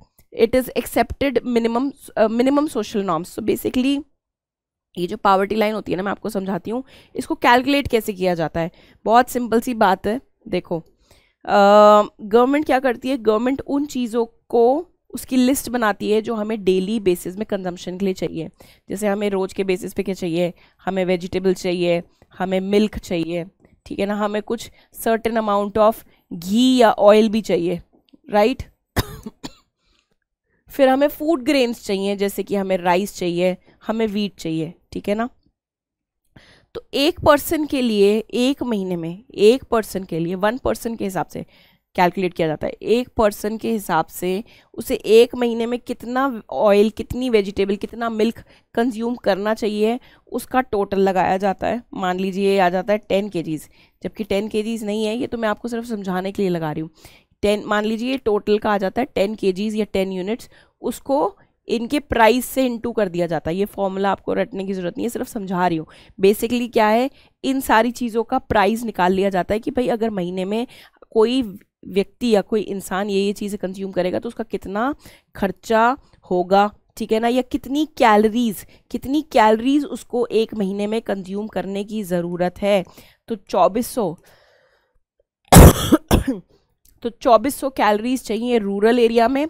it is accepted minimum minimum social norms so basically ये जो पावर्टी लाइन होती है ना मैं आपको समझाती हूँ इसको कैलकुलेट कैसे किया जाता है बहुत सिंपल सी बात है देखो गवर्नमेंट uh, क्या करती है गवर्नमेंट उन चीज़ों को उसकी लिस्ट बनाती है जो हमें डेली बेसिस में कंजम्पशन के लिए चाहिए जैसे हमें रोज़ के बेसिस पे क्या चाहिए हमें वेजिटेबल चाहिए हमें मिल्क चाहिए ठीक है ना हमें कुछ सर्टेन अमाउंट ऑफ घी या ऑयल भी चाहिए राइट फिर हमें फूड ग्रेन्स चाहिए जैसे कि हमें राइस चाहिए हमें वीट चाहिए ठीक है ना तो एक पर्सन के लिए एक महीने में एक पर्सन के लिए वन पर्सन के हिसाब से कैलकुलेट किया जाता है एक पर्सन के हिसाब से उसे एक महीने में कितना ऑयल कितनी वेजिटेबल कितना मिल्क कंज्यूम करना चाहिए उसका टोटल लगाया जाता है मान लीजिए आ जाता है टेन के जबकि टेन के नहीं है ये तो मैं आपको सिर्फ समझाने के लिए लगा रही हूँ टेन मान लीजिए टोटल का आ जाता है टेन के या टेन यूनिट्स उसको इनके प्राइस से इंटू कर दिया जाता है ये फॉर्मूला आपको रटने की ज़रूरत नहीं है सिर्फ समझा रही हूँ बेसिकली क्या है इन सारी चीज़ों का प्राइस निकाल लिया जाता है कि भाई अगर महीने में कोई व्यक्ति या कोई इंसान ये ये चीज़ें कंज्यूम करेगा तो उसका कितना खर्चा होगा ठीक है ना या कितनी कैलरीज कितनी कैलरीज उसको एक महीने में कंज्यूम करने की ज़रूरत है तो चौबीस तो 2400 कैलोरीज चाहिए रूरल एरिया में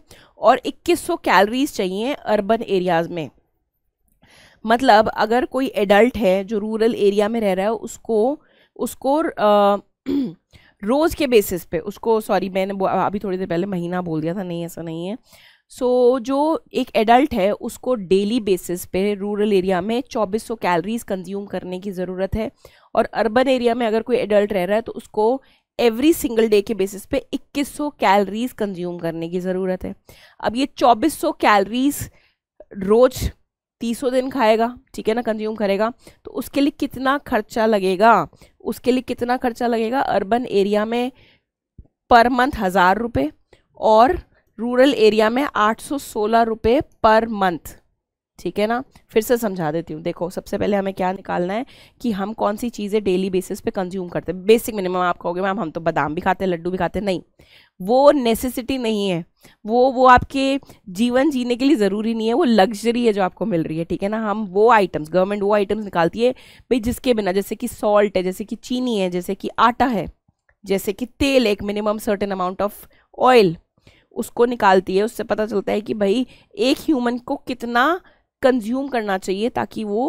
और 2100 कैलोरीज चाहिए अर्बन एरियाज़ में मतलब अगर कोई एडल्ट है जो रूरल एरिया में रह रहा है उसको उसको आ, रोज़ के बेसिस पे उसको सॉरी मैंने अभी थोड़ी देर पहले महीना बोल दिया था नहीं ऐसा नहीं है सो so, जो एक एडल्ट है उसको डेली बेसिस पे रूरल एरिया में 2400 कैलोरीज कंज्यूम करने की ज़रूरत है और अर्बन एरिया में अगर कोई एडल्ट रह रहा है तो उसको एवरी सिंगल डे के बेसिस पे 2100 कैलोरीज कंज्यूम करने की ज़रूरत है अब ये 2400 कैलोरीज रोज 300 दिन खाएगा ठीक है ना कंज्यूम करेगा तो उसके लिए कितना खर्चा लगेगा उसके लिए कितना खर्चा लगेगा अर्बन एरिया में पर मंथ हज़ार रुपये और रूरल एरिया में आठ सौ सोलह रुपये पर मंथ ठीक है ना फिर से समझा देती हूँ देखो सबसे पहले हमें क्या निकालना है कि हम कौन सी चीज़ें डेली बेसिस पे कंज्यूम करते हैं बेसिक मिनिमम आप कहोगे मैम हम तो बादाम भी खाते हैं लड्डू भी खाते हैं नहीं वो नेसेसिटी नहीं है वो वो आपके जीवन जीने के लिए ज़रूरी नहीं है वो लग्जरी है जो आपको मिल रही है ठीक है ना हम वो आइटम्स गवर्नमेंट वो आइटम्स निकालती है भाई जिसके बिना जैसे कि सॉल्ट है जैसे कि चीनी है जैसे कि आटा है जैसे कि तेल एक minimum certain amount of oil उसको निकालती है उससे पता चलता है कि भाई एक ह्यूमन को कितना कंज्यूम करना चाहिए ताकि वो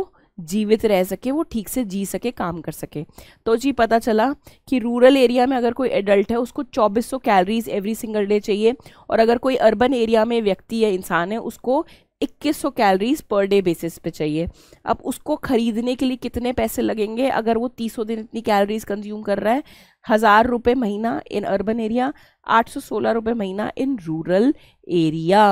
जीवित रह सके वो ठीक से जी सके काम कर सके तो जी पता चला कि रूरल एरिया में अगर कोई एडल्ट है उसको 2400 कैलोरीज एवरी सिंगल डे चाहिए और अगर कोई अर्बन एरिया में व्यक्ति या इंसान है उसको 2100 कैलोरीज पर डे बेसिस पे चाहिए अब उसको ख़रीदने के लिए कितने पैसे लगेंगे अगर वो तीसों दिन इतनी कैलोरीज कंज्यूम कर रहा है हज़ार रुपये महीना इन अर्बन एरिया आठ सौ सोलह रुपये महीना in rural area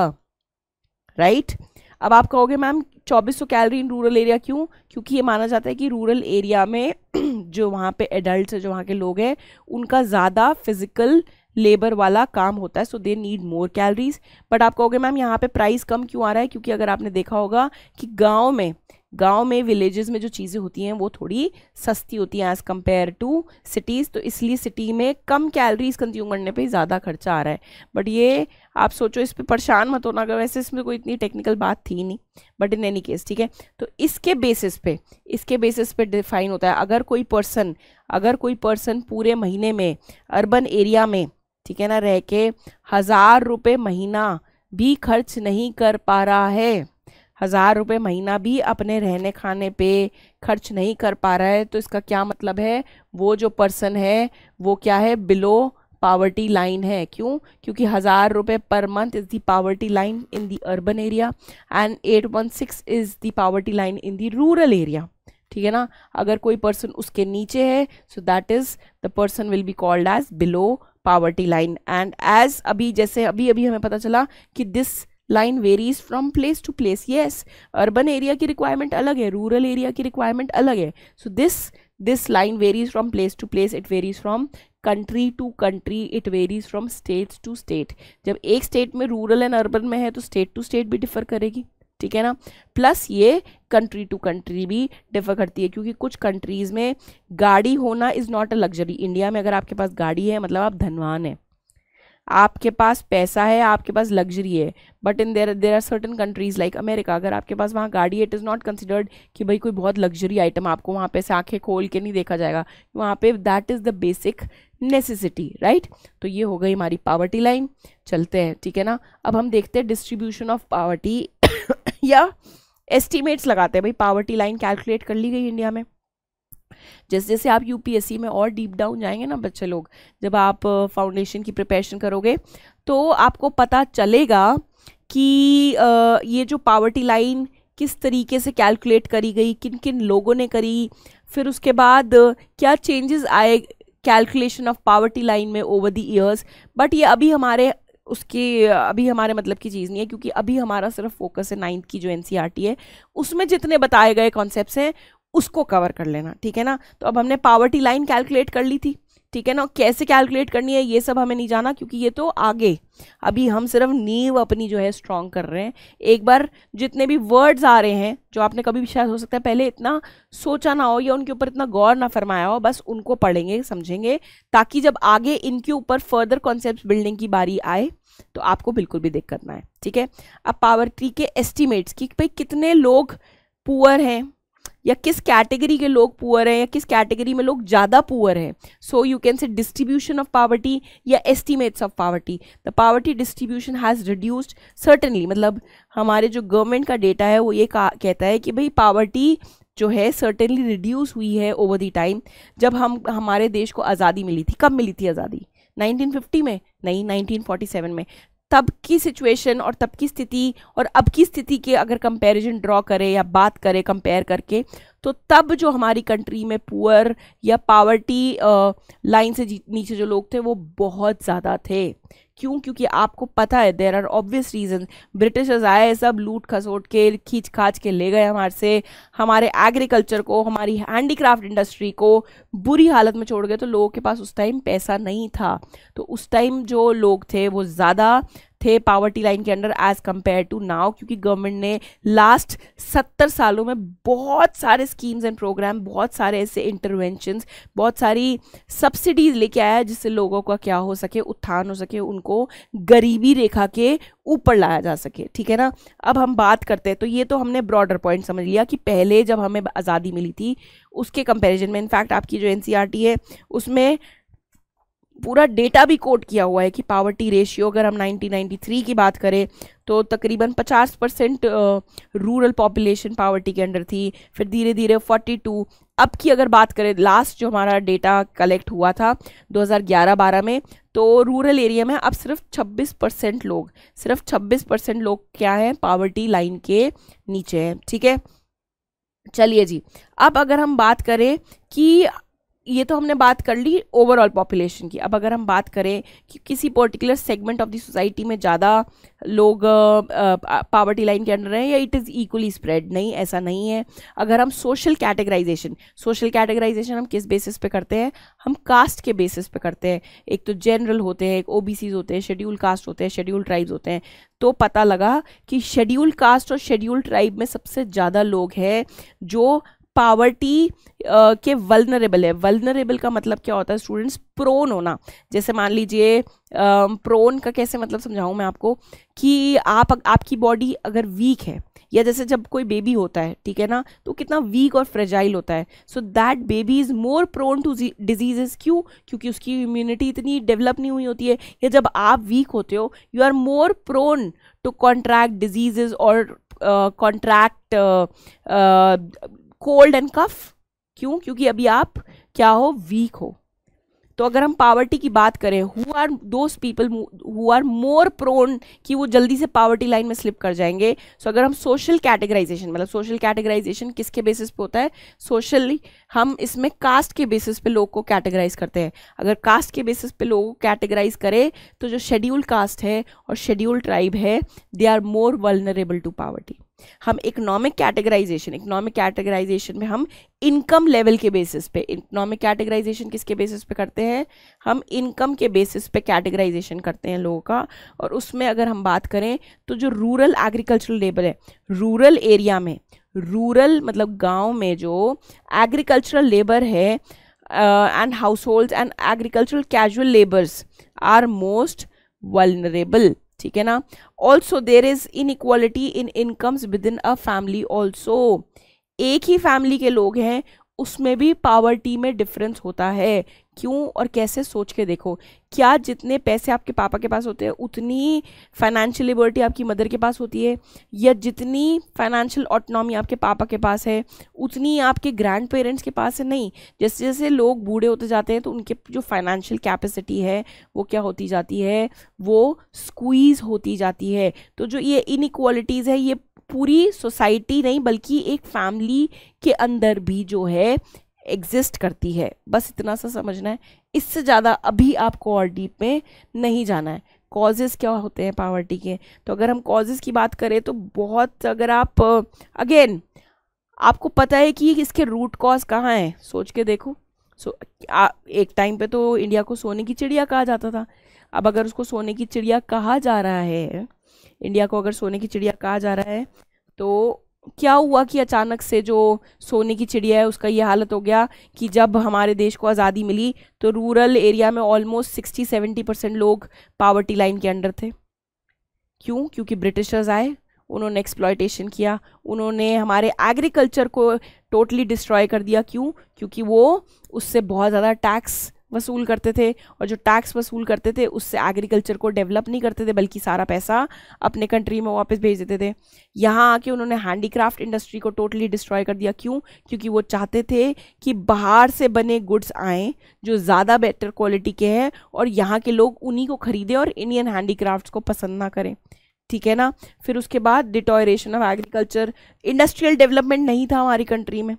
right right? अब आप कहोगे ma'am 2400 calorie in rural area क्यों क्योंकि ये माना जाता है कि रूरल एरिया में जो वहाँ पे एडल्ट जो वहाँ के लोग हैं उनका ज़्यादा फिजिकल लेबर वाला काम होता है so they need more calories but आप कहोगे मैम यहाँ पे प्राइस कम क्यों आ रहा है क्योंकि अगर आपने देखा होगा कि गांव में गांव में विलेजेस में जो चीज़ें होती हैं वो थोड़ी सस्ती होती हैं एज़ कम्पेयर टू सिटीज़ तो इसलिए सिटी में कम कैलरीज कंज्यूम करने पे ज़्यादा खर्चा आ रहा है बट ये आप सोचो इस परेशान मत होना अगर वैसे इसमें कोई इतनी टेक्निकल बात थी नहीं बट इन एनी केस ठीक है तो इसके बेसिस पे इसके बेसिस पे डिफाइन होता है अगर कोई पर्सन अगर कोई पर्सन पूरे महीने में अर्बन एरिया में ठीक है ना रह के हज़ार रुपये महीना भी खर्च नहीं कर पा रहा है हज़ार रुपये महीना भी अपने रहने खाने पे खर्च नहीं कर पा रहा है तो इसका क्या मतलब है वो जो पर्सन है वो क्या है बिलो पावर्टी लाइन है क्यों क्योंकि हज़ार रुपये per month is the poverty line in the urban area and eight one six is the poverty line in the rural area ठीक है ना अगर कोई पर्सन उसके नीचे है so that is the person will be called as below poverty line and as अभी जैसे अभी अभी हमें पता चला कि this line varies from place to place yes urban area की रिक्वायरमेंट अलग है रूरल एरिया की रिक्वायरमेंट अलग है so this this line varies from place to place it varies from country to country it varies from state to state जब एक state में rural and urban में है तो स्टेट टू स्टेट भी डिफर करेगी ठीक है ना प्लस ये कंट्री टू कंट्री भी डिफर करती है क्योंकि कुछ कंट्रीज़ में गाड़ी होना is not a luxury India में अगर आपके पास गाड़ी है मतलब आप धनवान हैं आपके पास पैसा है आपके पास लग्जरी है but in there there are certain countries like America अगर आपके पास वहाँ गाड़ी है इट इज़ नॉट कंसिडर्ड कि भाई कोई बहुत लग्जरी आइटम आपको वहाँ पे से आंखें खोल के नहीं देखा जाएगा वहाँ पे that is the basic necessity right तो ये हो गई हमारी पावर्टी लाइन चलते हैं ठीक है ना अब हम देखते हैं डिस्ट्रीब्यूशन ऑफ पावर्टी या एस्टिमेट्स लगाते हैं भाई पावर्टी लाइन कैलकुलेट कर ली गई इंडिया में जैसे जैसे आप यूपीएससी में और डीप डाउन जाएंगे ना बच्चे लोग जब आप फाउंडेशन की प्रिपरेशन करोगे तो आपको पता चलेगा कि ये जो पावर्टी लाइन किस तरीके से कैलकुलेट करी गई किन किन लोगों ने करी फिर उसके बाद क्या चेंजेस आए कैलकुलेशन ऑफ पावर्टी लाइन में ओवर द ईयर्स बट ये अभी हमारे उसके अभी हमारे मतलब की चीज़ नहीं है क्योंकि अभी हमारा सिर्फ फोकस है नाइन्थ की जो एन e है उसमें जितने बताए गए कॉन्सेप्ट हैं उसको कवर कर लेना ठीक है ना तो अब हमने पावर्टी लाइन कैलकुलेट कर ली थी ठीक है ना कैसे कैलकुलेट करनी है ये सब हमें नहीं जाना क्योंकि ये तो आगे अभी हम सिर्फ नींव अपनी जो है स्ट्रांग कर रहे हैं एक बार जितने भी वर्ड्स आ रहे हैं जो आपने कभी भी शायद हो सकता है पहले इतना सोचा ना हो या उनके ऊपर इतना गौर ना फरमाया हो बस उनको पढ़ेंगे समझेंगे ताकि जब आगे इनके ऊपर फर्दर कॉन्सेप्ट बिल्डिंग की बारी आए तो आपको बिल्कुल भी दिक्कत ना है ठीक है अब पावर के एस्टिमेट्स की भाई कितने लोग पुअर हैं या किस कैटेगरी के लोग पुअर हैं या किस कैटेगरी में लोग ज़्यादा पुअर हैं so you can say distribution of poverty या estimates of poverty the poverty distribution has reduced certainly मतलब हमारे जो गवर्नमेंट का डेटा है वो ये कहता है कि भाई पावर्टी जो है सर्टेनली रिड्यूस हुई है ओवर दी टाइम जब हम हमारे देश को आज़ादी मिली थी कब मिली थी आज़ादी 1950 में नहीं 1947 में तब की सिचुएशन और तब की स्थिति और अब की स्थिति के अगर कंपैरिजन ड्रॉ करें या बात करें कंपेयर करके तो तब जो हमारी कंट्री में पुअर या पावर्टी लाइन से नीचे जो लोग थे वो बहुत ज़्यादा थे क्यों क्योंकि आपको पता है there are obvious reason Britishers आए सब लूट खसोट के खींच खाच के ले गए हमारे से हमारे एग्रीकल्चर को हमारी हैंडीक्राफ्ट इंडस्ट्री को बुरी हालत में छोड़ गए तो लोगों के पास उस टाइम पैसा नहीं था तो उस टाइम जो लोग थे वो ज़्यादा थे पावर्टी लाइन के under as compare to now क्योंकि गवर्नमेंट ने लास्ट सत्तर सालों में बहुत सारे स्कीम्स एंड प्रोग्राम बहुत सारे ऐसे इंटरवेंशंस बहुत सारी सब्सिडीज लेके आया है जिससे लोगों का क्या हो सके उत्थान हो सके उनको गरीबी रेखा के ऊपर लाया जा सके ठीक है ना अब हम बात करते हैं तो ये तो हमने ब्रॉडर पॉइंट समझ लिया कि पहले जब हमें आज़ादी मिली थी उसके कंपेरिजन में इनफैक्ट आपकी जो एन e है उसमें पूरा डेटा भी कोट किया हुआ है कि पावर्टी रेशियो अगर हम 1993 की बात करें तो तकरीबन 50 परसेंट रूरल पॉपुलेशन पावर्टी के अंडर थी फिर धीरे धीरे 42 अब की अगर बात करें लास्ट जो हमारा डेटा कलेक्ट हुआ था 2011-12 में तो रूरल एरिया में अब सिर्फ 26 परसेंट लोग सिर्फ 26 परसेंट लोग क्या हैं पावर्टी लाइन के नीचे हैं ठीक है चलिए जी अब अगर हम बात करें कि ये तो हमने बात कर ली ओवरऑल पॉपुलेशन की अब अगर हम बात करें कि किसी particular segment of the society में ज़्यादा लोग पावर्टी लाइन के अंडर हैं या इट इज़ इक्वली स्प्रेड नहीं ऐसा नहीं है अगर हम सोशल कैटेगराइजेशन सोशल कैटेगराइजेशन हम किस बेसिस पे करते हैं हम कास्ट के बेसिस पे करते हैं एक तो जनरल होते हैं एक ओ होते हैं शेड्यूल कास्ट होते हैं शेड्यूल ट्राइब्स होते हैं तो पता लगा कि शेड्यूल कास्ट और शेड्यूल ट्राइब में सबसे ज़्यादा लोग हैं जो पावर्टी के वल्नरेबल है वल्नरेबल का मतलब क्या होता है स्टूडेंट्स प्रोन होना जैसे मान लीजिए प्रोन का कैसे मतलब समझाऊँ मैं आपको कि आप आपकी बॉडी अगर वीक है या जैसे जब कोई बेबी होता है ठीक है ना तो कितना वीक और फ्रेजाइल होता है so that baby is more prone to diseases क्यों क्योंकि उसकी इम्यूनिटी इतनी डेवलप नहीं हुई होती है या जब आप वीक होते हो you are more prone to contract diseases और कॉन्ट्रैक्ट कोल्ड एंड कफ क्यों क्योंकि अभी आप क्या हो वीक हो तो अगर हम पावर्टी की बात करें who are those people who are more prone कि वो जल्दी से पावर्टी लाइन में स्लिप कर जाएंगे सो so अगर हम सोशल कैटेगराइजेशन मतलब सोशल कैटेगराइजेशन किसके बेसिस पे होता है सोशली हम इसमें कास्ट के बेसिस पे लोग को कैटेगराइज करते हैं अगर कास्ट के बेसिस पे लोगों को कैटेगराइज करें तो जो शेड्यूल कास्ट है और शेड्यूल ट्राइब है they are more vulnerable to poverty हम इकोनॉमिक कैटेगराइजेशन इकोनॉमिक कैटेगराइजेशन में हम इनकम लेवल के बेसिस पे इकोनॉमिक कैटेगराइजेशन किसके बेसिस पे करते हैं हम इनकम के बेसिस पे कैटेगराइजेशन करते हैं लोगों का और उसमें अगर हम बात करें तो जो रूरल एग्रीकल्चरल लेबर है रूरल एरिया में रूरल मतलब गाँव में जो एग्रीकल्चरल लेबर है and household and agricultural casual labours are most vulnerable ठीक है ना also there is inequality in incomes within a family also एक ही फैमिली के लोग हैं उसमें भी पावर्टी में डिफरेंस होता है क्यों और कैसे सोच के देखो क्या जितने पैसे आपके पापा के पास होते हैं उतनी फाइनेंशियल लिबर्टी आपकी मदर के पास होती है या जितनी फाइनेंशियल ऑटोनॉमी आपके पापा के पास है उतनी आपके ग्रैंड पेरेंट्स के पास है नहीं जैसे जैसे लोग बूढ़े होते जाते हैं तो उनके जो फाइनेंशियल कैपेसिटी है वो क्या होती जाती है वो स्क्वीज़ होती जाती है तो जो ये इनक्वालिटीज़ है ये पूरी सोसाइटी नहीं बल्कि एक फैमिली के अंदर भी जो है एग्जिस्ट करती है बस इतना सा समझना है इससे ज़्यादा अभी आपको और डीप में नहीं जाना है कॉजेज़ क्या होते हैं पावर्टी के तो अगर हम कॉजेज़ की बात करें तो बहुत अगर आप अगेन आपको पता है कि इसके रूट कॉज कहाँ हैं सोच के देखो सो so, एक टाइम पे तो इंडिया को सोने की चिड़िया कहा जाता था अब अगर उसको सोने की चिड़िया कहा जा रहा है इंडिया को अगर सोने की चिड़िया कहा जा रहा है तो क्या हुआ कि अचानक से जो सोने की चिड़िया है उसका ये हालत हो गया कि जब हमारे देश को आज़ादी मिली तो रूरल एरिया में ऑलमोस्ट सिक्सटी सेवेंटी परसेंट लोग पावर्टी लाइन के अंडर थे क्यों क्योंकि ब्रिटिशर्स आए उन्होंने एक्सप्लॉयटेशन किया उन्होंने हमारे एग्रीकल्चर को टोटली डिस्ट्रॉय कर दिया क्यों क्योंकि वो उससे बहुत ज़्यादा टैक्स वसूल करते थे और जो टैक्स वसूल करते थे उससे एग्रीकल्चर को डेवलप नहीं करते थे बल्कि सारा पैसा अपने कंट्री में वापस भेज देते थे यहाँ आके उन्होंने हैंडीक्राफ्ट इंडस्ट्री को टोटली डिस्ट्रॉय कर दिया क्यों क्योंकि वो चाहते थे कि बाहर से बने गुड्स आएँ जो ज़्यादा बेटर क्वालिटी के हैं और यहाँ के लोग उन्हीं को ख़रीदें और इंडियन हैंडीक्राफ्ट को पसंद ना करें ठीक है ना फिर उसके बाद deterioration of agriculture industrial development नहीं था हमारी कंट्री में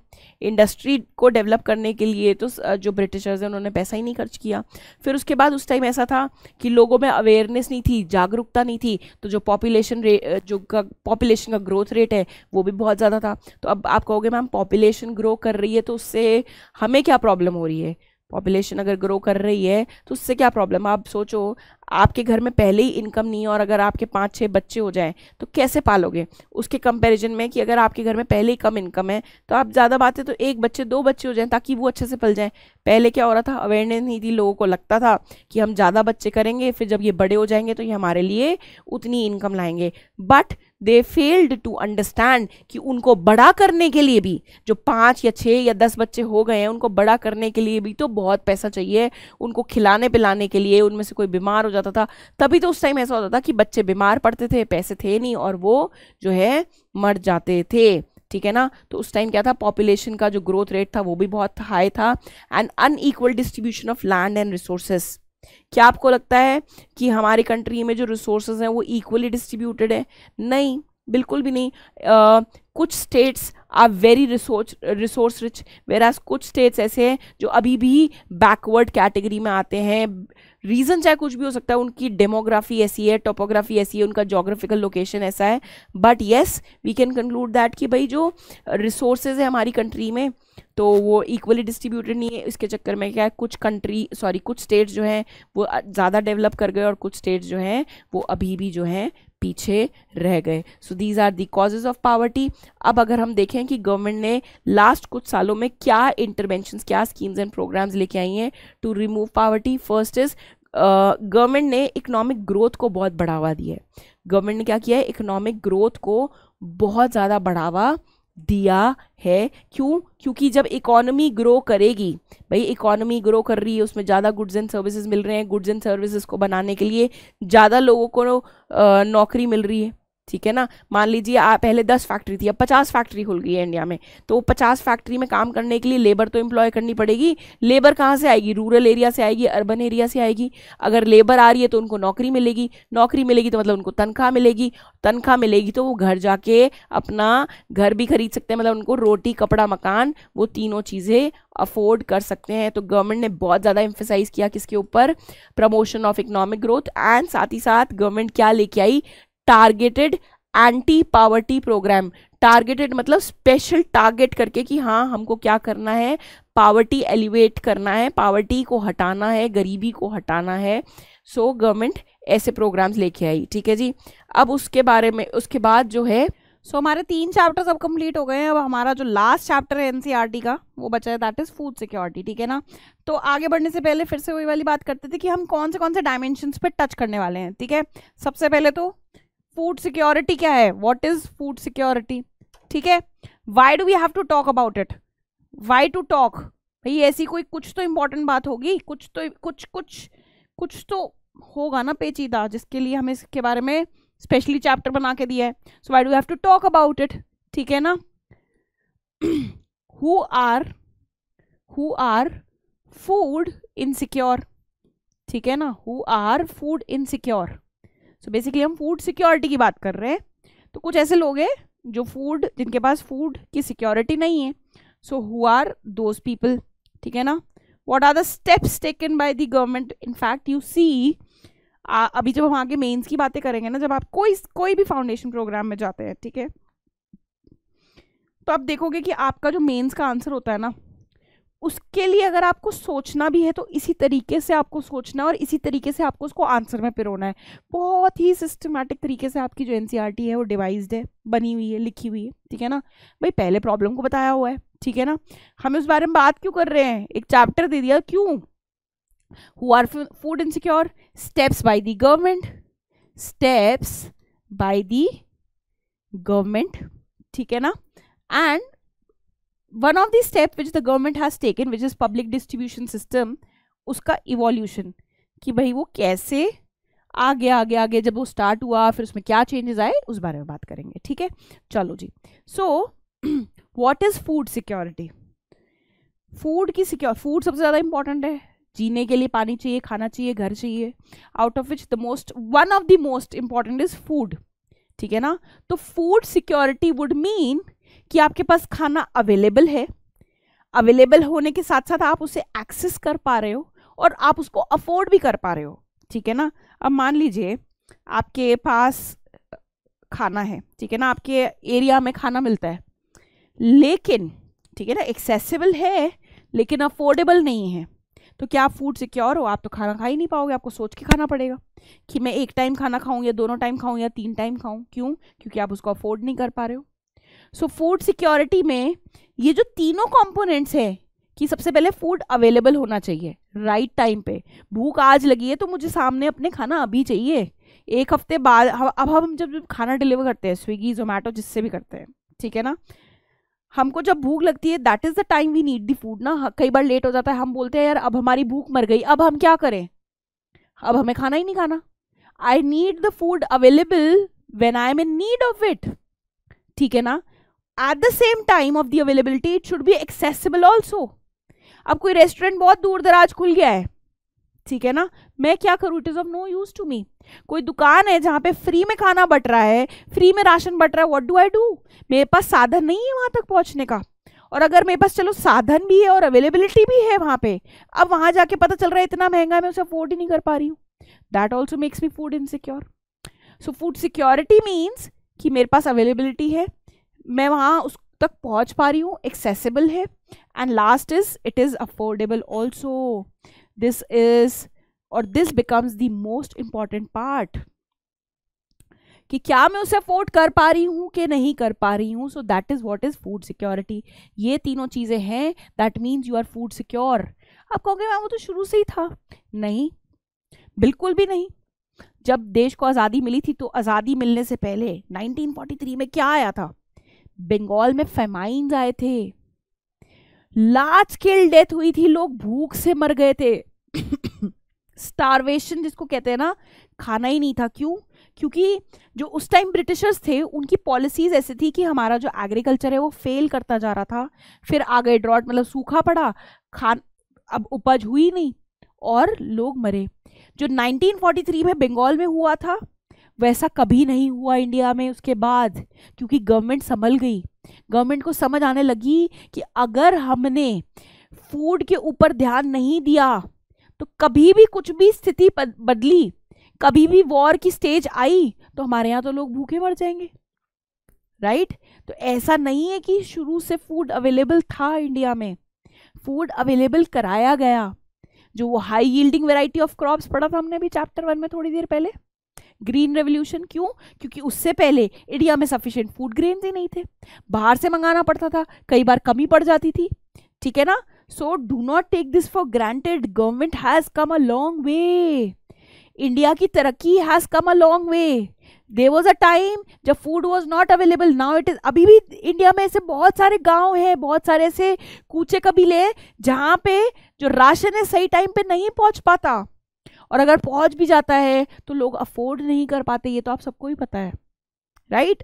इंडस्ट्री को डेवलप करने के लिए तो जो ब्रिटिशर्स हैं उन्होंने पैसा ही नहीं खर्च किया फिर उसके बाद उस टाइम ऐसा था कि लोगों में अवेयरनेस नहीं थी जागरूकता नहीं थी तो जो पॉपुलेशन रे जो पॉपुलेशन का ग्रोथ रेट है वो भी बहुत ज़्यादा था तो अब आप कहोगे मैम पॉपुलेशन ग्रो कर रही है तो उससे हमें क्या प्रॉब्लम हो रही है पॉपुलेशन अगर ग्रो कर रही है तो उससे क्या प्रॉब्लम आप सोचो आपके घर में पहले ही इनकम नहीं है और अगर आपके पाँच छः बच्चे हो जाएं तो कैसे पालोगे उसके कंपैरिजन में कि अगर आपके घर में पहले ही कम इनकम है तो आप ज़्यादा बात है तो एक बच्चे दो बच्चे हो जाएं ताकि वो अच्छे से पल जाएं पहले क्या हो रहा था अवेयरनेस नहीं थी लोगों को लगता था कि हम ज़्यादा बच्चे करेंगे फिर जब ये बड़े हो जाएंगे तो ये हमारे लिए उतनी इनकम लाएंगे but they failed to understand कि उनको बड़ा करने के लिए भी जो पाँच या छः या दस बच्चे हो गए हैं उनको बड़ा करने के लिए भी तो बहुत पैसा चाहिए उनको खिलाने पिलाने के लिए उनमें से कोई बीमार हो जाता था तभी तो उस टाइम ऐसा होता था कि बच्चे बीमार पड़ते थे पैसे थे नहीं और वो जो है मर जाते थे ठीक है ना तो उस टाइम क्या था पॉपुलेशन का जो ग्रोथ रेट था वो भी बहुत हाई था and unequal distribution of land and resources क्या आपको लगता है कि हमारी कंट्री में जो रिसोर्सेज हैं वो इक्वली डिस्ट्रीब्यूटेड है नहीं बिल्कुल भी नहीं आ, कुछ states are very resource resource rich whereas कुछ स्टेट्स ऐसे हैं जो अभी भी बैकवर्ड कैटेगरी में आते हैं रीज़न चाहे कुछ भी हो सकता है उनकी डेमोग्राफी ऐसी है टोपोग्राफी ऐसी है उनका जोग्राफिकल लोकेशन ऐसा है but yes we can conclude that कि भाई जो रिसोर्सेज है हमारी कंट्री में तो वो इक्वली डिस्ट्रीब्यूटेड नहीं है इसके चक्कर में क्या है कुछ कंट्री सॉरी कुछ स्टेट्स जो हैं वो ज़्यादा डेवलप कर गए और कुछ स्टेट्स जो हैं वो अभी भी जो हैं पीछे रह गए so these are the causes of poverty अब अगर हम देखें कि गवर्नमेंट ने लास्ट कुछ सालों में क्या इंटरवेंशन क्या स्कीम्स एंड प्रोग्राम्स लेके आई हैं to remove poverty first is government ने इकोनॉमिक ग्रोथ को बहुत बढ़ावा दिया है गवर्नमेंट ने क्या किया है इकोनॉमिक ग्रोथ को बहुत ज़्यादा बढ़ावा दिया है क्यों क्योंकि जब इकोनॉमी ग्रो करेगी भाई इकोनॉमी ग्रो कर रही है उसमें ज़्यादा गुड्स एंड सर्विसेज मिल रहे हैं गुड्स एंड सर्विसेज को बनाने के लिए ज़्यादा लोगों को नौकरी मिल रही है ठीक है ना मान लीजिए आप पहले दस फैक्ट्री थी अब पचास फैक्ट्री खुल गई है इंडिया में तो वो पचास फैक्ट्री में काम करने के लिए लेबर तो इम्प्लॉय करनी पड़ेगी लेबर कहाँ से आएगी रूरल एरिया से आएगी अर्बन एरिया से आएगी अगर लेबर आ रही है तो उनको नौकरी मिलेगी नौकरी मिलेगी तो मतलब उनको तनख्वाह मिलेगी तनख्वाह मिलेगी तो वो घर जाके अपना घर भी खरीद सकते हैं मतलब उनको रोटी कपड़ा मकान वो तीनों चीज़ें अफोर्ड कर सकते हैं तो गवर्नमेंट ने बहुत ज़्यादा एम्फेसाइज किया किसके ऊपर promotion of economic growth and साथ ही साथ गवर्नमेंट क्या लेके आई targeted anti poverty programme targeted मतलब स्पेशल टारगेट करके कि हाँ हमको क्या करना है पावर्टी एलिवेट करना है पावर्टी को हटाना है गरीबी को हटाना है सो so, गवर्नमेंट ऐसे प्रोग्राम्स लेके आई ठीक है जी अब उसके बारे में उसके बाद जो है सो so, हमारे तीन चैप्टर्स अब कंप्लीट हो गए हैं अब हमारा जो लास्ट चैप्टर है एनसीईआरटी e का वो बचा है दैट इज़ फूड सिक्योरिटी ठीक है ना तो आगे बढ़ने से पहले फिर से वही वाली बात करते थे कि हम कौन से कौन से डायमेंशन पे टच करने वाले हैं ठीक है सबसे पहले तो फूड सिक्योरिटी क्या है वॉट इज फूड सिक्योरिटी ठीक है why do we have to talk about it why to talk भाई ऐसी कोई कुछ तो इम्पोर्टेंट बात होगी कुछ तो कुछ कुछ कुछ तो होगा ना पेचीदा जिसके लिए हमें इसके बारे में स्पेशली चैप्टर बना के दिया है so why do have to talk about it ठीक है ना who are who are food insecure ठीक है ना who are food insecure so basically हम फूड सिक्योरिटी की बात कर रहे हैं तो कुछ ऐसे लोग हैं जो फूड जिनके पास फूड की सिक्योरिटी नहीं है so who are those people ठीक है ना what are the steps taken by the government in fact you see अभी जब हम आगे मेन्स की बातें करेंगे ना जब आप कोई कोई भी फाउंडेशन प्रोग्राम में जाते हैं ठीक है तो आप देखोगे कि आपका जो मेन्स का आंसर होता है ना उसके लिए अगर आपको सोचना भी है तो इसी तरीके से आपको सोचना है और इसी तरीके से आपको उसको आंसर में पिरोना है बहुत ही सिस्टमेटिक तरीके से आपकी जो एन e है वो डिवाइज है बनी हुई है लिखी हुई है ठीक है ना भाई पहले प्रॉब्लम को बताया हुआ है ठीक है ना हमें उस बारे में बात क्यों कर रहे हैं एक चैप्टर दे दिया क्यों who are food insecure steps by the government steps by the government ठीक है ना and one of the step which the government has taken which is public distribution system उसका इवोल्यूशन कि भाई वो कैसे आगे आगे आगे जब वो स्टार्ट हुआ फिर उसमें क्या चेंजेस आए उस बारे में बात करेंगे ठीक है चलो जी so what is food security food की सिक्योर फूड सबसे ज़्यादा इंपॉर्टेंट है जीने के लिए पानी चाहिए खाना चाहिए घर चाहिए out of which the most one of the most important is food ठीक है ना तो फूड सिक्योरिटी वुड मीन कि आपके पास खाना अवेलेबल है अवेलेबल होने के साथ साथ आप उसे एक्सेस कर पा रहे हो और आप उसको अफोर्ड भी कर पा रहे हो ठीक है ना अब मान लीजिए आपके पास खाना है ठीक है ना आपके एरिया में खाना मिलता है लेकिन ठीक है ना एक्सेसिबल है लेकिन अफोर्डेबल नहीं है तो क्या आप फूड सिक्योर हो आप तो खाना खा ही नहीं पाओगे आपको सोच के खाना पड़ेगा कि मैं एक टाइम खाना खाऊं या दोनों टाइम खाऊं या तीन टाइम खाऊं क्यों क्योंकि आप उसको अफोर्ड नहीं कर पा रहे हो सो फूड सिक्योरिटी में ये जो तीनों कंपोनेंट्स हैं कि सबसे पहले फूड अवेलेबल होना चाहिए राइट टाइम पे भूख आज लगी है तो मुझे सामने अपने खाना अभी चाहिए एक हफ्ते बाद अब हम जब जब खाना डिलीवर करते हैं स्विगी जोमेटो जिससे भी करते हैं ठीक है ना हमको जब भूख लगती है that is the time we need the food ना कई बार लेट हो जाता है हम बोलते हैं यार अब हमारी भूख मर गई अब हम क्या करें अब हमें खाना ही नहीं खाना I need the food available when I am in need of it ठीक है ना at the same time of the availability it should be accessible also अब कोई रेस्टोरेंट बहुत दूर दराज खुल गया है ठीक है ना मैं क्या करूँ it is of no use to me कोई दुकान है जहाँ पे फ्री में खाना बट रहा है फ्री में राशन बट रहा है व्हाट डू आई डू मेरे पास साधन नहीं है वहाँ तक पहुँचने का और अगर मेरे पास चलो साधन भी है और अवेलेबिलिटी भी है वहाँ पे अब वहाँ जाके पता चल रहा है इतना महंगा है मैं उसे अफोर्ड ही नहीं कर पा रही हूँ that also makes me food insecure so food security means कि मेरे पास अवेलेबिलिटी है मैं वहाँ उस तक पहुँच पा रही हूँ एक्सेसिबल है and last is it is affordable also this is और this becomes the most important part कि क्या मैं उसे अफोर्ड कर पा रही हूँ कि नहीं कर पा रही हूँ so that is what is food security ये तीनों चीज़ें हैं that means you are food secure आप कहोगे मैम वो तो शुरू से ही था नहीं बिल्कुल भी नहीं जब देश को आज़ादी मिली थी तो आज़ादी मिलने से पहले 1943 में क्या आया था बंगाल में फेमाइन आए थे लार्ज स्केल डेथ हुई थी लोग भूख से मर गए थे स्टारवेशन जिसको कहते हैं ना खाना ही नहीं था क्यों क्योंकि जो उस टाइम ब्रिटिशर्स थे उनकी पॉलिसीज ऐसी थी कि हमारा जो एग्रीकल्चर है वो फेल करता जा रहा था फिर आ गए ड्रॉट मतलब सूखा पड़ा खान अब उपज हुई नहीं और लोग मरे जो 1943 में बंगाल में हुआ था वैसा कभी नहीं हुआ इंडिया में उसके बाद क्योंकि गवर्नमेंट संभल गई गवर्नमेंट को समझ आने लगी कि अगर हमने फूड के ऊपर ध्यान नहीं दिया तो कभी भी कुछ भी स्थिति बदली कभी भी वॉर की स्टेज आई तो हमारे यहाँ तो लोग भूखे मर जाएंगे राइट right? तो ऐसा नहीं है कि शुरू से फूड अवेलेबल था इंडिया में फूड अवेलेबल कराया गया जो वो high yielding variety of crops पढ़ा था हमने अभी चैप्टर वन में थोड़ी देर पहले ग्रीन रेवोल्यूशन क्यों क्योंकि उससे पहले इंडिया में सफिशेंट फूड ग्रेन ही नहीं थे बाहर से मंगाना पड़ता था कई बार कमी पड़ जाती थी ठीक है ना so do not take this for granted government has come a long way India की तरक्की has come a long way there was a time जब food was not available now it is अभी भी इंडिया में ऐसे बहुत सारे गांव हैं बहुत सारे ऐसे कूचे कबीले जहाँ पे जो राशन है सही टाइम पे नहीं पहुँच पाता और अगर पहुंच भी जाता है तो लोग अफोर्ड नहीं कर पाते ये तो आप सबको ही पता है right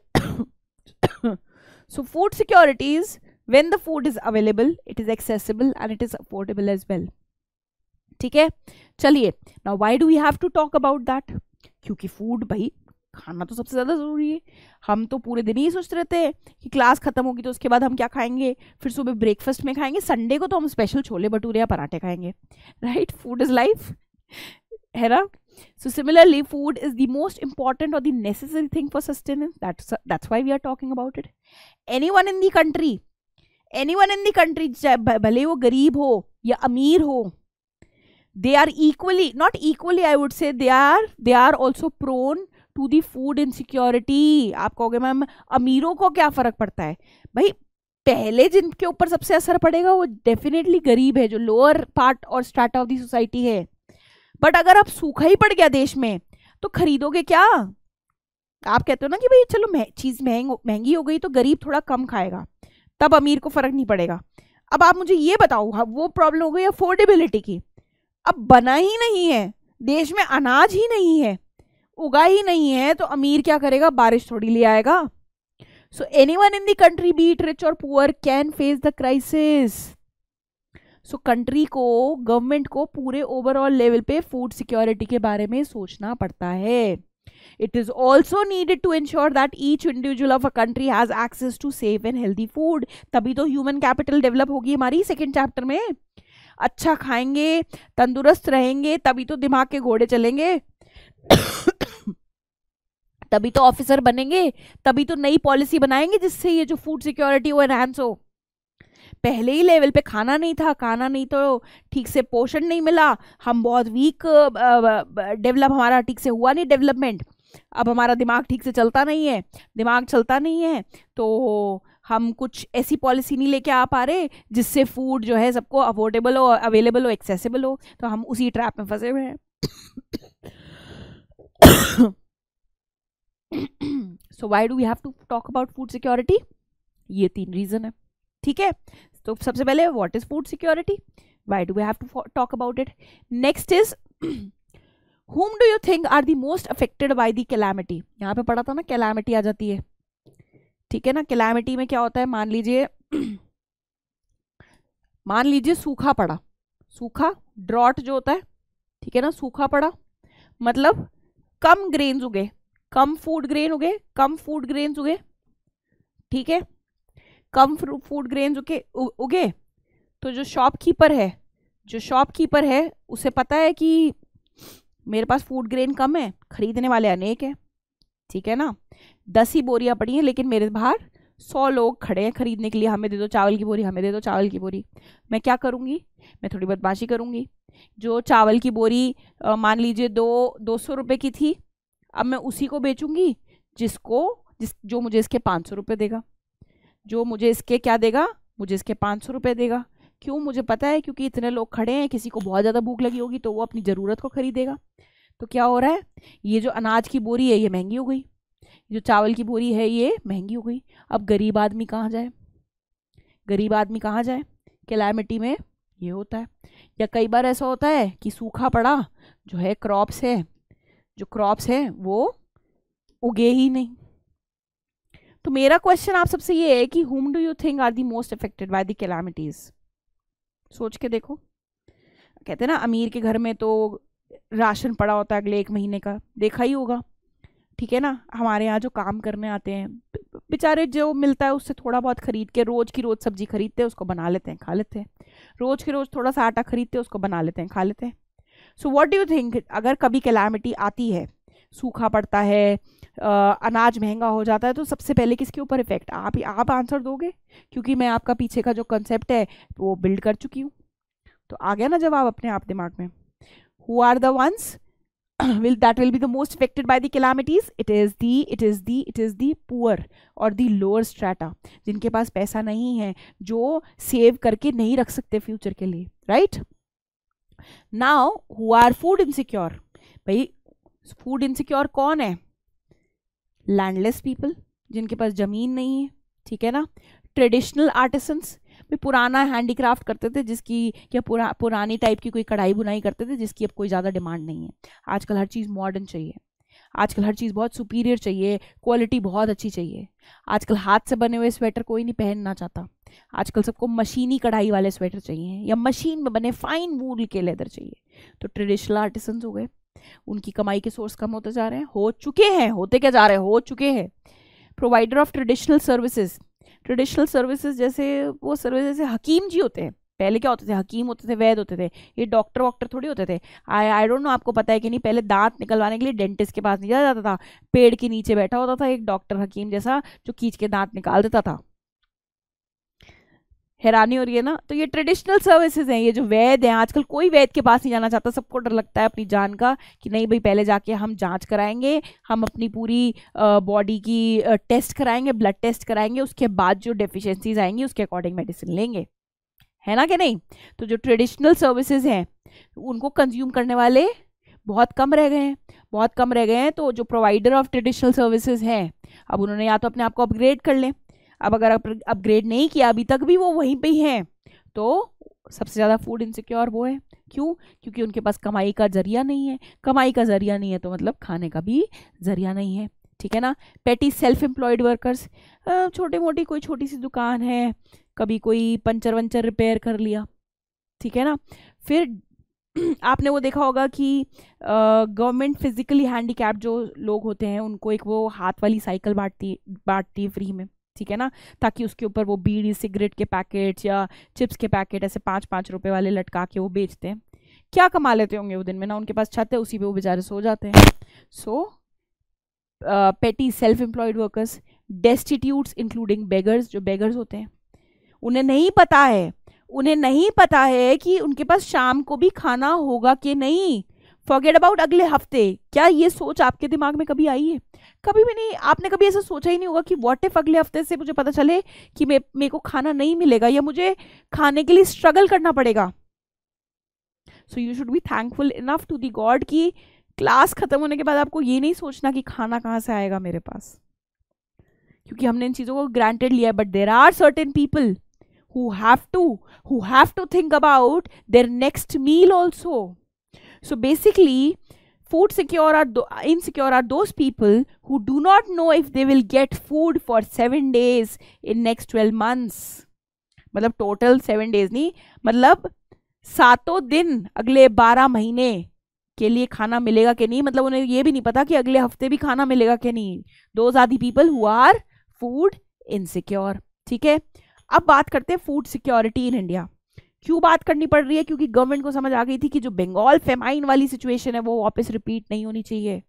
so food securities when the food is available it is accessible and it is affordable as well ठीक है चलिए now why do we have to talk about that क्योंकि फूड भाई खाना तो सबसे ज़्यादा ज़रूरी है हम तो पूरे दिन ही सोचते रहते हैं कि क्लास ख़त्म होगी तो उसके बाद हम क्या खाएंगे फिर सुबह ब्रेकफास्ट में खाएंगे संडे को तो हम स्पेशल छोले भटूरे या पराठे खाएंगे राइट फूड इज़ लाइफ है ना so similarly food is the most important और the necessary thing for sustenance that's why we are talking about it any in the country any in the country भले वो गरीब हो या अमीर हो they are equally not equally I would say they are they are also prone to the food insecurity आप कहोगे ma'am अमीरों को क्या फ़र्क पड़ता है भाई पहले जिनके ऊपर सबसे असर पड़ेगा वो डेफिनेटली गरीब है जो लोअर पार्ट और स्टार्ट ऑफ दी सोसाइटी है बट अगर आप सूखा ही पड़ गया देश में तो खरीदोगे क्या आप कहते हो ना कि भाई चलो मह, चीज़ महंग महंगी हो गई तो गरीब थोड़ा कम खाएगा तब अमीर को फ़र्क नहीं पड़ेगा अब आप मुझे ये बताओ हाँ, वो प्रॉब्लम हो गई अफोर्डेबिलिटी की अब बना ही नहीं है देश में अनाज ही नहीं है उगा ही नहीं है तो अमीर क्या करेगा बारिश थोड़ी ले आएगा so anyone in the country be it rich और poor can face the crisis so so, country को गवर्नमेंट को पूरे ओवरऑल लेवल पे फूड सिक्योरिटी के बारे में सोचना पड़ता है it is also needed to ensure that each individual of a country has access to safe and healthy food तभी तो ह्यूमन कैपिटल डेवलप होगी हमारी सेकेंड चैप्टर में अच्छा खाएंगे तंदुरुस्त रहेंगे तभी तो दिमाग के घोड़े चलेंगे तभी तो ऑफिसर बनेंगे तभी तो नई पॉलिसी बनाएंगे जिससे ये जो फूड सिक्योरिटी वो एनहेंस हो पहले ही लेवल पे खाना नहीं था खाना नहीं तो ठीक से पोषण नहीं मिला हम बहुत वीक डेवलप हमारा ठीक से हुआ नहीं डेवलपमेंट अब हमारा दिमाग ठीक से चलता नहीं है दिमाग चलता नहीं है तो हम कुछ ऐसी पॉलिसी नहीं लेके आ पा रहे जिससे फूड जो है सबको अफोर्डेबल हो अवेलेबल हो एक्सेसिबल हो तो हम उसी ट्रैप में फंसे हुए हैं so why do we have to talk about food security ये तीन रीज़न है ठीक है तो सबसे पहले what is food security why do we have to talk about it next is whom do you think are the most affected by the calamity यहाँ पे पढ़ा था ना कैलामिटी आ जाती है ठीक है ना कैलामिटी में क्या होता है मान लीजिए मान लीजिए सूखा पड़ा सूखा ड्रॉट जो होता है ठीक है ना सूखा पड़ा मतलब कम ग्रेन्स उगे कम फूड ग्रेन उगे कम फूड ग्रेन्स उगे ठीक है कम फूड ग्रेन उगे उगे तो जो शॉपकीपर है जो शॉपकीपर है उसे पता है कि मेरे पास फूड ग्रेन कम है खरीदने वाले अनेक हैं ठीक है ना दस ही बोरियाँ पड़ी हैं लेकिन मेरे बाहर सौ लोग खड़े हैं खरीदने के लिए हमें दे दो चावल की बोरी हमें दे दो चावल की बोरी मैं क्या करूँगी मैं थोड़ी बदमाशी करूँगी जो चावल की बोरी मान लीजिए दो दो सौ रुपये की थी अब मैं उसी को बेचूँगी जिसको जिस जो मुझे इसके पाँच सौ रुपये देगा जो मुझे इसके क्या देगा मुझे इसके पाँच सौ रुपये देगा क्यों मुझे पता है क्योंकि इतने लोग खड़े हैं किसी को बहुत ज़्यादा भूख लगी होगी तो वो अपनी ज़रूरत को खरीदेगा तो क्या हो रहा है ये जो अनाज की बोरी है ये महंगी हो गई जो चावल की बोरी है ये महंगी हो गई अब गरीब आदमी कहाँ जाए गरीब आदमी कहाँ जाए कैलामिटी में ये होता है या कई बार ऐसा होता है कि सूखा पड़ा जो है क्रॉप्स है जो क्रॉप्स हैं वो उगे ही नहीं तो मेरा क्वेश्चन आप सबसे ये है कि whom do you think are the most affected by the calamities सोच के देखो कहते ना अमीर के घर में तो राशन पड़ा होता है अगले एक महीने का देखा ही होगा ठीक है ना हमारे यहाँ जो काम करने आते हैं बेचारे जो मिलता है उससे थोड़ा बहुत खरीद के रोज़ की रोज़ सब्जी खरीदते हैं उसको बना लेते हैं खा लेते हैं रोज़ के रोज़ थोड़ा सा आटा खरीदते हैं उसको बना लेते हैं खा लेते हैं so what do you think अगर कभी कैलामिटी आती है सूखा पड़ता है अनाज महंगा हो जाता है तो सबसे पहले किसके ऊपर इफेक्ट आप ही आप आंसर दोगे क्योंकि मैं आपका पीछे का जो कंसेप्ट है वो बिल्ड कर चुकी हूँ तो आ गया ना जवाब अपने आप दिमाग में who are the ones will that will be the most affected by the calamities it is the it is the it is the poor और दी लोअर strata जिनके पास पैसा नहीं है जो सेव करके नहीं रख सकते फ्यूचर के लिए right now who are food insecure भाई फूड इनसिक्योर कौन है लैंडलेस पीपल जिनके पास ज़मीन नहीं है ठीक है ना ट्रेडिशनल आर्टिसंस भी पुराना हैंडीक्राफ्ट करते थे जिसकी या पुरा पुरानी टाइप की कोई कढ़ाई बुनाई करते थे जिसकी अब कोई ज़्यादा डिमांड नहीं है आजकल हर चीज़ मॉडर्न चाहिए आजकल हर चीज़ बहुत सुपीरियर चाहिए क्वालिटी बहुत अच्छी चाहिए आजकल हाथ से बने हुए स्वेटर कोई नहीं पहनना चाहता आजकल सबको मशीनी कढ़ाई वाले स्वेटर चाहिए या मशीन में बने फाइन वूल के लेदर चाहिए तो ट्रेडिशनल आर्टिसंस हो गए उनकी कमाई के सोर्स कम होते जा रहे हैं हो चुके हैं होते क्या जा रहे हैं हो चुके हैं provider of traditional services traditional services जैसे वो सर्विस जैसे हकीम जी होते हैं पहले क्या होते थे हकीम होते थे वैद होते थे ये डॉक्टर वॉक्टर थोड़ी होते थे आई आई डोंट नो आपको पता है कि नहीं पहले दांत निकलवाने के लिए डेंटिस्ट के पास नहीं जाता था पेड़ के नीचे बैठा होता था एक डॉक्टर हकीम जैसा जो खींच के दांत निकाल देता था हैरानी हो रही है ना तो ये ट्रेडिशनल सर्विसेज हैं ये जो वैद हैं आजकल कोई वैद के पास नहीं जाना चाहता सबको डर लगता है अपनी जान का कि नहीं भाई पहले जाके हम जांच कराएंगे हम अपनी पूरी बॉडी की टेस्ट कराएंगे ब्लड टेस्ट कराएंगे उसके बाद जो डेफिशिएंसीज आएंगी उसके अकॉर्डिंग मेडिसिन लेंगे है ना कि नहीं तो जो ट्रेडिशनल सर्विसेज हैं उनको कंज्यूम करने वाले बहुत कम रह गए हैं बहुत कम रह गए हैं तो जो प्रोवाइडर ऑफ ट्रेडिशनल सर्विसेज हैं अब उन्होंने या तो अपने आप को अपग्रेड कर लें अब अगर अपग्रेड नहीं किया अभी तक भी वो वहीं पे ही हैं तो सबसे ज़्यादा फूड इनसिक्योर वो है क्यों क्योंकि उनके पास कमाई का जरिया नहीं है कमाई का जरिया नहीं है तो मतलब खाने का भी जरिया नहीं है ठीक है ना पेटी सेल्फ एम्प्लॉयड वर्कर्स छोटे मोटी कोई छोटी सी दुकान है कभी कोई पंचर वंचर रिपेयर कर लिया ठीक है ना फिर आपने वो देखा होगा कि गवर्नमेंट फिजिकली हैंडीकैप जो लोग होते हैं उनको एक वो हाथ वाली साइकिल बांटती बांटती है फ्री में ठीक है ना ताकि उसके ऊपर वो बीड़ी सिगरेट के पैकेट या चिप्स के पैकेट ऐसे पाँच पाँच रुपए वाले लटका के वो बेचते हैं क्या कमा लेते होंगे वो दिन में ना उनके पास छत है उसी पे वो बेचारे सो जाते हैं so petty self employed workers destitutes including beggars जो बेगर्स होते हैं उन्हें नहीं पता है उन्हें नहीं पता है कि उनके पास शाम को भी खाना होगा कि नहीं फॉरगेट अबाउट अगले हफ्ते क्या ये सोच आपके दिमाग में कभी आई है कभी भी नहीं आपने कभी ऐसा सोचा ही नहीं होगा कि वॉट इफ अगले हफ्ते से मुझे पता चले कि मे मेरे को खाना नहीं मिलेगा या मुझे खाने के लिए स्ट्रगल करना पड़ेगा so you should be thankful enough to the god की क्लास खत्म होने के बाद आपको ये नहीं सोचना कि खाना कहाँ से आएगा मेरे पास क्योंकि हमने इन चीज़ों को ग्रांटेड लिया है but there are certain people who have to who have to think about their next meal also so basically food secure इन insecure are those people who do not know if they will get food for 7 days in next 12 months मतलब total seven days नहीं मतलब सातों दिन अगले बारह महीने के लिए खाना मिलेगा कि नहीं मतलब उन्हें ये भी नहीं पता कि अगले हफ्ते भी खाना मिलेगा कि नहीं those are the people who are food insecure ठीक है अब बात करते हैं फूड सिक्योरिटी इन इंडिया क्यों बात करनी पड़ रही है क्योंकि गवर्नमेंट को समझ आ गई थी कि जो बंगाल फेमाइन वाली सिचुएशन है वो वापस रिपीट नहीं होनी चाहिए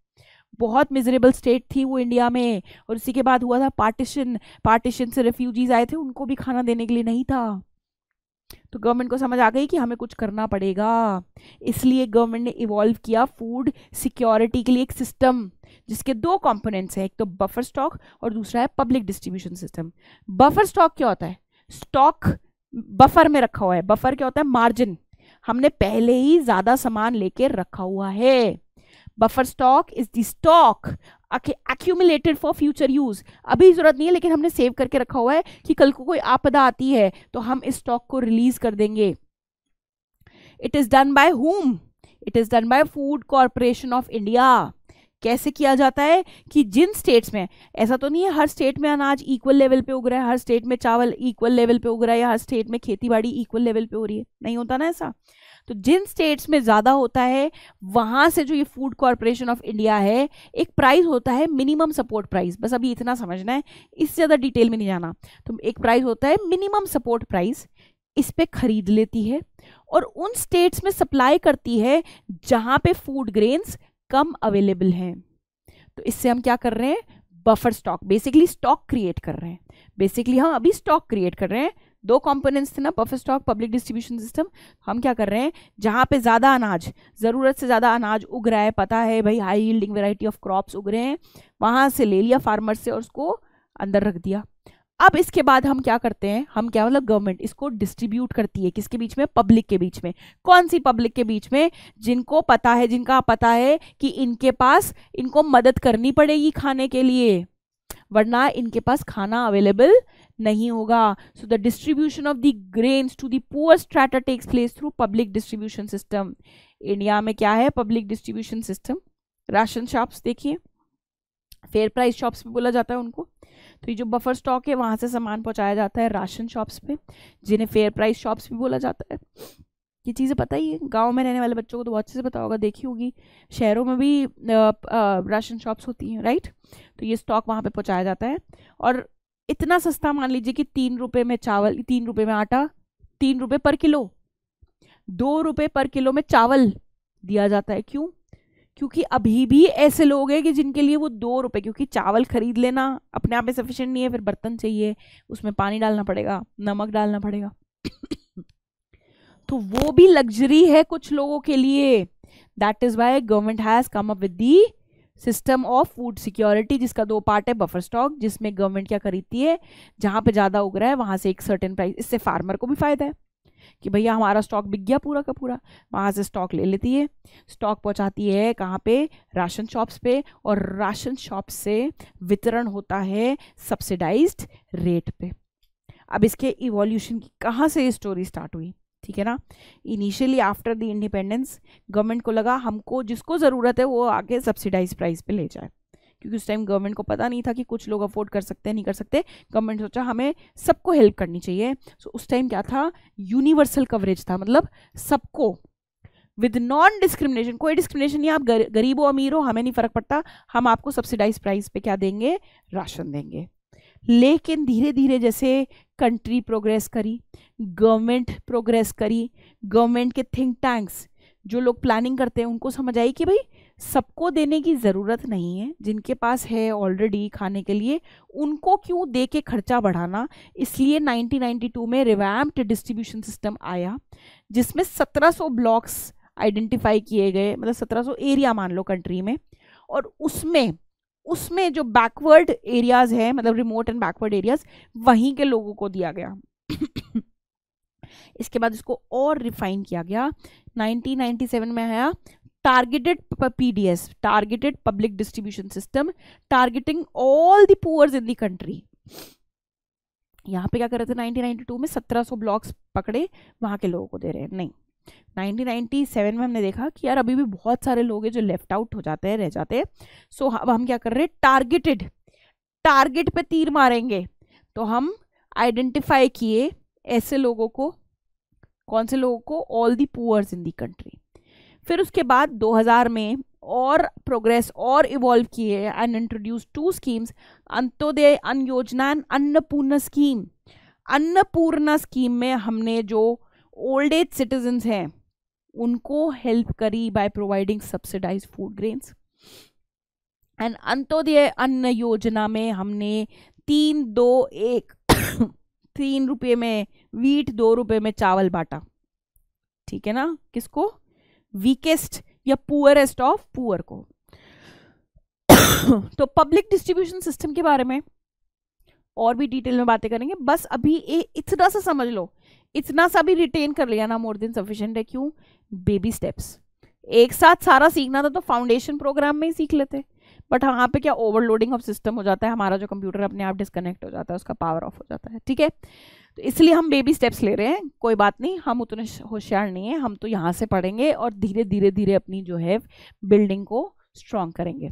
बहुत मिजरेबल स्टेट थी वो इंडिया में और उसी के बाद हुआ था पार्टीशन पार्टीशन से रेफ्यूजीज आए थे उनको भी खाना देने के लिए नहीं था तो गवर्नमेंट को समझ आ गई कि हमें कुछ करना पड़ेगा इसलिए गवर्नमेंट ने इवॉल्व किया फूड सिक्योरिटी के लिए एक सिस्टम जिसके दो कंपोनेंट्स हैं एक तो बफर स्टॉक और दूसरा है public distribution system buffer stock क्या होता है स्टॉक बफर में रखा हुआ है बफर क्या होता है मार्जिन हमने पहले ही ज्यादा सामान लेके रखा हुआ है buffer stock is the stock accumulated for future use अभी जरूरत नहीं है लेकिन हमने सेव करके रखा हुआ है कि कल को कोई आपदा आती है तो हम इस स्टॉक को रिलीज कर देंगे it is done by home it is done by food corporation of India कैसे किया जाता है कि जिन स्टेट्स में ऐसा तो नहीं है हर स्टेट में अनाज इक्वल लेवल पे उग रहा है हर स्टेट में चावल इक्वल लेवल पे उग रहा है या हर स्टेट में खेती बाड़ी इक्वल लेवल पे हो रही है नहीं होता ना ऐसा तो जिन स्टेट्स में ज़्यादा होता है वहाँ से जो ये फूड कॉरपोरेशन ऑफ इंडिया है एक प्राइस होता है मिनिमम सपोर्ट प्राइस बस अभी इतना समझना है इससे ज़्यादा डिटेल में नहीं जाना तो एक प्राइस होता है मिनिमम सपोर्ट प्राइस इस पर खरीद लेती है और उन स्टेट्स में सप्लाई करती है जहाँ पे फूड ग्रेन्स कम अवेलेबल हैं तो इससे हम क्या कर रहे हैं buffer stock basically stock create कर रहे हैं बेसिकली हम हाँ, अभी स्टॉक क्रिएट कर रहे हैं दो कंपोनेंट्स थे ना buffer stock public distribution system हम क्या कर रहे हैं जहाँ पे ज़्यादा अनाज ज़रूरत से ज़्यादा अनाज उग रहा है पता है भाई high yielding variety of crops उग रहे हैं वहाँ से ले लिया फार्मर से और उसको अंदर रख दिया अब इसके बाद हम क्या करते हैं हम क्या मतलब गवर्नमेंट इसको डिस्ट्रीब्यूट करती है किसके बीच में पब्लिक के बीच में कौन सी पब्लिक के बीच में जिनको पता है जिनका पता है कि इनके पास इनको मदद करनी पड़ेगी खाने के लिए वरना इनके पास खाना अवेलेबल नहीं होगा so the distribution of the grains to the poor takes place through public distribution system India में क्या है public distribution system ration shops देखिए फेयर प्राइस शॉप्स भी बोला जाता है उनको तो ये जो बफर स्टॉक है वहाँ से सामान पहुँचाया जाता है राशन शॉप्स पे जिन्हें फेयर प्राइस शॉप्स भी बोला जाता है ये चीज़ें पता ही है गाँव में रहने वाले बच्चों को तो बहुत अच्छे से पता होगा देखी होगी शहरों में भी राशन शॉप्स होती हैं राइट तो ये स्टॉक वहाँ पर पहुँचाया जाता है और इतना सस्ता मान लीजिए कि तीन रुपये में चावल तीन रुपये में आटा तीन रुपये पर किलो दो रुपये पर किलो में चावल दिया जाता है क्यों क्योंकि अभी भी ऐसे लोग हैं कि जिनके लिए वो दो रुपए क्योंकि चावल खरीद लेना अपने आप में सफिशेंट नहीं है फिर बर्तन चाहिए उसमें पानी डालना पड़ेगा नमक डालना पड़ेगा तो वो भी लग्जरी है कुछ लोगों के लिए that is why government has come up with the system of food security जिसका दो पार्ट है बफर स्टॉक जिसमें गवर्नमेंट क्या खरीदती है जहाँ पे ज़्यादा उग रहा है वहां से एक सर्टेन प्राइस इससे फार्मर को भी फायदा है कि भैया हमारा स्टॉक बिक गया पूरा का पूरा वहाँ से स्टॉक ले लेती है स्टॉक पहुँचाती है कहाँ पे राशन शॉप्स पे और राशन शॉप से वितरण होता है सब्सिडाइज रेट पे अब इसके इवोल्यूशन की कहाँ से ये स्टोरी स्टार्ट हुई ठीक है ना initially after the independence government को लगा हमको जिसको ज़रूरत है वो आगे सब्सिडाइज प्राइस पे ले जाए क्योंकि उस टाइम गवर्नमेंट को पता नहीं था कि कुछ लोग अफोर्ड कर सकते हैं नहीं कर सकते गवर्नमेंट सोचा हमें सबको हेल्प करनी चाहिए सो so, उस टाइम क्या था यूनिवर्सल कवरेज था मतलब सबको विद नॉन डिस्क्रिमिनेशन कोई डिस्क्रिमिनेशन नहीं आप गर, गरीब हो अमीर हो हमें नहीं फ़र्क पड़ता हम आपको सब्सिडाइज प्राइस पे क्या देंगे राशन देंगे लेकिन धीरे धीरे जैसे कंट्री प्रोग्रेस करी गवर्नमेंट प्रोग्रेस करी गवर्नमेंट के थिंक टैंक्स जो लोग प्लानिंग करते हैं उनको समझ आई कि भाई सबको देने की ज़रूरत नहीं है जिनके पास है ऑलरेडी खाने के लिए उनको क्यों दे के खर्चा बढ़ाना इसलिए 1992 में रिवैम्प्ड डिस्ट्रीब्यूशन सिस्टम आया जिसमें 1700 ब्लॉक्स आइडेंटिफाई किए गए मतलब 1700 एरिया मान लो कंट्री में और उसमें उसमें जो बैकवर्ड एरियाज़ हैं मतलब रिमोट एंड बैकवर्ड एरियाज़ वहीं के लोगों को दिया गया इसके बाद इसको और रिफाइन किया गया 1997 में आया targeted pds targeted public distribution system targeting all the poors in the country यहाँ पे क्या कर रहे थे 1992 में 1700 ब्लॉक्स पकड़े वहाँ के लोगों को दे रहे हैं नहीं 1997 में हमने देखा कि यार अभी भी बहुत सारे लोग हैं जो लेफ्ट आउट हो जाते हैं रह जाते हैं सो अब हम क्या कर रहे हैं टारगेटेड टारगेट पे तीर मारेंगे तो हम आइडेंटिफाई किए ऐसे लोगों को कौन से लोगों को all the poors in the country फिर उसके बाद 2000 में और प्रोग्रेस और इवॉल्व किए and introduce two schemes Antyodaya Anna Yojana and Annapurna scheme Annapurna scheme में हमने जो ओल्ड एज सिटीजन्स हैं उनको हेल्प करी by providing subsidized food grains and Antyodaya Anna Yojana में हमने तीन दो एक तीन रुपये में वीट दो रुपये में चावल बांटा ठीक है ना किसको वीकेस्ट या पुअरेस्ट ऑफ पुअर को तो पब्लिक डिस्ट्रीब्यूशन सिस्टम के बारे में और भी डिटेल में बातें करेंगे बस अभी ए, इतना सा समझ लो इतना सा भी रिटेन कर लिया ना मोर देन सफिशिएंट है क्यों बेबी स्टेप्स एक साथ सारा सीखना था तो फाउंडेशन प्रोग्राम में ही सीख लेते बट वहाँ पे क्या ओवरलोडिंग ऑफ सिस्टम हो जाता है हमारा जो कंप्यूटर अपने आप डिस्कनेक्ट हो जाता है उसका पावर ऑफ हो जाता है ठीक है तो इसलिए हम बेबी स्टेप्स ले रहे हैं कोई बात नहीं हम उतने होशियार नहीं हैं हम तो यहाँ से पढ़ेंगे और धीरे धीरे धीरे अपनी जो है बिल्डिंग को स्ट्रॉन्ग करेंगे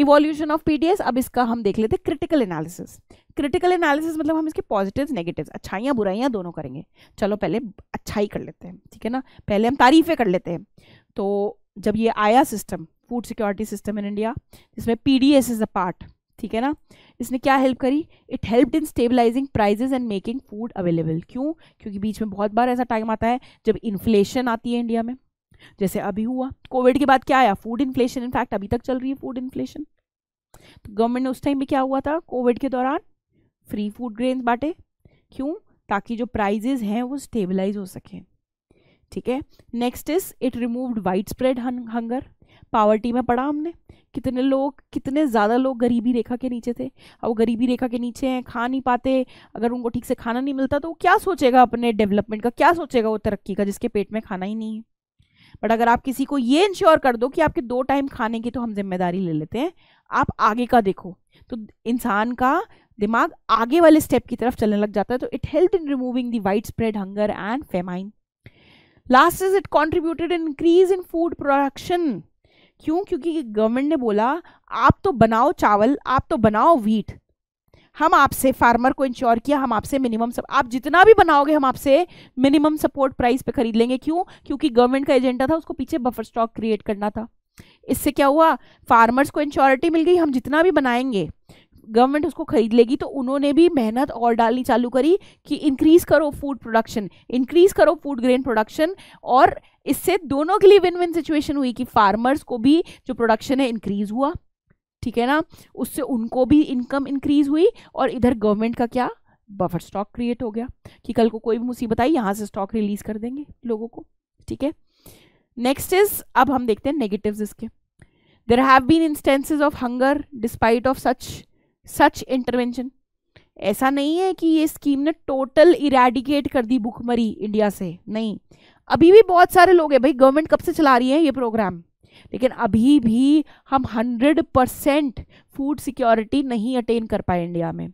इवोल्यूशन ऑफ पी अब इसका हम देख लेते क्रिटिकल एनालिसिस क्रिटिकल एनालिसिस मतलब हम इसके पॉजिटिव नेगेटिव अच्छाइयाँ बुराइयाँ दोनों करेंगे चलो पहले अच्छाई कर लेते हैं ठीक है ना पहले हम तारीफ़ें कर लेते हैं तो जब ये आया system food security system in India जिसमें P D S is a part ठीक है ना इसने क्या हेल्प करी it help in stabilizing prices and making food available क्यों क्योंकि बीच में बहुत बार ऐसा टाइम आता है जब इन्फ्लेशन आती है इंडिया में जैसे अभी हुआ कोविड के बाद क्या आया फूड इन्फ्लेशन इनफैक्ट अभी तक चल रही है फूड इन्फ्लेशन तो गवर्नमेंट ने उस टाइम भी क्या हुआ था कोविड के दौरान फ्री फूड ग्रेन बांटे क्यों ताकि जो प्राइजेज हैं वो स्टेबलाइज हो सकें ठीक है next is it removed widespread hunger poverty में पढ़ा हमने कितने लोग कितने ज़्यादा लोग गरीबी रेखा के नीचे थे अब गरीबी रेखा के नीचे हैं खा नहीं पाते अगर उनको ठीक से खाना नहीं मिलता तो वो क्या सोचेगा अपने डेवलपमेंट का क्या सोचेगा वो तरक्की का जिसके पेट में खाना ही नहीं है बट अगर आप किसी को ये इंश्योर कर दो कि आपके दो टाइम खाने की तो हम जिम्मेदारी ले लेते हैं आप आगे का देखो तो इंसान का दिमाग आगे वाले स्टेप की तरफ चलने लग जाता है तो it help in removing the widespread hunger and famine last is it contributed increase in food production क्यों क्योंकि गवर्नमेंट ने बोला आप तो बनाओ चावल आप तो बनाओ वीट हम आपसे फार्मर को इंश्योर किया हम आपसे मिनिमम सब आप जितना भी बनाओगे हम आपसे मिनिमम सपोर्ट प्राइस पे खरीद लेंगे क्यों क्योंकि गवर्नमेंट का एजेंडा था उसको पीछे बफर स्टॉक क्रिएट करना था इससे क्या हुआ फार्मर्स को इंश्योरिटी मिल गई हम जितना भी बनाएंगे गवर्नमेंट उसको खरीद लेगी तो उन्होंने भी मेहनत और डालनी चालू करी कि इंक्रीज करो फूड प्रोडक्शन इंक्रीज करो फूड ग्रेन प्रोडक्शन और इससे दोनों के लिए विन विन सिचुएशन हुई कि फार्मर्स को भी जो प्रोडक्शन है इंक्रीज हुआ ठीक है ना उससे उनको भी इनकम इंक्रीज हुई और इधर गवर्नमेंट का क्या बफर स्टॉक क्रिएट हो गया कि कल को कोई भी मुसीबत आई यहाँ से स्टॉक रिलीज कर देंगे लोगों को ठीक है नेक्स्ट इज अब हम देखते हैं नेगेटिव्स इसके there have been instances of hunger despite of such such intervention ऐसा नहीं है कि ये स्कीम ने टोटल इरेडिकेट कर दी भुखमरी इंडिया से नहीं अभी भी बहुत सारे लोग हैं भाई गवर्नमेंट कब से चला रही है ये प्रोग्राम लेकिन अभी भी हम हंड्रेड परसेंट फूड सिक्योरिटी नहीं अटेन कर पाए इंडिया में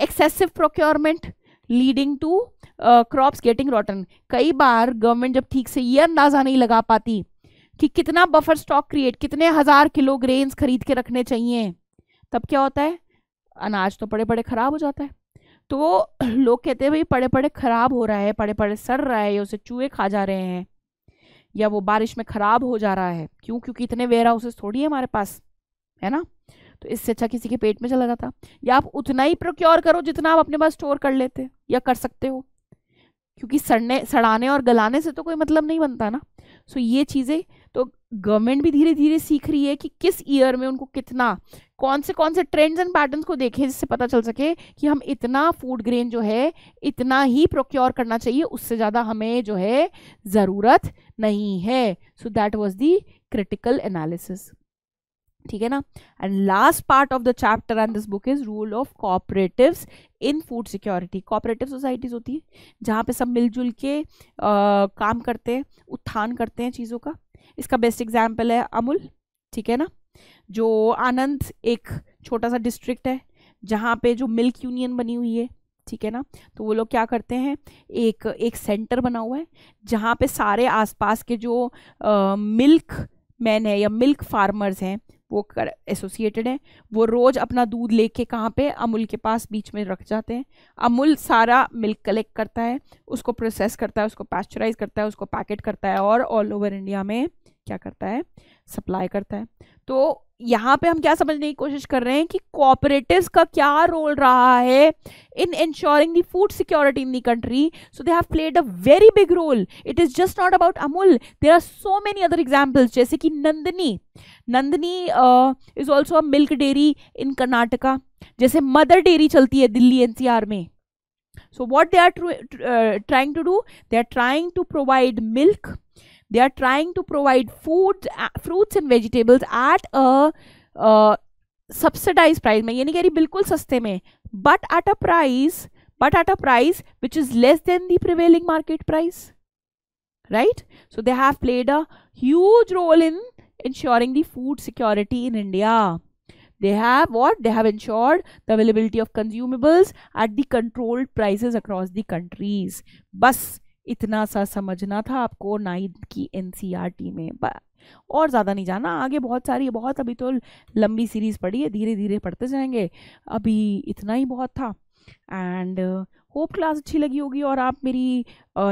excessive procurement leading to crops getting rotten कई बार गवर्नमेंट जब ठीक से ये अंदाज़ा नहीं लगा पाती कि कितना बफर स्टॉक क्रिएट कितने हज़ार किलो ग्रेन्स खरीद के रखने चाहिए तब क्या होता है अनाज तो पड़े पड़े ख़राब हो जाता है तो वो लोग कहते हैं भाई पड़े पड़े ख़राब हो रहा है पड़े पड़े सड़ रहा है या उसे चूहे खा जा रहे हैं या वो बारिश में ख़राब हो जा रहा है क्यों क्योंकि इतने वेयर हाउसेस थोड़ी है हमारे पास है ना तो इससे अच्छा किसी के पेट में चला जाता या आप उतना ही प्रोक्योर करो जितना आप अपने पास स्टोर कर लेते या कर सकते हो क्योंकि सड़ने सड़ाने और गलाने से तो कोई मतलब नहीं बनता ना सो ये चीज़ें तो गवर्नमेंट भी धीरे धीरे सीख रही है कि किस ईयर में उनको कितना कौन से कौन से ट्रेंड्स एंड पैटर्न को देखें जिससे पता चल सके कि हम इतना फूड ग्रेन जो है इतना ही प्रोक्योर करना चाहिए उससे ज़्यादा हमें जो है ज़रूरत नहीं है so that was the critical analysis ठीक है ना and last part of the chapter and this book is rule of cooperative in food security cooperative societies होती है जहाँ पे सब मिलजुल के आ, काम करते हैं उत्थान करते हैं चीज़ों का इसका बेस्ट एग्जाम्पल है अमूल ठीक है ना जो आनंद एक छोटा सा डिस्ट्रिक्ट है जहाँ पे जो मिल्क यूनियन बनी हुई है ठीक है ना तो वो लोग क्या करते हैं एक एक सेंटर बना हुआ है जहाँ पे सारे आसपास के जो मिल्क मैन है या मिल्क फार्मर्स हैं वो कर एसोसिएटेड हैं वो रोज़ अपना दूध लेके कहाँ पर अमूल के पास बीच में रख जाते हैं अमूल सारा मिल्क कलेक्ट करता है उसको प्रोसेस करता है उसको पैस्चराइज करता है उसको पैकेट करता है और ऑल ओवर इंडिया में क्या करता है सप्लाई करता है तो यहाँ पे हम क्या समझने की कोशिश कर रहे हैं कि कोऑपरेटिव्स का क्या रोल रहा है in ensuring the food security in the country so they have played a very big role it is just not about Amul there are so many other examples जैसे कि Nandini Nandini is also a milk dairy in Karnataka जैसे Mother Dairy चलती है दिल्ली एन में so what they are trying to do they are trying to provide milk They are trying to provide food, uh, fruits and vegetables at a uh, subsidized price में ये नहीं कह रही बिल्कुल but at a price but at a price which is less than the prevailing market price right so they have played a huge role in ensuring the food security in india they have what they have ensured the availability of consumables at the controlled prices across the countries bus इतना सा समझना था आपको ninth की N e में और ज़्यादा नहीं जाना आगे बहुत सारी बहुत अभी तो लंबी सीरीज़ पढ़ी है धीरे धीरे पढ़ते जाएंगे अभी इतना ही बहुत था एंड होप क्लास अच्छी लगी होगी और आप मेरी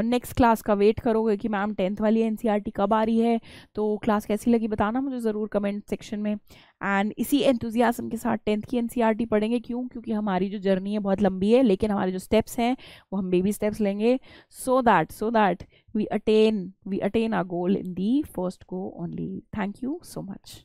नेक्स्ट क्लास का वेट करोगे कि मैम टेंथ वाली एन e कब आ रही है तो क्लास कैसी लगी बताना मुझे ज़रूर कमेंट सेक्शन में एंड इसी एंथुजियाज़म के साथ टेंथ की एन e पढ़ेंगे क्यों क्योंकि हमारी जो जर्नी है बहुत लंबी है लेकिन हमारे जो स्टेप्स हैं वो हम बेबी स्टेप्स लेंगे so that so that we attain we attain our goal in the first go only thank you so much